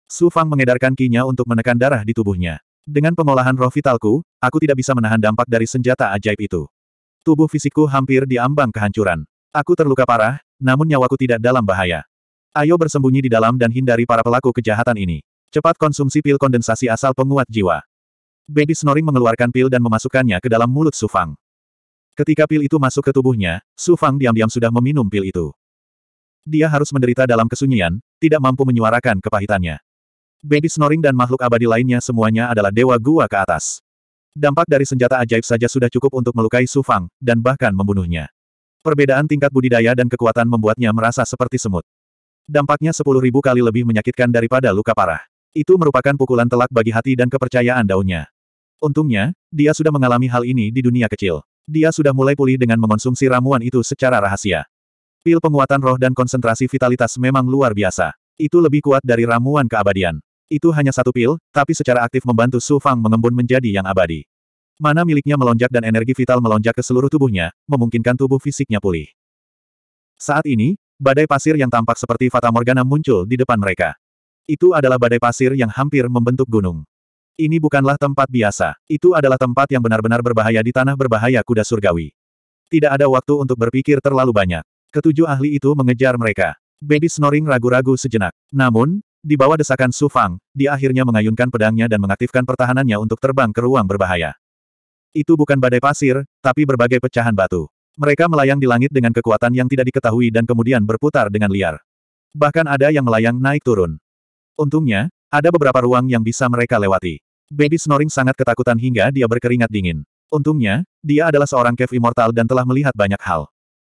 Su Fang mengedarkan kinya untuk menekan darah di tubuhnya. Dengan pengolahan roh vitalku, aku tidak bisa menahan dampak dari senjata ajaib itu. Tubuh fisikku hampir diambang kehancuran. Aku terluka parah, namun nyawaku tidak dalam bahaya. Ayo bersembunyi di dalam dan hindari para pelaku kejahatan ini. Cepat konsumsi pil kondensasi asal penguat jiwa. Baby Snoring mengeluarkan pil dan memasukkannya ke dalam mulut Su Fang. Ketika pil itu masuk ke tubuhnya, Su Fang diam-diam sudah meminum pil itu. Dia harus menderita dalam kesunyian, tidak mampu menyuarakan kepahitannya. Baby Snoring dan makhluk abadi lainnya semuanya adalah dewa gua ke atas. Dampak dari senjata ajaib saja sudah cukup untuk melukai Su Fang, dan bahkan membunuhnya. Perbedaan tingkat budidaya dan kekuatan membuatnya merasa seperti semut. Dampaknya sepuluh ribu kali lebih menyakitkan daripada luka parah. Itu merupakan pukulan telak bagi hati dan kepercayaan daunnya. Untungnya, dia sudah mengalami hal ini di dunia kecil. Dia sudah mulai pulih dengan mengonsumsi ramuan itu secara rahasia. Pil penguatan roh dan konsentrasi vitalitas memang luar biasa. Itu lebih kuat dari ramuan keabadian. Itu hanya satu pil, tapi secara aktif membantu Su Fang mengembun menjadi yang abadi. Mana miliknya melonjak dan energi vital melonjak ke seluruh tubuhnya, memungkinkan tubuh fisiknya pulih. Saat ini, badai pasir yang tampak seperti Fata Morgana muncul di depan mereka. Itu adalah badai pasir yang hampir membentuk gunung. Ini bukanlah tempat biasa. Itu adalah tempat yang benar-benar berbahaya di tanah berbahaya kuda surgawi. Tidak ada waktu untuk berpikir terlalu banyak. Ketujuh ahli itu mengejar mereka. Baby snoring ragu-ragu sejenak. Namun, di bawah desakan Su Fang, dia akhirnya mengayunkan pedangnya dan mengaktifkan pertahanannya untuk terbang ke ruang berbahaya. Itu bukan badai pasir, tapi berbagai pecahan batu. Mereka melayang di langit dengan kekuatan yang tidak diketahui dan kemudian berputar dengan liar. Bahkan ada yang melayang naik turun. Untungnya, ada beberapa ruang yang bisa mereka lewati. Baby Snoring sangat ketakutan hingga dia berkeringat dingin. Untungnya, dia adalah seorang kev immortal dan telah melihat banyak hal.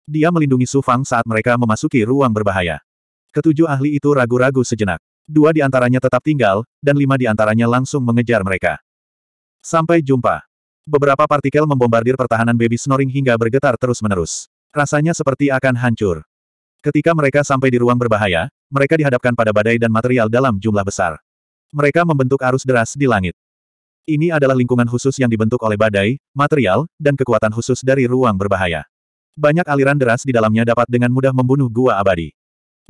Dia melindungi Su Fang saat mereka memasuki ruang berbahaya. Ketujuh ahli itu ragu-ragu sejenak. Dua di antaranya tetap tinggal, dan lima di antaranya langsung mengejar mereka. Sampai jumpa. Beberapa partikel membombardir pertahanan baby snoring hingga bergetar terus-menerus. Rasanya seperti akan hancur. Ketika mereka sampai di ruang berbahaya, mereka dihadapkan pada badai dan material dalam jumlah besar. Mereka membentuk arus deras di langit. Ini adalah lingkungan khusus yang dibentuk oleh badai, material, dan kekuatan khusus dari ruang berbahaya. Banyak aliran deras di dalamnya dapat dengan mudah membunuh gua abadi.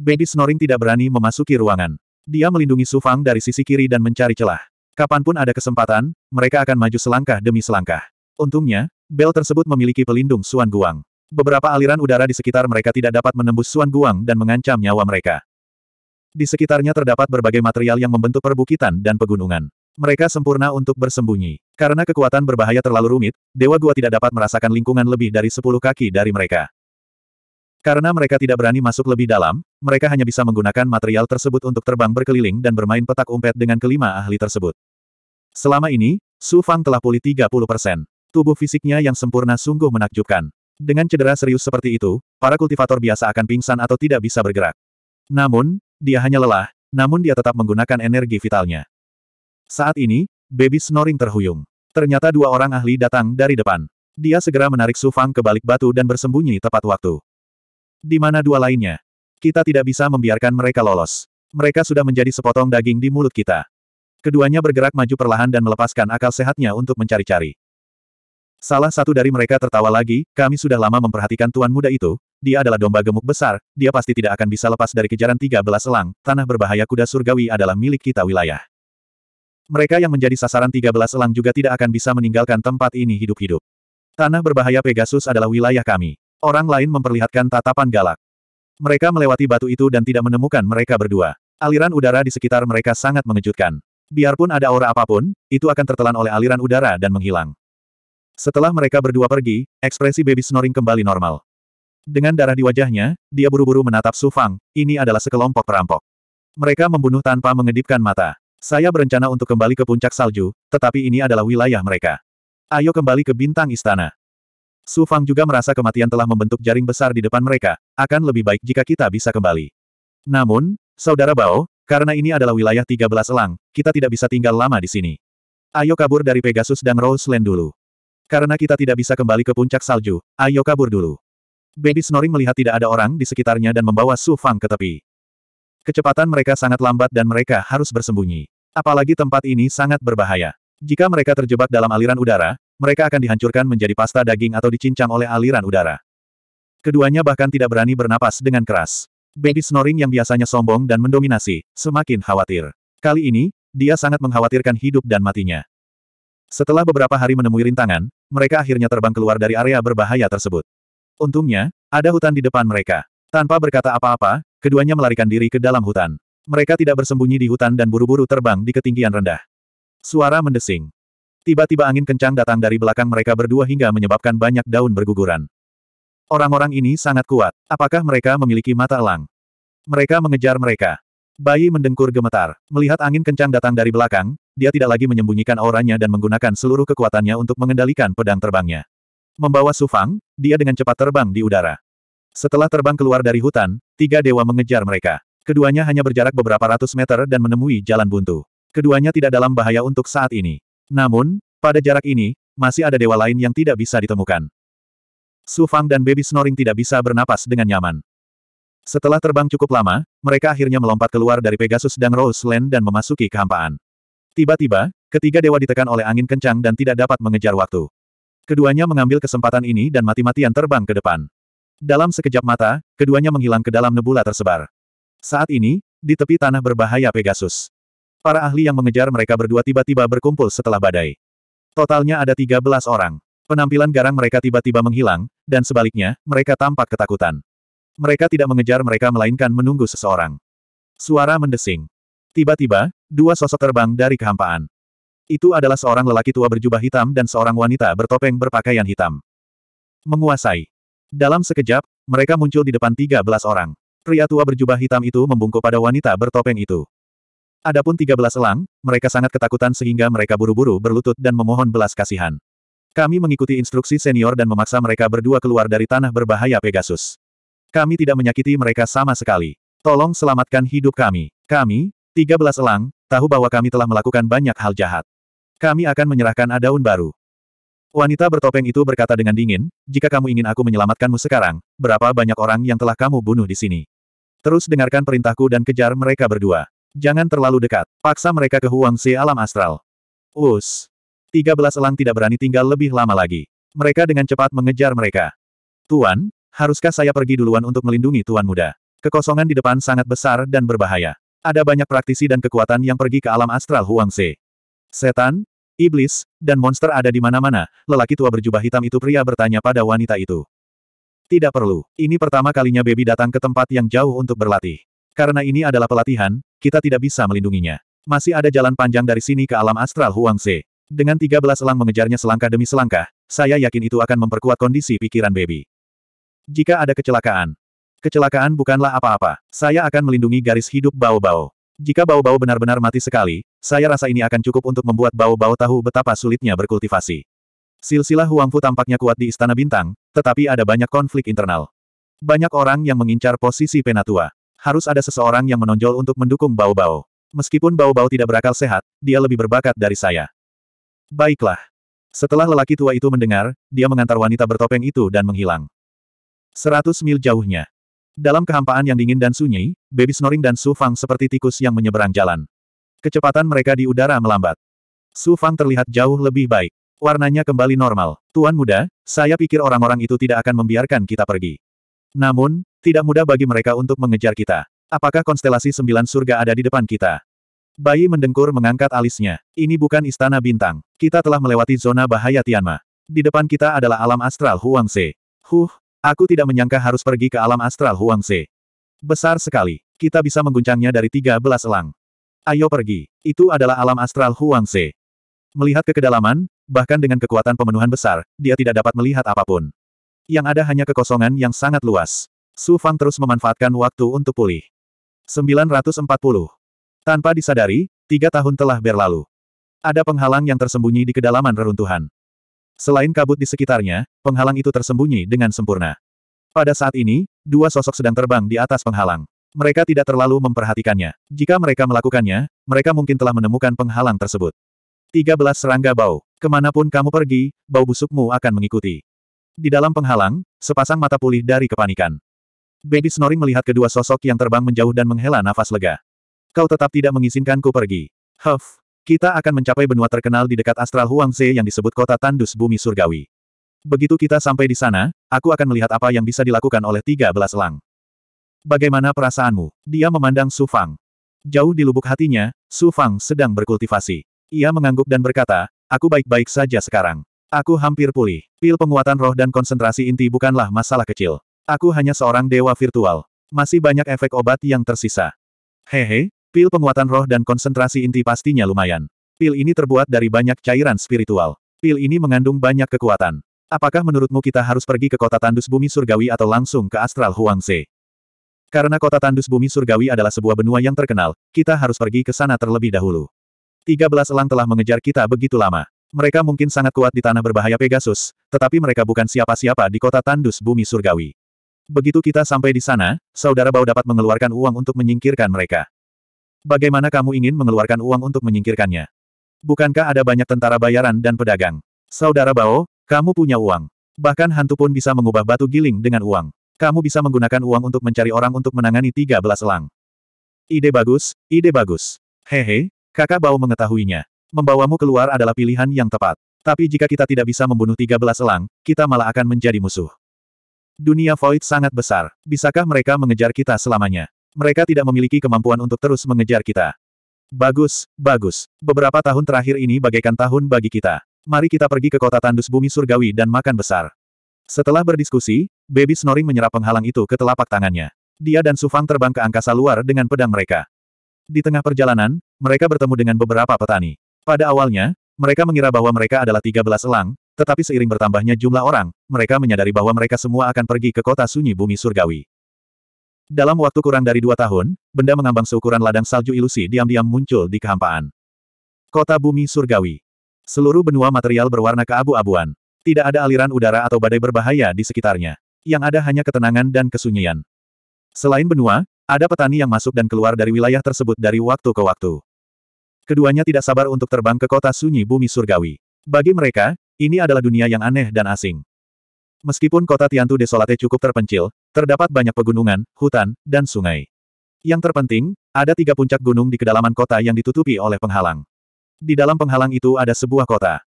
Baby Snoring tidak berani memasuki ruangan. Dia melindungi Sufang dari sisi kiri dan mencari celah. Kapanpun ada kesempatan, mereka akan maju selangkah demi selangkah. Untungnya, bel tersebut memiliki pelindung Suan Guang. Beberapa aliran udara di sekitar mereka tidak dapat menembus Suan Guang dan mengancam nyawa mereka. Di sekitarnya terdapat berbagai material yang membentuk perbukitan dan pegunungan. Mereka sempurna untuk bersembunyi. Karena kekuatan berbahaya terlalu rumit, Dewa Gua tidak dapat merasakan lingkungan lebih dari sepuluh kaki dari mereka. Karena mereka tidak berani masuk lebih dalam, mereka hanya bisa menggunakan material tersebut untuk terbang berkeliling dan bermain petak umpet dengan kelima ahli tersebut. Selama ini, Su Fang telah pulih 30 persen. Tubuh fisiknya yang sempurna sungguh menakjubkan. Dengan cedera serius seperti itu, para kultivator biasa akan pingsan atau tidak bisa bergerak. Namun, dia hanya lelah, namun dia tetap menggunakan energi vitalnya. Saat ini, baby snoring terhuyung. Ternyata dua orang ahli datang dari depan. Dia segera menarik Sufang ke balik batu dan bersembunyi tepat waktu. Di mana dua lainnya? Kita tidak bisa membiarkan mereka lolos. Mereka sudah menjadi sepotong daging di mulut kita. Keduanya bergerak maju perlahan dan melepaskan akal sehatnya untuk mencari-cari. Salah satu dari mereka tertawa lagi, kami sudah lama memperhatikan tuan muda itu, dia adalah domba gemuk besar, dia pasti tidak akan bisa lepas dari kejaran tiga belas elang, tanah berbahaya kuda surgawi adalah milik kita wilayah. Mereka yang menjadi sasaran tiga belas elang juga tidak akan bisa meninggalkan tempat ini hidup-hidup. Tanah berbahaya Pegasus adalah wilayah kami. Orang lain memperlihatkan tatapan galak. Mereka melewati batu itu dan tidak menemukan mereka berdua. Aliran udara di sekitar mereka sangat mengejutkan. Biarpun ada aura apapun, itu akan tertelan oleh aliran udara dan menghilang. Setelah mereka berdua pergi, ekspresi baby snoring kembali normal. Dengan darah di wajahnya, dia buru-buru menatap Su Fang, ini adalah sekelompok perampok. Mereka membunuh tanpa mengedipkan mata. Saya berencana untuk kembali ke puncak salju, tetapi ini adalah wilayah mereka. Ayo kembali ke bintang istana. Su Fang juga merasa kematian telah membentuk jaring besar di depan mereka, akan lebih baik jika kita bisa kembali. Namun, Saudara Bao, karena ini adalah wilayah 13 elang, kita tidak bisa tinggal lama di sini. Ayo kabur dari Pegasus dan Roseland dulu. Karena kita tidak bisa kembali ke puncak salju, ayo kabur dulu. Baby Snoring melihat tidak ada orang di sekitarnya dan membawa Su Fang ke tepi. Kecepatan mereka sangat lambat dan mereka harus bersembunyi. Apalagi tempat ini sangat berbahaya. Jika mereka terjebak dalam aliran udara, mereka akan dihancurkan menjadi pasta daging atau dicincang oleh aliran udara. Keduanya bahkan tidak berani bernapas dengan keras. Baby Snoring yang biasanya sombong dan mendominasi, semakin khawatir. Kali ini, dia sangat mengkhawatirkan hidup dan matinya. Setelah beberapa hari menemui rintangan, mereka akhirnya terbang keluar dari area berbahaya tersebut. Untungnya, ada hutan di depan mereka. Tanpa berkata apa-apa, keduanya melarikan diri ke dalam hutan. Mereka tidak bersembunyi di hutan dan buru-buru terbang di ketinggian rendah. Suara mendesing. Tiba-tiba angin kencang datang dari belakang mereka berdua hingga menyebabkan banyak daun berguguran. Orang-orang ini sangat kuat. Apakah mereka memiliki mata elang? Mereka mengejar mereka. Bayi mendengkur gemetar. Melihat angin kencang datang dari belakang, dia tidak lagi menyembunyikan auranya dan menggunakan seluruh kekuatannya untuk mengendalikan pedang terbangnya. Membawa Sufang, dia dengan cepat terbang di udara. Setelah terbang keluar dari hutan, tiga dewa mengejar mereka. Keduanya hanya berjarak beberapa ratus meter dan menemui jalan buntu. Keduanya tidak dalam bahaya untuk saat ini. Namun, pada jarak ini, masih ada dewa lain yang tidak bisa ditemukan. Sufang dan Baby Snoring tidak bisa bernapas dengan nyaman. Setelah terbang cukup lama, mereka akhirnya melompat keluar dari Pegasus dan Rose Land dan memasuki kehampaan. Tiba-tiba, ketiga dewa ditekan oleh angin kencang dan tidak dapat mengejar waktu. Keduanya mengambil kesempatan ini dan mati-matian terbang ke depan. Dalam sekejap mata, keduanya menghilang ke dalam nebula tersebar. Saat ini, di tepi tanah berbahaya Pegasus. Para ahli yang mengejar mereka berdua tiba-tiba berkumpul setelah badai. Totalnya ada 13 orang. Penampilan garang mereka tiba-tiba menghilang, dan sebaliknya, mereka tampak ketakutan. Mereka tidak mengejar mereka melainkan menunggu seseorang. Suara mendesing. Tiba-tiba, dua sosok terbang dari kehampaan. Itu adalah seorang lelaki tua berjubah hitam dan seorang wanita bertopeng berpakaian hitam. Menguasai. Dalam sekejap, mereka muncul di depan 13 orang. Pria tua berjubah hitam itu membungkuk pada wanita bertopeng itu. Adapun 13 elang, mereka sangat ketakutan sehingga mereka buru-buru berlutut dan memohon belas kasihan. Kami mengikuti instruksi senior dan memaksa mereka berdua keluar dari tanah berbahaya Pegasus. Kami tidak menyakiti mereka sama sekali. Tolong selamatkan hidup kami. Kami, Tiga belas elang, tahu bahwa kami telah melakukan banyak hal jahat. Kami akan menyerahkan adaun baru. Wanita bertopeng itu berkata dengan dingin, jika kamu ingin aku menyelamatkanmu sekarang, berapa banyak orang yang telah kamu bunuh di sini? Terus dengarkan perintahku dan kejar mereka berdua. Jangan terlalu dekat, paksa mereka ke Huang Huangzi alam astral. Us. Tiga belas elang tidak berani tinggal lebih lama lagi. Mereka dengan cepat mengejar mereka. Tuan, haruskah saya pergi duluan untuk melindungi tuan muda? Kekosongan di depan sangat besar dan berbahaya. Ada banyak praktisi dan kekuatan yang pergi ke alam astral Huangze. Setan, iblis, dan monster ada di mana-mana, lelaki tua berjubah hitam itu pria bertanya pada wanita itu. Tidak perlu, ini pertama kalinya baby datang ke tempat yang jauh untuk berlatih. Karena ini adalah pelatihan, kita tidak bisa melindunginya. Masih ada jalan panjang dari sini ke alam astral Huangze. Dengan 13 elang mengejarnya selangkah demi selangkah, saya yakin itu akan memperkuat kondisi pikiran baby. Jika ada kecelakaan, Kecelakaan bukanlah apa-apa. Saya akan melindungi garis hidup bau-bau. Jika bau-bau benar-benar mati sekali, saya rasa ini akan cukup untuk membuat bau-bau tahu betapa sulitnya berkultivasi. Silsilah Huangfu tampaknya kuat di Istana Bintang, tetapi ada banyak konflik internal. Banyak orang yang mengincar posisi penatua. Harus ada seseorang yang menonjol untuk mendukung bau-bau. Meskipun bau-bau tidak berakal sehat, dia lebih berbakat dari saya. Baiklah. Setelah lelaki tua itu mendengar, dia mengantar wanita bertopeng itu dan menghilang. Seratus mil jauhnya. Dalam kehampaan yang dingin dan sunyi, baby snoring dan Su Fang seperti tikus yang menyeberang jalan. Kecepatan mereka di udara melambat. Su Fang terlihat jauh lebih baik. Warnanya kembali normal. Tuan muda, saya pikir orang-orang itu tidak akan membiarkan kita pergi. Namun, tidak mudah bagi mereka untuk mengejar kita. Apakah konstelasi sembilan surga ada di depan kita? Bayi mendengkur mengangkat alisnya. Ini bukan istana bintang. Kita telah melewati zona bahaya Tianma. Di depan kita adalah alam astral Huangse. Huh, Aku tidak menyangka harus pergi ke alam astral Huangze. Besar sekali. Kita bisa mengguncangnya dari tiga belas elang. Ayo pergi. Itu adalah alam astral Huangze. Melihat ke kedalaman, bahkan dengan kekuatan pemenuhan besar, dia tidak dapat melihat apapun. Yang ada hanya kekosongan yang sangat luas. Su Fang terus memanfaatkan waktu untuk pulih. 940. Tanpa disadari, tiga tahun telah berlalu. Ada penghalang yang tersembunyi di kedalaman reruntuhan. Selain kabut di sekitarnya, penghalang itu tersembunyi dengan sempurna. Pada saat ini, dua sosok sedang terbang di atas penghalang. Mereka tidak terlalu memperhatikannya. Jika mereka melakukannya, mereka mungkin telah menemukan penghalang tersebut. 13 serangga bau. Kemanapun kamu pergi, bau busukmu akan mengikuti. Di dalam penghalang, sepasang mata pulih dari kepanikan. Baby Snoring melihat kedua sosok yang terbang menjauh dan menghela nafas lega. Kau tetap tidak mengizinkanku pergi. Huff, kita akan mencapai benua terkenal di dekat astral Huangze yang disebut kota tandus bumi surgawi. Begitu kita sampai di sana, aku akan melihat apa yang bisa dilakukan oleh tiga belas lang. Bagaimana perasaanmu? Dia memandang Su Fang. Jauh di lubuk hatinya, Su Fang sedang berkultivasi. Ia mengangguk dan berkata, aku baik-baik saja sekarang. Aku hampir pulih. Pil penguatan roh dan konsentrasi inti bukanlah masalah kecil. Aku hanya seorang dewa virtual. Masih banyak efek obat yang tersisa. Hehe, Pil penguatan roh dan konsentrasi inti pastinya lumayan. Pil ini terbuat dari banyak cairan spiritual. Pil ini mengandung banyak kekuatan. Apakah menurutmu kita harus pergi ke kota tandus bumi surgawi atau langsung ke astral Huangse? Karena kota tandus bumi surgawi adalah sebuah benua yang terkenal, kita harus pergi ke sana terlebih dahulu. 13 elang telah mengejar kita begitu lama. Mereka mungkin sangat kuat di tanah berbahaya Pegasus, tetapi mereka bukan siapa-siapa di kota tandus bumi surgawi. Begitu kita sampai di sana, saudara Bau dapat mengeluarkan uang untuk menyingkirkan mereka. Bagaimana kamu ingin mengeluarkan uang untuk menyingkirkannya? Bukankah ada banyak tentara bayaran dan pedagang? Saudara Bao, kamu punya uang. Bahkan hantu pun bisa mengubah batu giling dengan uang. Kamu bisa menggunakan uang untuk mencari orang untuk menangani 13 elang. Ide bagus, ide bagus. Hehe, kakak Bao mengetahuinya. Membawamu keluar adalah pilihan yang tepat. Tapi jika kita tidak bisa membunuh 13 elang, kita malah akan menjadi musuh. Dunia void sangat besar. Bisakah mereka mengejar kita selamanya? Mereka tidak memiliki kemampuan untuk terus mengejar kita. Bagus, bagus. Beberapa tahun terakhir ini bagaikan tahun bagi kita. Mari kita pergi ke kota tandus bumi surgawi dan makan besar. Setelah berdiskusi, baby snoring menyerap penghalang itu ke telapak tangannya. Dia dan Sufang terbang ke angkasa luar dengan pedang mereka. Di tengah perjalanan, mereka bertemu dengan beberapa petani. Pada awalnya, mereka mengira bahwa mereka adalah 13 elang, tetapi seiring bertambahnya jumlah orang, mereka menyadari bahwa mereka semua akan pergi ke kota sunyi bumi surgawi. Dalam waktu kurang dari dua tahun, benda mengambang seukuran ladang salju ilusi diam-diam muncul di kehampaan. Kota bumi surgawi. Seluruh benua material berwarna keabu-abuan. Tidak ada aliran udara atau badai berbahaya di sekitarnya. Yang ada hanya ketenangan dan kesunyian. Selain benua, ada petani yang masuk dan keluar dari wilayah tersebut dari waktu ke waktu. Keduanya tidak sabar untuk terbang ke kota sunyi bumi surgawi. Bagi mereka, ini adalah dunia yang aneh dan asing. Meskipun kota Tiantu Desolate cukup terpencil, Terdapat banyak pegunungan, hutan, dan sungai. Yang terpenting, ada tiga puncak gunung di kedalaman kota yang ditutupi oleh penghalang. Di dalam penghalang itu ada sebuah kota.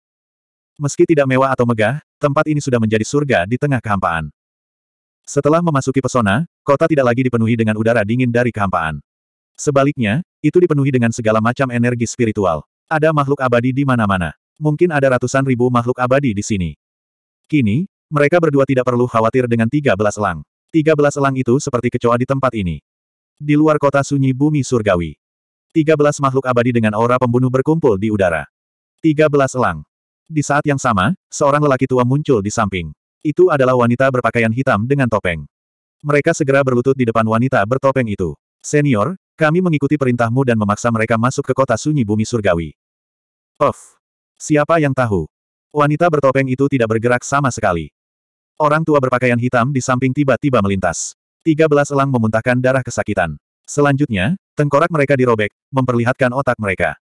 Meski tidak mewah atau megah, tempat ini sudah menjadi surga di tengah kehampaan. Setelah memasuki pesona, kota tidak lagi dipenuhi dengan udara dingin dari kehampaan. Sebaliknya, itu dipenuhi dengan segala macam energi spiritual. Ada makhluk abadi di mana-mana. Mungkin ada ratusan ribu makhluk abadi di sini. Kini, mereka berdua tidak perlu khawatir dengan tiga belas elang. Tiga belas elang itu seperti kecoa di tempat ini. Di luar kota sunyi bumi surgawi. Tiga belas makhluk abadi dengan aura pembunuh berkumpul di udara. Tiga belas elang. Di saat yang sama, seorang lelaki tua muncul di samping. Itu adalah wanita berpakaian hitam dengan topeng. Mereka segera berlutut di depan wanita bertopeng itu. Senior, kami mengikuti perintahmu dan memaksa mereka masuk ke kota sunyi bumi surgawi. Of. Siapa yang tahu? Wanita bertopeng itu tidak bergerak sama sekali. Orang tua berpakaian hitam di samping tiba-tiba melintas. Tiga belas elang memuntahkan darah kesakitan. Selanjutnya, tengkorak mereka dirobek, memperlihatkan otak mereka.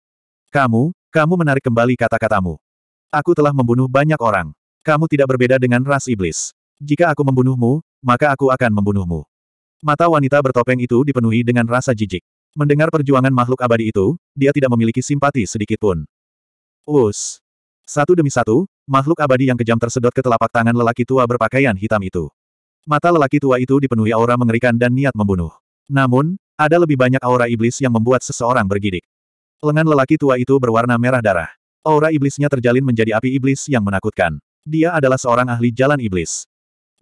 Kamu, kamu menarik kembali kata-katamu. Aku telah membunuh banyak orang. Kamu tidak berbeda dengan ras iblis. Jika aku membunuhmu, maka aku akan membunuhmu. Mata wanita bertopeng itu dipenuhi dengan rasa jijik. Mendengar perjuangan makhluk abadi itu, dia tidak memiliki simpati sedikitpun. Us. Satu demi satu, makhluk abadi yang kejam tersedot ke telapak tangan lelaki tua berpakaian hitam itu. Mata lelaki tua itu dipenuhi aura mengerikan dan niat membunuh. Namun, ada lebih banyak aura iblis yang membuat seseorang bergidik. Lengan lelaki tua itu berwarna merah darah. Aura iblisnya terjalin menjadi api iblis yang menakutkan. Dia adalah seorang ahli jalan iblis.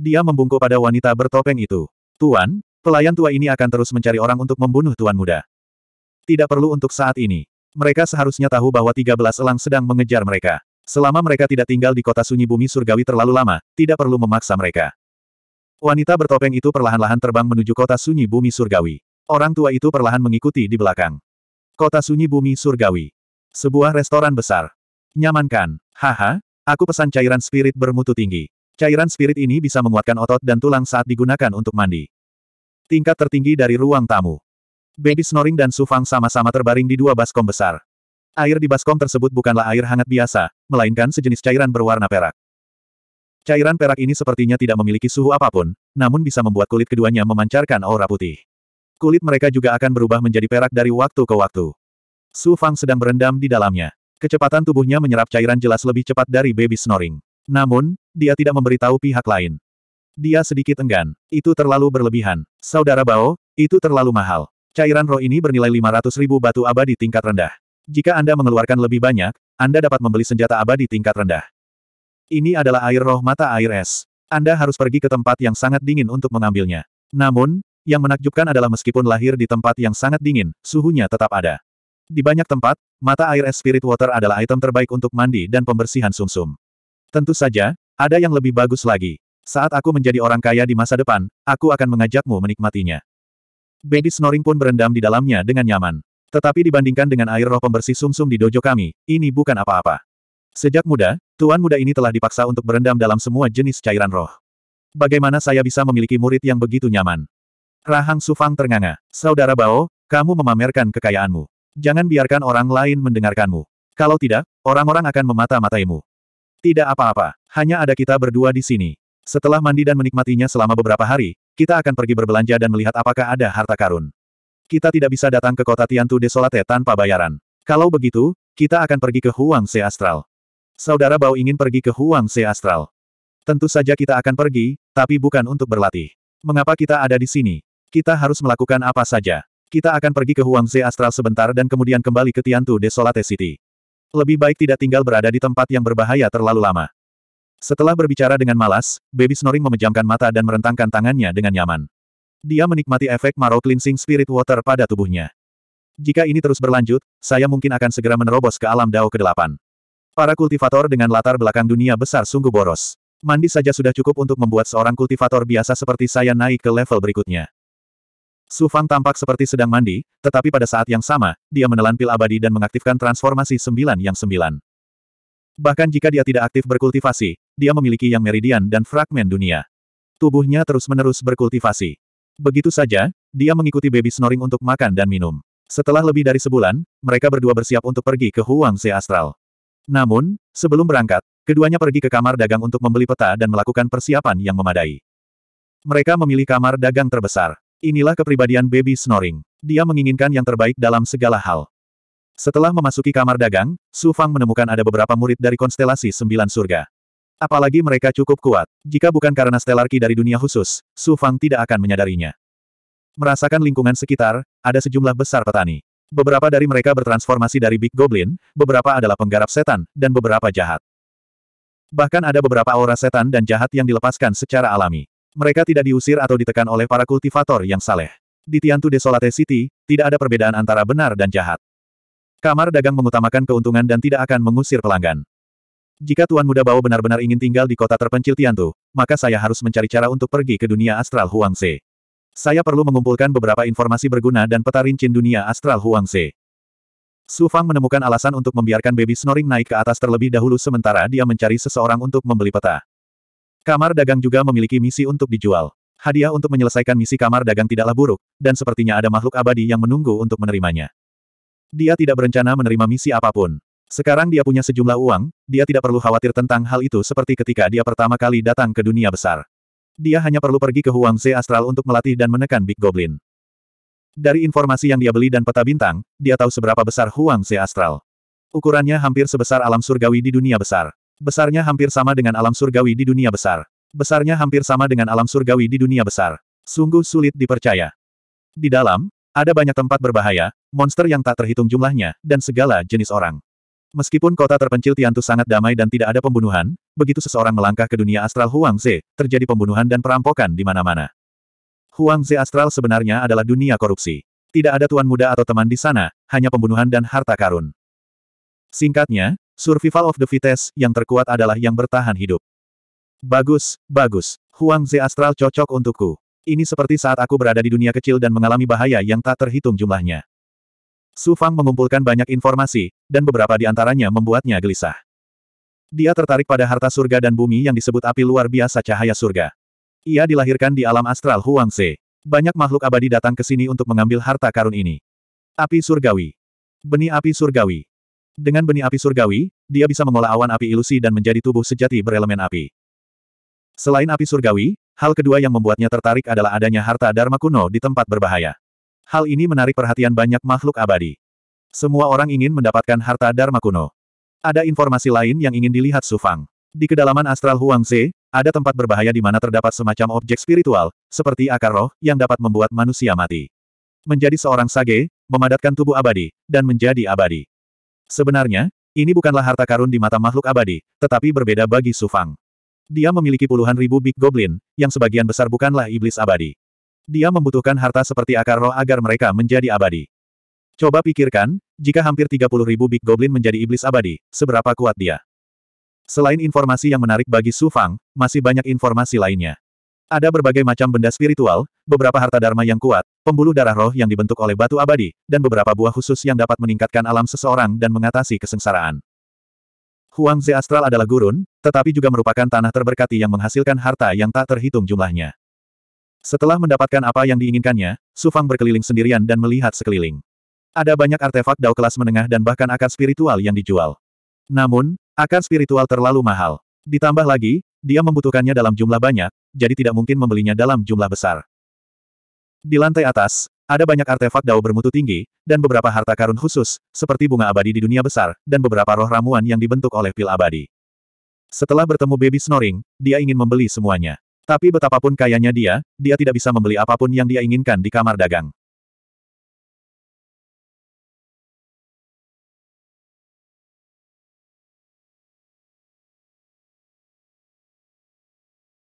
Dia membungkuk pada wanita bertopeng itu. Tuan, pelayan tua ini akan terus mencari orang untuk membunuh tuan muda. Tidak perlu untuk saat ini. Mereka seharusnya tahu bahwa 13 elang sedang mengejar mereka. Selama mereka tidak tinggal di kota sunyi bumi surgawi terlalu lama, tidak perlu memaksa mereka. Wanita bertopeng itu perlahan-lahan terbang menuju kota sunyi bumi surgawi. Orang tua itu perlahan mengikuti di belakang. Kota sunyi bumi surgawi. Sebuah restoran besar. Nyamankan. Haha, aku pesan cairan spirit bermutu tinggi. Cairan spirit ini bisa menguatkan otot dan tulang saat digunakan untuk mandi. Tingkat tertinggi dari ruang tamu. Baby Snoring dan Sufang sama-sama terbaring di dua baskom besar. Air di baskom tersebut bukanlah air hangat biasa, melainkan sejenis cairan berwarna perak. Cairan perak ini sepertinya tidak memiliki suhu apapun, namun bisa membuat kulit keduanya memancarkan aura putih. Kulit mereka juga akan berubah menjadi perak dari waktu ke waktu. Su Fang sedang berendam di dalamnya. Kecepatan tubuhnya menyerap cairan jelas lebih cepat dari baby snoring. Namun, dia tidak memberitahu pihak lain. Dia sedikit enggan. Itu terlalu berlebihan. Saudara Bao, itu terlalu mahal. Cairan roh ini bernilai 500 ribu batu abadi tingkat rendah. Jika Anda mengeluarkan lebih banyak, Anda dapat membeli senjata abadi tingkat rendah. Ini adalah air roh mata air es. Anda harus pergi ke tempat yang sangat dingin untuk mengambilnya. Namun, yang menakjubkan adalah meskipun lahir di tempat yang sangat dingin, suhunya tetap ada. Di banyak tempat, mata air es spirit water adalah item terbaik untuk mandi dan pembersihan sumsum. -sum. Tentu saja, ada yang lebih bagus lagi. Saat aku menjadi orang kaya di masa depan, aku akan mengajakmu menikmatinya. Baby snoring pun berendam di dalamnya dengan nyaman. Tetapi dibandingkan dengan air roh pembersih sumsum -sum di dojo kami, ini bukan apa-apa. Sejak muda, tuan muda ini telah dipaksa untuk berendam dalam semua jenis cairan roh. Bagaimana saya bisa memiliki murid yang begitu nyaman? Rahang Sufang ternganga. Saudara Bao, kamu memamerkan kekayaanmu. Jangan biarkan orang lain mendengarkanmu. Kalau tidak, orang-orang akan memata-mataimu. Tidak apa-apa, hanya ada kita berdua di sini. Setelah mandi dan menikmatinya selama beberapa hari, kita akan pergi berbelanja dan melihat apakah ada harta karun. Kita tidak bisa datang ke kota Tiantu Desolate tanpa bayaran. Kalau begitu, kita akan pergi ke Huang Se Astral. Saudara Bao ingin pergi ke Huang Se Astral. Tentu saja kita akan pergi, tapi bukan untuk berlatih. Mengapa kita ada di sini? Kita harus melakukan apa saja. Kita akan pergi ke Huang Se Astral sebentar dan kemudian kembali ke Tiantu Desolate City. Lebih baik tidak tinggal berada di tempat yang berbahaya terlalu lama. Setelah berbicara dengan malas, Baby Snoring memejamkan mata dan merentangkan tangannya dengan nyaman. Dia menikmati efek Marrow Cleansing Spirit Water pada tubuhnya. Jika ini terus berlanjut, saya mungkin akan segera menerobos ke alam Dao ke-8. Para kultivator dengan latar belakang dunia besar sungguh boros. Mandi saja sudah cukup untuk membuat seorang kultivator biasa seperti saya naik ke level berikutnya. Su Fang tampak seperti sedang mandi, tetapi pada saat yang sama, dia menelan pil abadi dan mengaktifkan transformasi sembilan yang sembilan. Bahkan jika dia tidak aktif berkultivasi, dia memiliki yang meridian dan fragmen dunia. Tubuhnya terus-menerus berkultivasi. Begitu saja, dia mengikuti baby snoring untuk makan dan minum. Setelah lebih dari sebulan, mereka berdua bersiap untuk pergi ke Huang Se Astral. Namun, sebelum berangkat, keduanya pergi ke kamar dagang untuk membeli peta dan melakukan persiapan yang memadai. Mereka memilih kamar dagang terbesar. Inilah kepribadian baby snoring. Dia menginginkan yang terbaik dalam segala hal. Setelah memasuki kamar dagang, Su Fang menemukan ada beberapa murid dari konstelasi Sembilan Surga. Apalagi mereka cukup kuat. Jika bukan karena stelarki dari dunia khusus, Su Fang tidak akan menyadarinya. Merasakan lingkungan sekitar, ada sejumlah besar petani. Beberapa dari mereka bertransformasi dari Big Goblin, beberapa adalah penggarap setan, dan beberapa jahat. Bahkan ada beberapa aura setan dan jahat yang dilepaskan secara alami. Mereka tidak diusir atau ditekan oleh para kultivator yang saleh. Di Tiantu Desolate City, tidak ada perbedaan antara benar dan jahat. Kamar dagang mengutamakan keuntungan dan tidak akan mengusir pelanggan. Jika Tuan Muda Bao benar-benar ingin tinggal di kota terpencil Tiantu, maka saya harus mencari cara untuk pergi ke dunia astral Se. Saya perlu mengumpulkan beberapa informasi berguna dan peta rincin dunia astral Huangse. Su Fang menemukan alasan untuk membiarkan baby snoring naik ke atas terlebih dahulu sementara dia mencari seseorang untuk membeli peta. Kamar dagang juga memiliki misi untuk dijual. Hadiah untuk menyelesaikan misi kamar dagang tidaklah buruk, dan sepertinya ada makhluk abadi yang menunggu untuk menerimanya. Dia tidak berencana menerima misi apapun. Sekarang dia punya sejumlah uang, dia tidak perlu khawatir tentang hal itu seperti ketika dia pertama kali datang ke dunia besar. Dia hanya perlu pergi ke Huang Ze Astral untuk melatih dan menekan Big Goblin. Dari informasi yang dia beli dan peta bintang, dia tahu seberapa besar Huang Ze Astral. Ukurannya hampir sebesar alam surgawi di dunia besar. Besarnya hampir sama dengan alam surgawi di dunia besar. Besarnya hampir sama dengan alam surgawi di dunia besar. Sungguh sulit dipercaya. Di dalam, ada banyak tempat berbahaya, monster yang tak terhitung jumlahnya, dan segala jenis orang. Meskipun kota terpencil Tiantu sangat damai dan tidak ada pembunuhan, begitu seseorang melangkah ke dunia astral Huang Ze, terjadi pembunuhan dan perampokan di mana-mana. Huang Ze astral sebenarnya adalah dunia korupsi. Tidak ada tuan muda atau teman di sana, hanya pembunuhan dan harta karun. Singkatnya, survival of the fittest yang terkuat adalah yang bertahan hidup. Bagus, bagus. Huang Ze astral cocok untukku. Ini seperti saat aku berada di dunia kecil dan mengalami bahaya yang tak terhitung jumlahnya. Su Fang mengumpulkan banyak informasi, dan beberapa di antaranya membuatnya gelisah. Dia tertarik pada harta surga dan bumi yang disebut api luar biasa cahaya surga. Ia dilahirkan di alam astral Huang Se. Banyak makhluk abadi datang ke sini untuk mengambil harta karun ini. Api surgawi. Benih api surgawi. Dengan benih api surgawi, dia bisa mengolah awan api ilusi dan menjadi tubuh sejati berelemen api. Selain api surgawi, hal kedua yang membuatnya tertarik adalah adanya harta Dharma kuno di tempat berbahaya. Hal ini menarik perhatian banyak makhluk abadi. Semua orang ingin mendapatkan harta Dharma kuno. Ada informasi lain yang ingin dilihat Sufang. Di kedalaman astral Huangze, ada tempat berbahaya di mana terdapat semacam objek spiritual, seperti akar roh, yang dapat membuat manusia mati. Menjadi seorang sage, memadatkan tubuh abadi, dan menjadi abadi. Sebenarnya, ini bukanlah harta karun di mata makhluk abadi, tetapi berbeda bagi Sufang. Dia memiliki puluhan ribu Big Goblin, yang sebagian besar bukanlah iblis abadi. Dia membutuhkan harta seperti akar roh agar mereka menjadi abadi. Coba pikirkan, jika hampir 30 ribu Big Goblin menjadi iblis abadi, seberapa kuat dia? Selain informasi yang menarik bagi Su Fang, masih banyak informasi lainnya. Ada berbagai macam benda spiritual, beberapa harta dharma yang kuat, pembuluh darah roh yang dibentuk oleh batu abadi, dan beberapa buah khusus yang dapat meningkatkan alam seseorang dan mengatasi kesengsaraan. Huang Ze Astral adalah gurun, tetapi juga merupakan tanah terberkati yang menghasilkan harta yang tak terhitung jumlahnya. Setelah mendapatkan apa yang diinginkannya, Sufang berkeliling sendirian dan melihat sekeliling. Ada banyak artefak dao kelas menengah dan bahkan akar spiritual yang dijual. Namun, akar spiritual terlalu mahal. Ditambah lagi, dia membutuhkannya dalam jumlah banyak, jadi tidak mungkin membelinya dalam jumlah besar. Di lantai atas, ada banyak artefak dao bermutu tinggi, dan beberapa harta karun khusus, seperti bunga abadi di dunia besar, dan beberapa roh ramuan yang dibentuk oleh pil abadi. Setelah bertemu baby snoring, dia ingin membeli semuanya. Tapi betapapun kayanya dia, dia tidak bisa membeli apapun yang dia inginkan di kamar dagang.